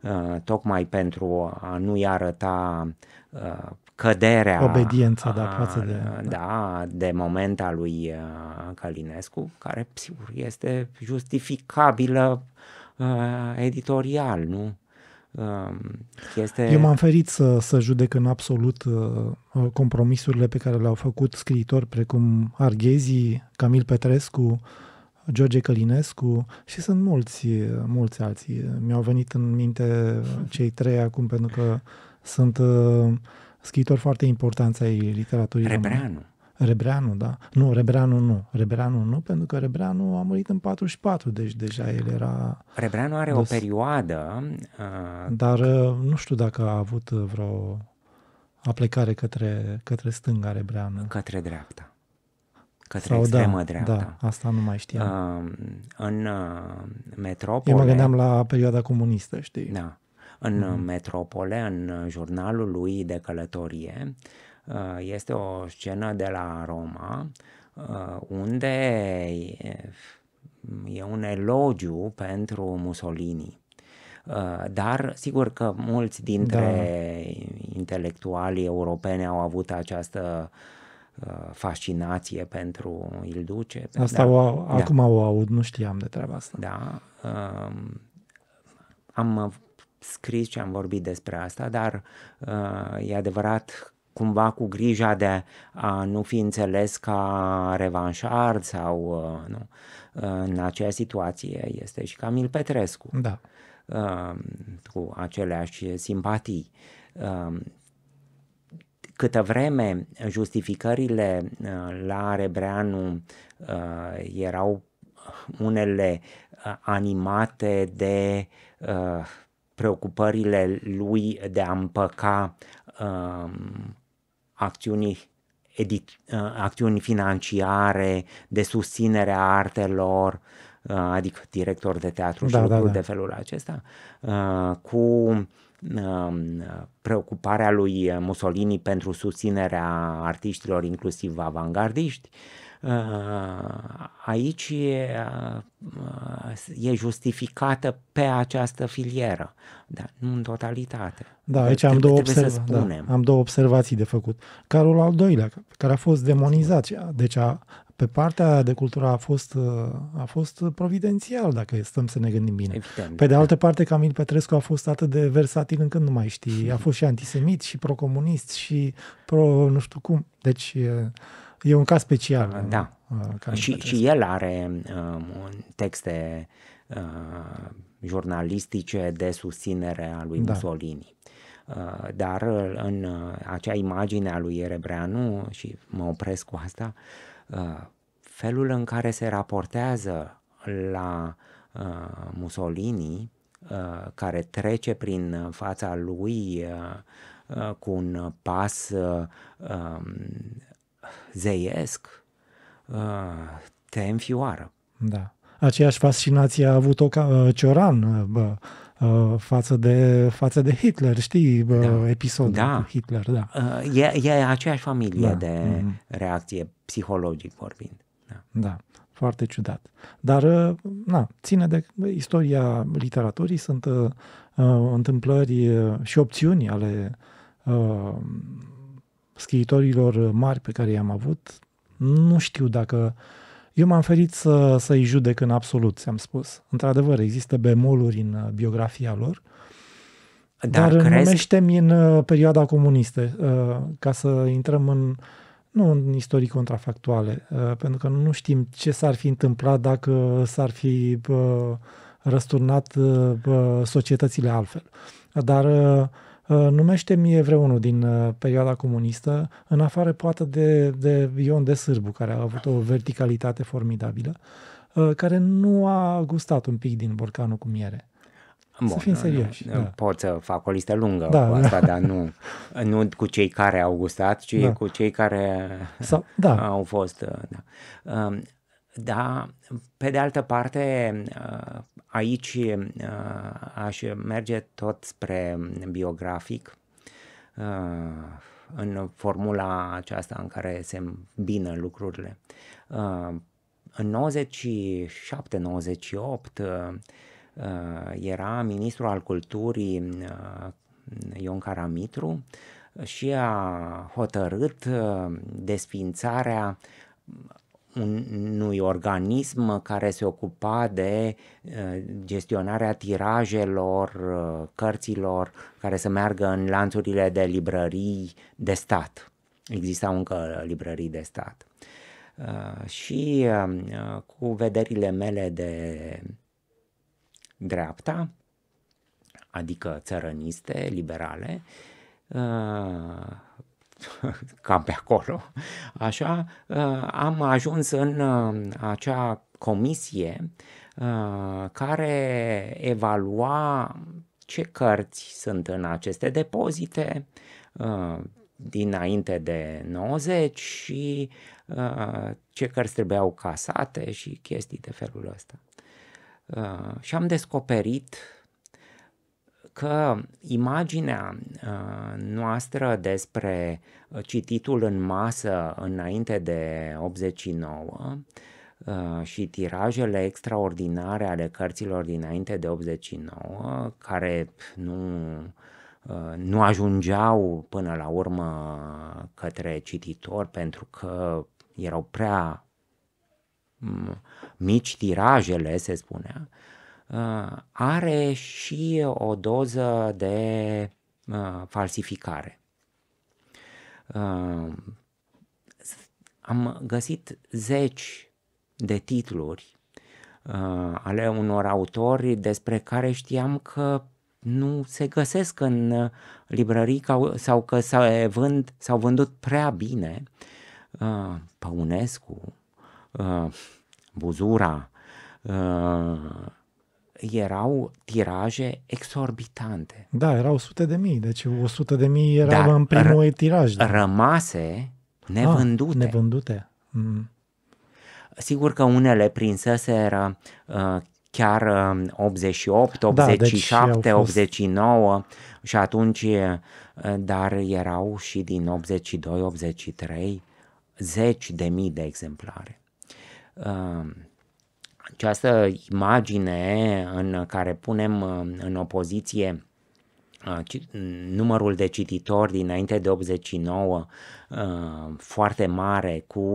uh, tocmai pentru a nu-i arăta uh, căderea obediența da, uh, față de, da, da, de moment al lui uh, Calinescu, care sigur este justificabilă uh, editorial, nu? Este... Eu m-am ferit să, să judec în absolut uh, compromisurile pe care le-au făcut scriitori precum Arghezi, Camil Petrescu, George Călinescu și sunt mulți, mulți alții. Mi-au venit în minte cei trei acum pentru că sunt uh, scriitori foarte importanți ai literaturii. Rebreanu. Române. Rebreanu, da? Nu, Rebreanu nu. Rebreanu nu, pentru că Rebreanu a murit în 44, deci deja el era... Rebreanu are des... o perioadă... Uh... Dar nu știu dacă a avut uh, vreo aplecare către, către stânga Rebreanu. Către dreapta. Către Sau da, extremă da, dreapta. Da, asta nu mai știam. Uh, în uh, metropole... Eu mă gândeam la perioada comunistă, știi? Da. În uh-huh. metropole, în uh, jurnalul lui de călătorie, uh, Uh, este o scenă de la Roma uh, unde e un elogiu pentru Mussolini. Uh, dar sigur că mulți dintre da. intelectualii europeni au avut această fascinație pentru Il Duce. Asta da. o, da. acum da. o aud, nu știam de treaba asta. Da. Um, am scris și am vorbit despre asta, dar e adevărat cumva cu grija de a nu fi înțeles ca revanșar sau uh, nu. Uh, în acea situație este și Camil Petrescu. Da. Um, cu aceleași simpatii. Um, câtă vreme justificările uh, la Rebreanu erau unele animate de preocupările lui de a împăca um, acțiunii uh, acțiuni financiare, de susținere a artelor, uh, adică director de teatru da, și da, lucruri da, da. de felul acesta, uh, cu um, preocuparea lui Mussolini pentru susținerea artiștilor, inclusiv avangardiști, Ah, aici e, ah, e justificată pe această filieră, dar nu în totalitate. Da, aici am două, observa- da, am două observații de făcut. Carol al doilea, care a fost demonizat, deci a, pe partea de cultură a fost, a fost providențial, dacă stăm să ne gândim bine. Evident, pe de da. altă da. parte, Camil Petrescu a fost atât de versatil încât nu mai știi. A fost și antisemit, și procomunist, și pro nu știu cum. Deci E un caz special. Da. Uh, și, și el are uh, texte uh, jurnalistice de susținere a lui da. Mussolini. Uh, dar uh, în uh, acea imagine a lui Erebreanu, și mă opresc cu asta, uh, felul în care se raportează la uh, Mussolini, care trece prin fața lui cu un pas um, zeiesc, ă, te înfioară. Da. Aceeași fascinație a avut-o ca, ă, Cioran ă, bă, față, de, față de Hitler, știi, bă, da. episodul da. cu Hitler. Da. E, e aceeași familie da. de mm-hmm. reacție, psihologic vorbind. Da. da foarte ciudat. Dar, na, ține de istoria literaturii, sunt uh, întâmplări și opțiuni ale uh, scriitorilor mari pe care i-am avut, nu știu dacă... Eu m-am ferit să, să-i judec în absolut, ți-am spus. Într-adevăr, există bemoluri în uh, biografia lor, dar, dar crezi... numește în uh, perioada comunistă, uh, ca să intrăm în, nu în istorii contrafactuale, pentru că nu știm ce s-ar fi întâmplat dacă s-ar fi răsturnat societățile altfel. Dar Uh, Numește-mi vreunul din uh, perioada comunistă, în afară poate de, de Ion de Sârbu, care a avut o verticalitate formidabilă, uh, care nu a gustat un pic din borcanul cu miere. Bun, să fim serioși. Nu, da. Pot să fac o listă lungă da, cu asta, da. dar nu, nu cu cei care au gustat, ci da. cu cei care Sau, da. au fost. Da. Um, da, pe de altă parte, aici uh, aș merge tot spre biografic uh, în formula aceasta în care se îmbină lucrurile. Uh, în 97-98 era ministru al culturii Ion Caramitru și a hotărât desfințarea unui organism care se ocupa de uh, gestionarea tirajelor uh, cărților care să meargă în lanțurile de librării de stat. Existau încă librării de stat. Uh, și um, cu vederile mele de dreapta, adică țărăniste, liberale, <laughs> cam pe acolo, așa, ă, am ajuns în ă, acea comisie ă, care evalua ce cărți sunt în aceste depozite dinainte de 90 și ce cărți trebuiau casate și chestii de felul ăsta. Și am descoperit că imaginea ă, noastră despre ă, cititul în masă înainte de 89 ă, și tirajele extraordinare ale cărților dinainte de 89, care nu, nu ajungeau până la urmă către cititor pentru că erau prea mici tirajele, se spunea, Uh, are și o doză de uh, falsificare. Uh, am găsit zeci de titluri ale unor autori despre care știam că nu se găsesc în librării sau că s-au vând, s-au vândut prea bine. Păunescu, Buzura, erau tiraje exorbitante. Da, erau sute de mii, deci o sută de mii erau Dar în primul r- tiraj. Da. Rămase ah, nevândute. Ah, nevândute. Mm. Sigur că unele prinseseră uh, chiar 88, uh, 87, da, deci fost... 89 și atunci, uh, dar erau și din 82, 83 zeci de mii de exemplare. Uh, această imagine în care punem uh, în opoziție uh, numărul de cititori dinainte de 89 uh, foarte mare cu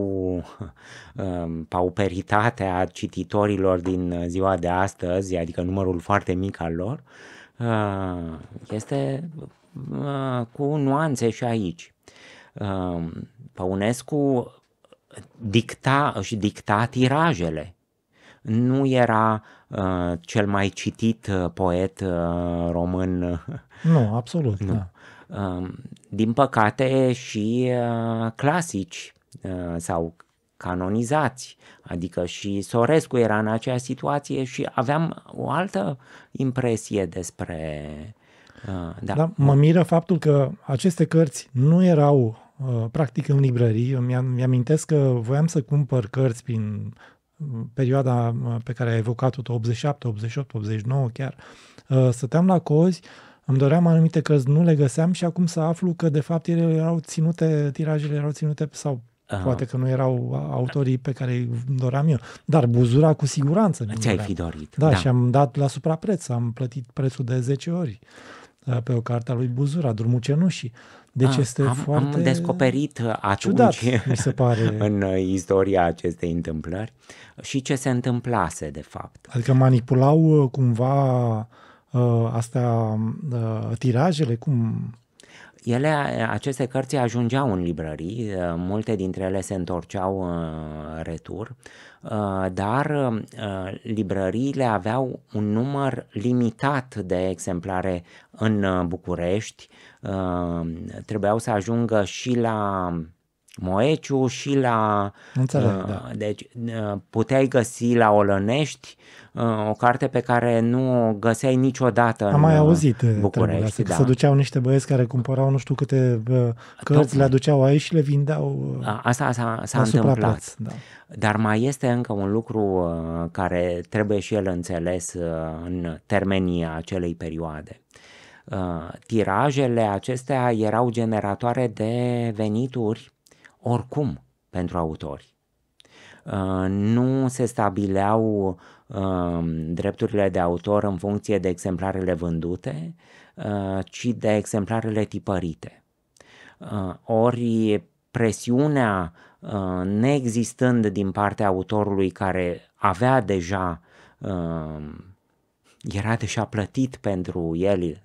pauperitatea cititorilor din ziua de astăzi, adică numărul foarte mic al lor, este cu nuanțe și aici. Păunescu dicta, și dicta tirajele nu era uh, cel mai citit uh, poet uh, român. Uh, nu, absolut. Nu. Da. Uh, din păcate și uh, clasici uh, sau canonizați, adică și Sorescu era în acea situație și aveam o altă impresie despre... Uh, da. da, mă miră faptul că aceste cărți nu erau uh, practic în librării. Mi-amintesc că voiam să cumpăr cărți prin perioada pe care ai evocat-o, 87, 88, 89 chiar, uh, stăteam la cozi, îmi doream anumite cărți, nu le găseam și acum să aflu că de fapt ele erau ținute, tirajele erau ținute sau Aha. Poate că nu erau autorii pe care îi doream eu, dar buzura cu siguranță. Ți-ai fi dorit. Da, da, și am dat la suprapreț, am plătit prețul de 10 ori. Da, pe o carte a lui Buzura, Drumul Cenușii. Deci a, ah, este am, foarte am descoperit uh, atunci ciudat, <laughs> mi se pare. în istoria acestei întâmplări și ce se întâmplase de fapt. Adică manipulau uh, cumva uh, astea uh, tirajele, cum ele, aceste cărți ajungeau în librării, uh, multe dintre ele se întorceau în retur, Uh, dar uh, librăriile aveau un număr limitat de exemplare în uh, București. Trebuiau să ajungă și la Moeciu și la... Înțeleg, uh, da. Deci uh, puteai găsi la Olănești Uh, o carte pe care nu o găseai niciodată Am în mai uh, auzit uh, București. Asta, da. Că se duceau niște băieți care cumpărau nu știu câte cărți, Tot... le aduceau aici și le vindeau Asta s-a, s-a întâmplat. Plaț, da. Dar mai este încă un lucru care trebuie și el înțeles în termenii acelei perioade. Tirajele acestea erau generatoare de venituri oricum pentru autori. Nu se stabileau Um, drepturile de autor în funcție de exemplarele vândute, uh, ci de exemplarele tipărite. Uh, ori presiunea uh, neexistând din partea autorului care avea deja um, era deja plătit pentru ele,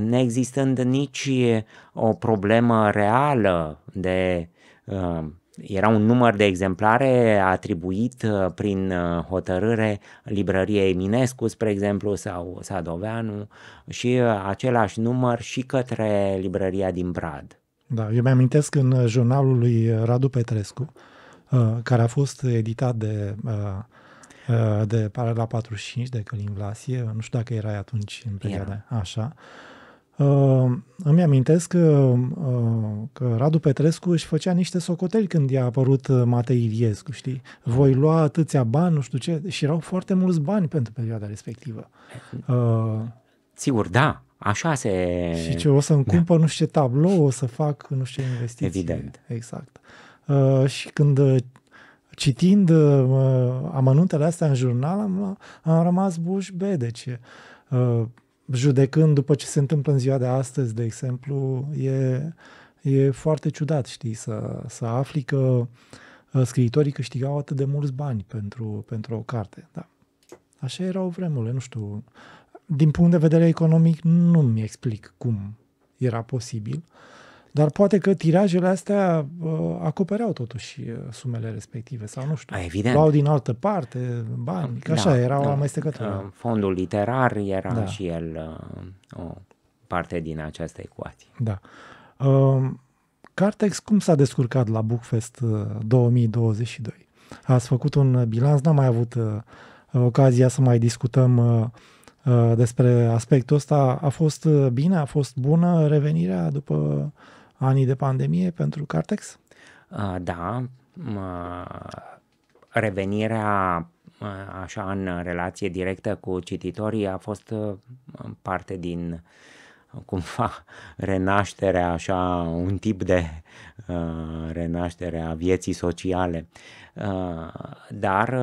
neexistând nici o problemă reală de um, era un număr de exemplare atribuit uh, prin uh, hotărâre librăriei Minescu, spre exemplu, sau Sadoveanu, și uh, același număr și către librăria din Brad. Da, eu mi-amintesc în jurnalul lui Radu Petrescu, care a fost editat de de la 45 de Călin Vlasie, nu știu dacă erai atunci în perioada, așa. Uh, îmi amintesc că, uh, uh, că Radu Petrescu își făcea niște socoteli când i-a apărut uh, Matei Iliescu, știi? Voi lua atâția bani, nu știu ce, și erau foarte mulți bani pentru perioada respectivă. Uh, Sigur, da, așa se... Și ce, o să-mi da. cumpăr nu știu ce tablou, o să fac nu știu ce investiții. Evident. Exact. Uh, și când uh, citind uh, amănuntele astea în jurnal, am, am rămas bușbe, deci uh, judecând după ce se întâmplă în ziua de astăzi, de exemplu, e, e foarte ciudat, știi, să, să afli că uh, scriitorii câștigau atât de mulți bani pentru, pentru o carte. Da. Așa erau vremurile, nu știu. Din punct de vedere economic, nu mi explic cum era posibil. Uh, dar poate că tirajele astea uh, acopereau totuși uh, sumele respective sau nu știu. Evident. Luau din altă parte bani, că da, așa erau da, amestecători. Uh, fondul literar era da. și el uh, o parte din această ecuație. Da. Uh, Cartex cum s-a descurcat la Bookfest 2022? Uh, Ați făcut un bilanț, n-am mai avut uh, ocazia să mai discutăm uh, uh, despre aspectul ăsta. A fost bine, a fost bună revenirea după uh, anii de pandemie pentru Cartex? Uh, da. Uh, revenirea uh, așa în relație directă cu cititorii a fost parte din cumva <laughs> renașterea așa, un tip de renaștere a vieții sociale. dar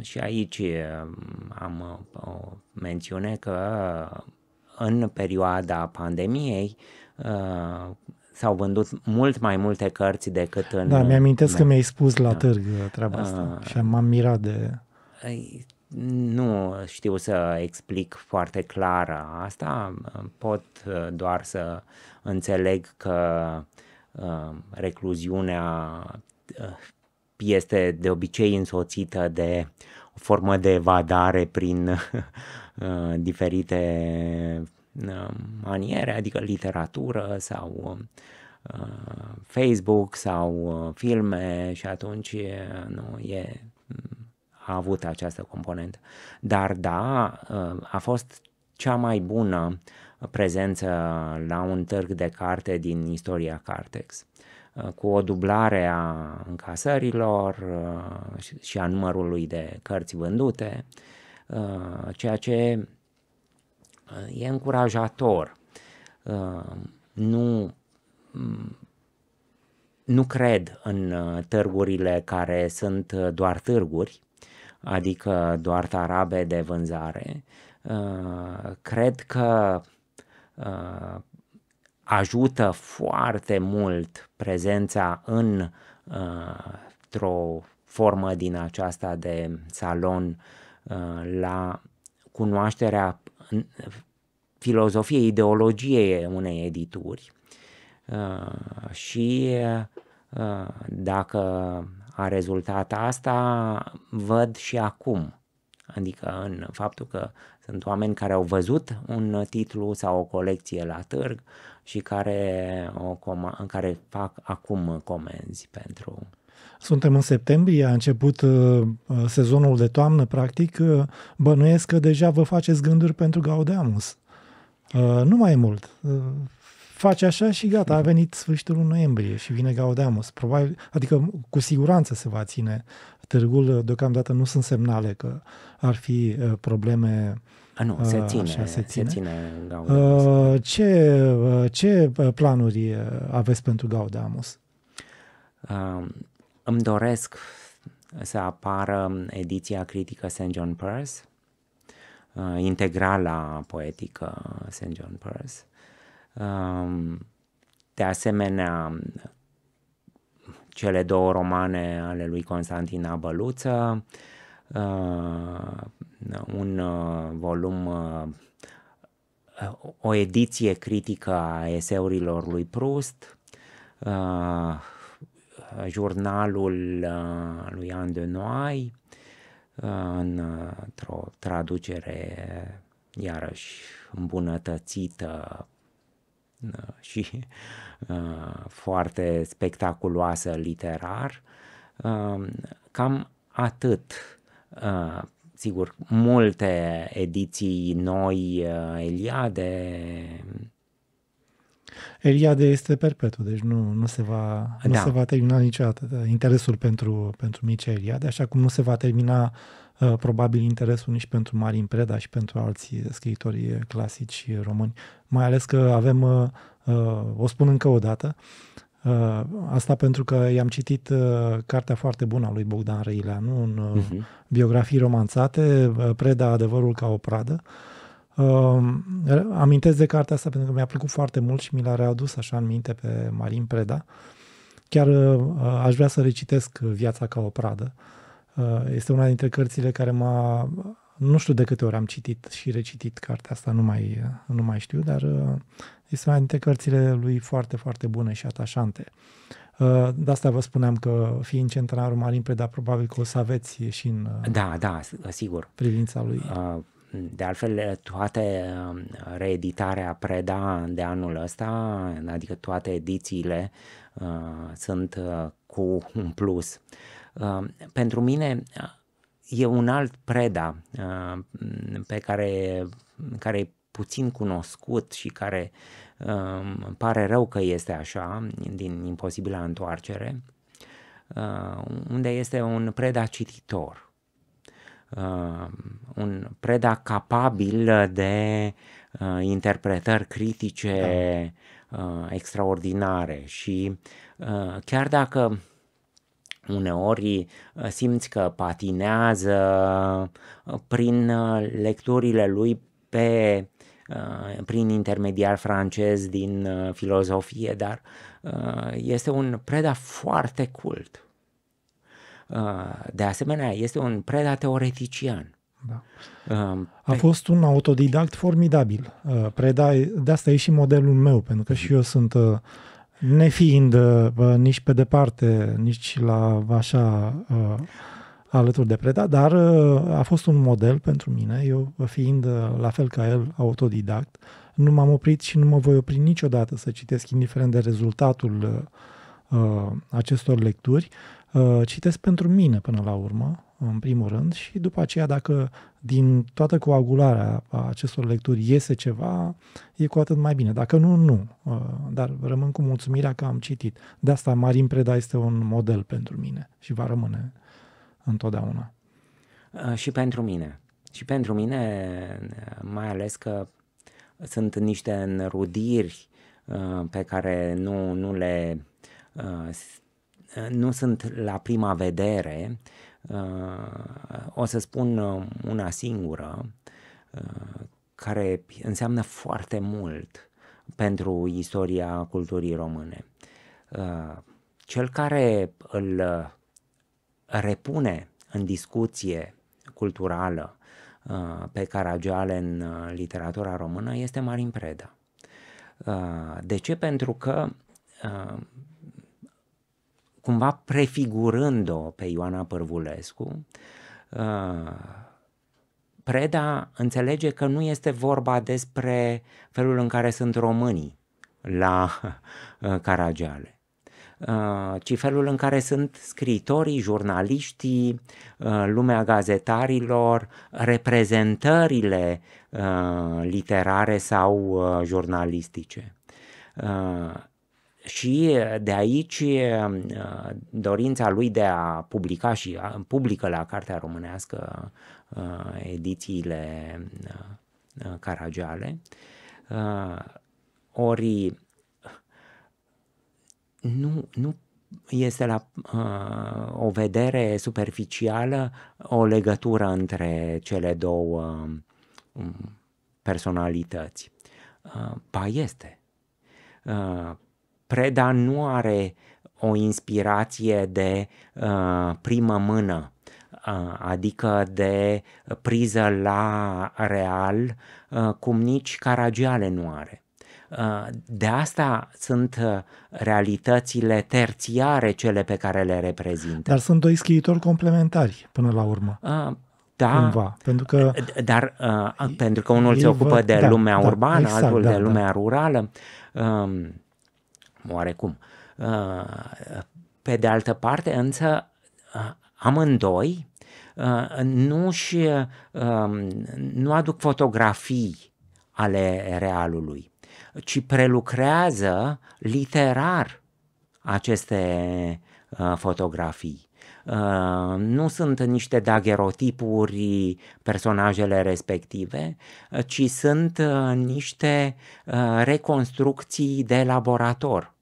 și aici am o mențiune că în perioada pandemiei s-au vândut mult mai multe cărți decât în... Da, mi-amintesc da. că mi-ai spus la da. târg uh, treaba asta uh, și m-am mirat de... Nu știu să explic foarte clar asta, uh, pot uh, doar să înțeleg că recluziunea este de obicei însoțită de o formă de evadare prin <laughs> diferite maniere, adică literatură sau uh, Facebook sau uh, filme și atunci nu e a avut această componentă. Dar da, uh, a fost cea mai bună prezență la un târg de carte din istoria Cartex cu o dublare a încasărilor și a numărului de cărți vândute, ceea ce e încurajator. Uh, nu, mm, nu cred în uh, târgurile care sunt uh, doar târguri, adică doar tarabe de vânzare. Cred că ajută foarte mult prezența în într-o formă din aceasta de salon la cunoașterea filozofie, ideologie unei edituri uh, și uh, dacă a rezultat asta, văd și acum. Adică în faptul că sunt oameni care au văzut un titlu sau o colecție la târg și care, o, care fac acum comenzi pentru suntem în septembrie, a început uh, uh, sezonul de toamnă, practic. Uh, bănuiesc că deja vă faceți gânduri pentru Gaudeamus. Nu mai e mult. Face așa și gata, a venit sfârșitul noiembrie și vine Gaudeamus. Probabil, adică cu siguranță se va ține târgul. Deocamdată nu sunt semnale că ar fi probleme a, nu, se ține, așa, se ține. Se ține Ce, ce planuri aveți pentru Gaudamus? Um, îmi doresc să apară ediția critică St. John Peirce, uh, integrala poetică St. John Peirce. Um, de asemenea, cele două romane ale lui Constantin Abăluță, uh, un uh, volum, o ediție critică a eseurilor lui Proust, jurnalul uh, lui Anne de Noai, uh, într-o traducere iarăși îmbunătățită uh, și foarte spectaculoasă literar. Cam atât. Sigur, multe ediții noi Eliade Eliade este perpetu, deci nu, nu, se, va, nu da. se va termina niciodată da, interesul pentru, pentru mici Eliade, așa cum nu se va termina uh, probabil interesul nici pentru Marin Preda și pentru alții scriitori clasici români, mai ales că avem, uh, uh, o spun încă o dată, Uh, asta pentru că i-am citit uh, cartea foarte bună a lui Bogdan Răileanu, în uh, uh-huh. biografii romanțate, uh, Preda adevărul ca o pradă. Uh, Uh, amintesc de cartea asta pentru că mi-a plăcut foarte mult și mi l-a readus așa în minte pe Marin Preda. Chiar uh, aș vrea să recitesc Viața ca o pradă. Uh, este una dintre cărțile care m-a... Nu știu de câte ori am citit și recitit cartea asta, nu mai, uh, nu mai știu, dar uh, este una dintre cărțile lui foarte, foarte bune și atașante. Uh, de asta vă spuneam că fiind centenarul Marin Preda, probabil că o să aveți și în uh, da, da, sigur. privința lui. Uh, de altfel, toate um, reeditarea Preda de anul ăsta, adică toate edițiile, uh, sunt uh, cu un plus. Um, pentru mine uh, e un alt Preda pe care, care e puțin cunoscut și care um, îmi pare rău că este așa, din imposibilă întoarcere, unde este un Preda cititor Uh, un preda capabil de uh, interpretări critice da. Uh, extraordinare și chiar dacă uneori simți că patinează prin lecturile lui pe prin intermediar francez din filozofie, dar este un preda foarte cult. Uh, de asemenea, este un preda teoretician. Da. Um, a fost un autodidact formidabil. Uh, preda, de asta e și modelul meu, pentru că și eu sunt uh, nefiind nici pe departe, nici la așa alături de Preda, dar a fost un model pentru mine, eu fiind la fel ca el autodidact, nu m-am oprit și nu mă voi opri niciodată să citesc, indiferent de rezultatul uh, acestor lecturi Uh, citesc pentru mine până la urmă, în primul rând, și după aceea, dacă din toată coagularea a acestor lecturi iese ceva, e cu atât mai bine. Dacă nu, nu. Uh, dar rămân cu mulțumirea că am citit. De asta Marin Preda este un model pentru mine și va rămâne întotdeauna. Uh, și pentru mine. Și pentru mine, mai ales că sunt niște înrudiri pe care nu, nu le nu sunt la prima vedere, uh, o să spun uh, una singură, uh, care înseamnă foarte mult pentru istoria culturii române. Cel care îl repune în discuție culturală pe Caragiale în literatura română este Marin Preda. De ce? Pentru că cumva prefigurând-o pe Ioana Părvulescu, uh, Preda înțelege că nu este vorba despre felul în care sunt românii la uh, Caragiale, uh, ci felul în care sunt scritorii, jurnaliștii, lumea gazetarilor, reprezentările literare sau jurnalistice și uh, de aici uh, dorința lui de a publica și uh, publică la Cartea Românească edițiile Caragiale. Ori nu, nu este la uh, o vedere superficială o legătură între cele două um, personalități. Uh, este. Uh, Preda nu are o inspirație de uh, primă mână, uh, adică de priză la real, uh, cum nici Caragiale nu are. Uh, de asta sunt uh, realitățile terțiare cele pe care le reprezintă. Dar sunt doi scriitori complementari până la urmă. Uh, da, cumva, pentru că dar pentru că unul se ocupă vă, de da, lumea da, urbană, exact, altul da, de da. lumea da. rurală. Um, oarecum. Uh, pe de altă parte, însă, uh, amândoi uh, nu-și, um, nu aduc fotografii ale realului, ci prelucrează literar aceste fotografii. Nu sunt niște dagerotipuri personajele respective, ci sunt niște reconstrucții de laborator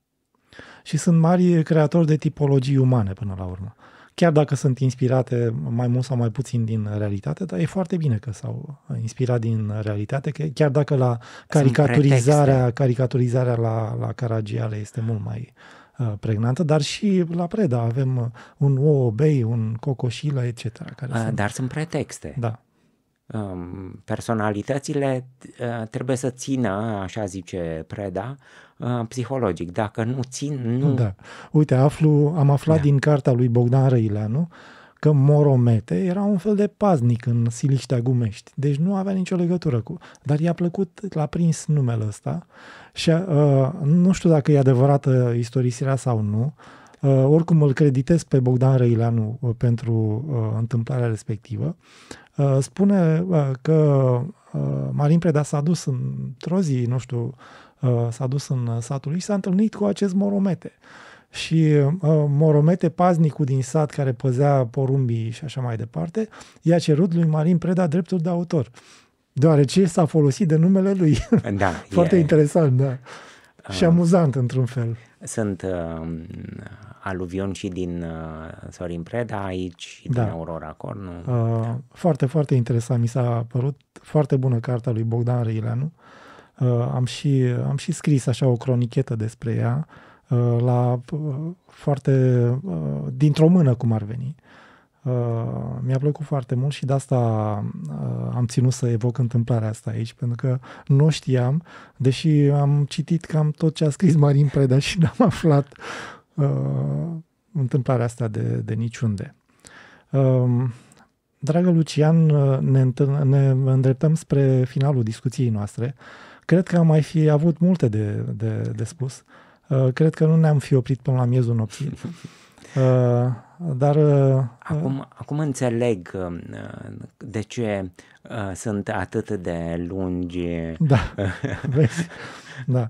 și sunt mari creatori de tipologii umane până la urmă. Chiar dacă sunt inspirate mai mult sau mai puțin din realitate, dar e foarte bine că s-au inspirat din realitate, că chiar dacă la caricaturizarea, caricaturizarea la, la Caragiale este mult mai uh, pregnantă, dar și la Preda avem un Oobei, un Cocoșilă, etc. Care A, uh, sunt... Dar sunt pretexte. Da. Um, personalitățile uh, trebuie să țină, așa zice Preda, Uh, psihologic. Dacă nu țin, nu... Da. Uite, aflu, am aflat da. din cartea lui Bogdan Răileanu că Moromete era un fel de paznic în Siliștea Gumești, deci nu avea nicio legătură cu... Dar i-a plăcut, l-a prins numele ăsta și uh, nu știu dacă e adevărată istorisirea sau nu, Uh, oricum îl creditez pe Bogdan Răileanu uh, pentru uh, întâmplarea respectivă. Uh, spune uh, că uh, Marin Preda s-a dus într-o zi, nu știu, Uh, s-a dus în satul lui și s-a întâlnit cu acest moromete. Și uh, moromete paznicul din sat care păzea porumbii și așa mai departe, i-a cerut lui Marin Preda dreptul de autor, deoarece s-a folosit de numele lui. <laughs> Da, <laughs> Foarte e... interesant, da. Uh, și amuzant într-un fel. Sunt uh, aluvion și din uh, Sorin Preda aici și da. din Aurora Cornu. Uh, da. Foarte, foarte interesant. Mi s-a părut foarte bună cartea lui Bogdan Răileanu. Uh, Uh, am, și, am și scris așa o cronichetă despre ea, uh, la uh, foarte, dintr-o mână cum ar veni. Mi-a plăcut foarte mult și de asta am ținut să evoc întâmplarea asta aici, pentru că nu știam, deși am citit cam tot ce a scris Marin Preda și n-am aflat întâmplarea asta de, de niciunde. Um, dragă Lucian, ne, întâln- ne îndreptăm spre finalul discuției noastre. Uh, Cred că am mai fi avut multe de, de, de spus. Uh, cred că nu ne-am fi oprit până la miezul nopții. <laughs> Uh, dar, uh, acum, acum înțeleg de ce sunt atât de lungi. Da, <laughs> vezi, da.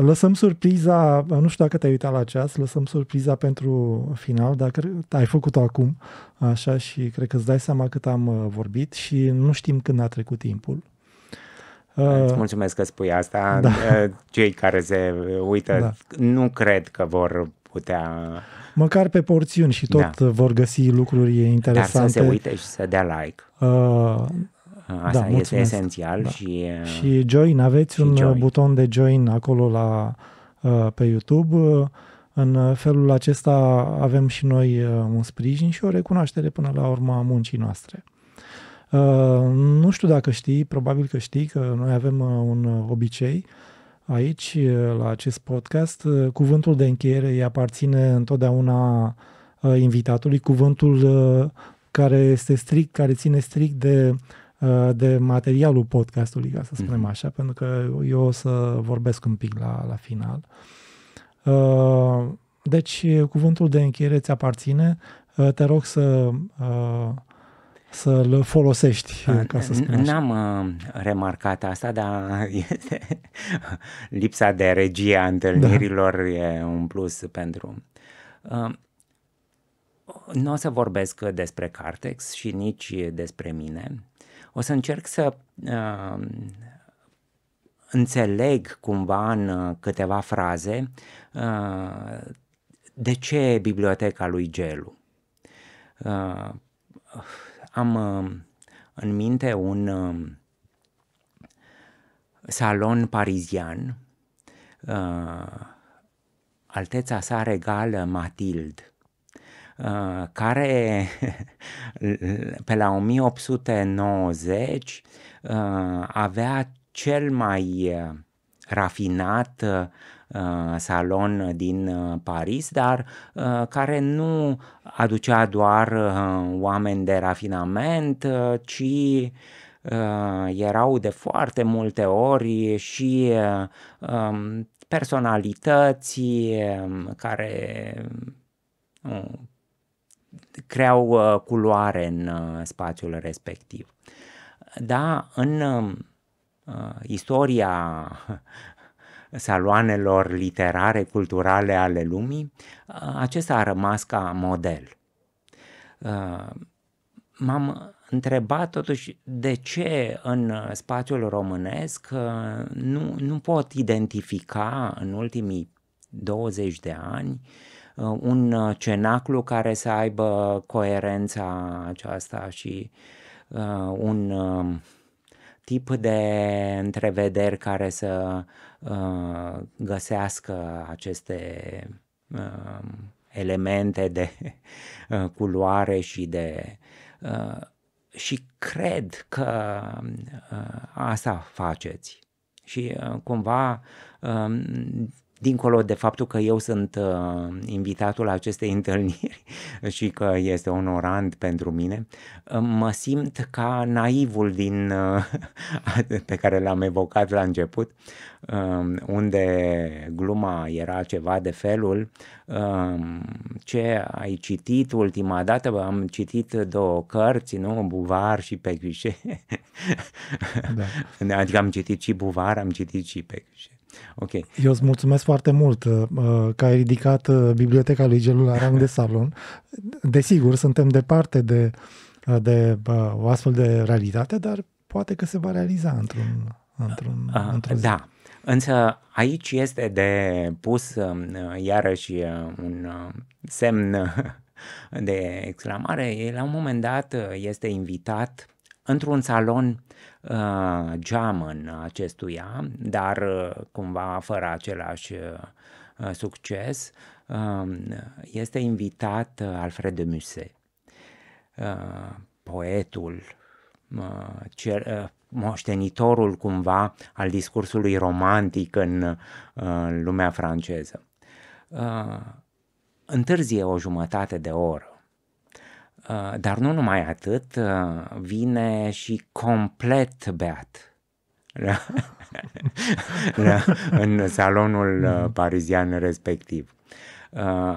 Lăsăm surpriza, nu știu dacă te-ai uitat la ceas, lăsăm surpriza pentru final, dacă ai făcut-o acum, așa, și cred că îți dai seama cât am vorbit și nu știm când a trecut timpul. Uh, Îți mulțumesc că spui asta. <laughs> Da. Uh, cei care se uită da. nu cred că vor putea... Măcar pe porțiuni și tot da. vor găsi lucruri interesante. Dar să se uite și să dea like. Uh, uh, Asta da, este mulțumesc. esențial. Da. Și, și join, aveți și un join. buton de join acolo la pe YouTube. În felul acesta avem și noi un sprijin și o recunoaștere până la urma muncii noastre. Uh, nu știu dacă știi, probabil că știi că noi avem uh, un uh, obicei aici, la acest podcast. Cuvântul de încheiere îi aparține întotdeauna invitatului, cuvântul care este strict, care ține strict de de materialul podcastului, ca să mhm. spunem așa, pentru că eu o să vorbesc un pic la, la final. Deci, cuvântul de încheiere ți aparține. Te rog să să-l folosești, A, ca să spun N-am uh, remarcat asta, dar <laughs> este lipsa de regie a întâlnirilor da. e un plus pentru... Uh, nu o să vorbesc despre Cartex și nici despre mine. O să încerc să uh, înțeleg cumva în uh, câteva fraze uh, de ce biblioteca lui Gelu. Uh, am uh, în minte un uh, salon parizian, uh, alteța sa regală Matild, care <laughs> pe la 1890 avea cel mai rafinat Uh, salon din uh, Paris, dar uh, care nu aducea doar oameni de rafinament, ci erau de foarte multe ori și um, personalități um, care creau culoare în spațiul respectiv. Da, în istoria <laughs> saloanelor literare, culturale ale lumii, acesta a rămas ca model. M-am întrebat totuși de ce în spațiul românesc nu, nu pot identifica în ultimii 20 de ani un cenaclu care să aibă coerența aceasta și un tip de întrevederi care să Uh, găsească aceste um, elemente de <laughs> uh, culoare și de uh, și cred că asta faceți. Și cumva um, dincolo de faptul că eu sunt uh, invitatul acestei <laughs> întâlniri și că este onorant pentru mine, uh, mă simt ca naivul din uh, <laughs> pe care l-am evocat la început, uh, unde gluma era ceva de felul uh, ce ai citit ultima dată, am citit două cărți, nu, Buvar și Pecușe. Da. <laughs> Adică am citit și Buvar, am citit și Pecușe. Ok. Eu îți mulțumesc foarte mult uh, uh, că ai ridicat uh, biblioteca lui Gelu la rang de <laughs> salon. Desigur, suntem departe de, de o astfel de realitate, dar poate că se va realiza într-un, într-un, uh, ah, ah, într zi. Da. Însă aici este de pus um, iarăși un semn <laughs> de exclamare. La un moment dat este invitat într-un salon uh, geamăn acestuia, dar uh, cumva fără același uh, succes, uh, este invitat uh, Alfred de Musset, uh, poetul, uh, cer, uh, moștenitorul cumva al discursului romantic în uh, lumea franceză. Uh, întârzie o jumătate de oră Uh, dar nu numai atât, uh, vine și complet beat. <laughs> Da, în salonul uh, parizian respectiv.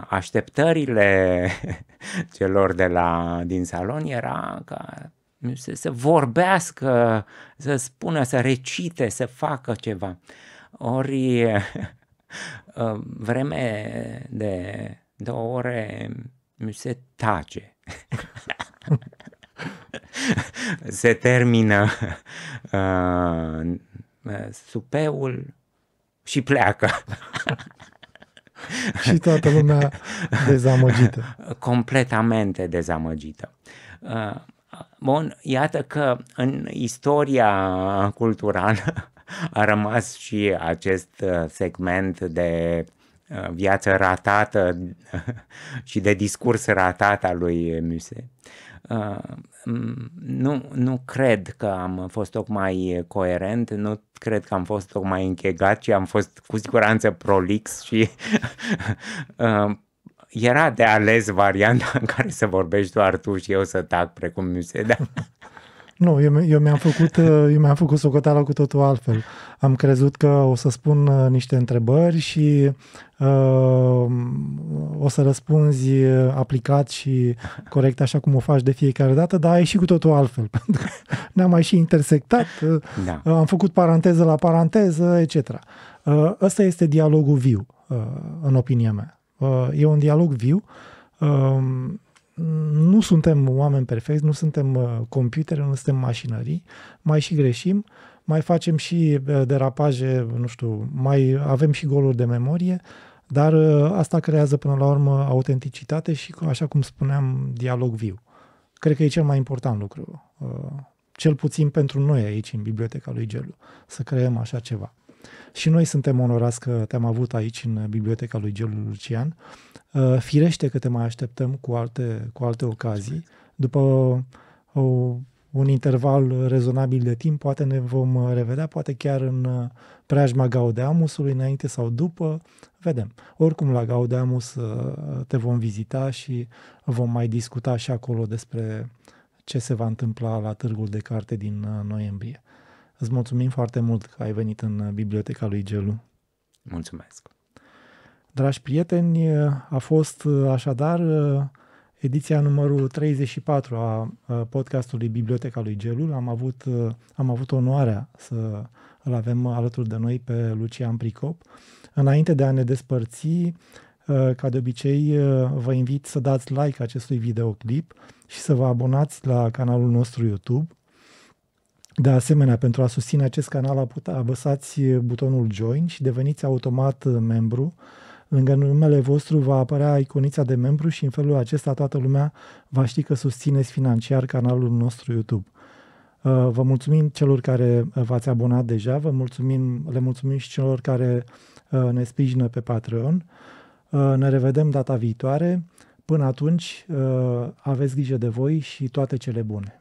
Așteptările <laughs> celor de la, din salon era ca să, să vorbească, să spună, să recite, să facă ceva. Ori <laughs> vreme de două ore se tace se termină uh, supeul și pleacă. și toată lumea dezamăgită. Completamente dezamăgită. Uh, bun, iată că în istoria culturală a rămas și acest uh, segment de Uh, viață ratată <laughs> și de discurs ratat al lui Muse. Uh, nu, nu cred că am fost tocmai coerent, nu cred că am fost tocmai închegat, ci am fost cu siguranță prolix și <laughs> uh, era de ales varianta în care să vorbești doar tu și eu să tac precum Muse, dar <laughs> Nu, eu, eu, mi-am făcut, uh, eu mi-am făcut socoteala cu totul altfel. Am crezut că o să spun uh, niște întrebări și uh, o să răspunzi uh, aplicat și corect așa cum o faci de fiecare dată, dar a ieșit cu totul altfel, <laughs> pentru că ne-am mai și intersectat, da. am făcut paranteză la paranteză, etc. Uh, ăsta este dialogul viu, uh, în opinia mea. Uh, e un dialog viu. Uh, nu suntem oameni perfecți, nu suntem uh, computere, nu suntem mașinării, mai și greșim, mai facem și uh, derapaje, nu știu, mai avem și goluri de memorie, dar uh, asta creează până la urmă autenticitate și, așa cum spuneam, dialog viu. Cred că e cel mai important lucru, cel puțin pentru noi aici, în biblioteca lui Gelu, să creăm așa ceva. Și noi suntem onorați că te-am avut aici în biblioteca lui Gelu Lucian. Uh, firește că te mai așteptăm cu alte, cu alte ocazii. După o, un interval rezonabil de timp, poate ne vom revedea, poate chiar în uh, preajma Gaudeamusului, înainte sau după, vedem. Oricum, la Gaudeamus uh, te vom vizita și vom mai discuta și acolo despre ce se va întâmpla la târgul de carte din noiembrie. Îți mulțumim foarte mult că ai venit în uh, biblioteca lui Gelu. Mulțumesc! Dragi prieteni, uh, a fost uh, așadar ediția numărul 34 a podcastului Biblioteca lui Gelul. Am avut, am avut onoarea să îl avem alături de noi pe Lucian Pricop. Înainte de a ne despărți, ca de obicei, vă invit să dați like acestui videoclip și să vă abonați la canalul nostru YouTube – de asemenea, pentru a susține acest canal, apăsați butonul Join și deveniți automat membru. Lângă numele vostru va apărea iconița de membru și în felul acesta toată lumea va ști că susțineți financiar canalul nostru YouTube. Uh, vă mulțumim celor care v-ați abonat deja, vă mulțumim, le mulțumim și celor care uh, ne sprijină pe Patreon. Uh, ne revedem data viitoare. Până atunci, aveți grijă de voi și toate cele bune!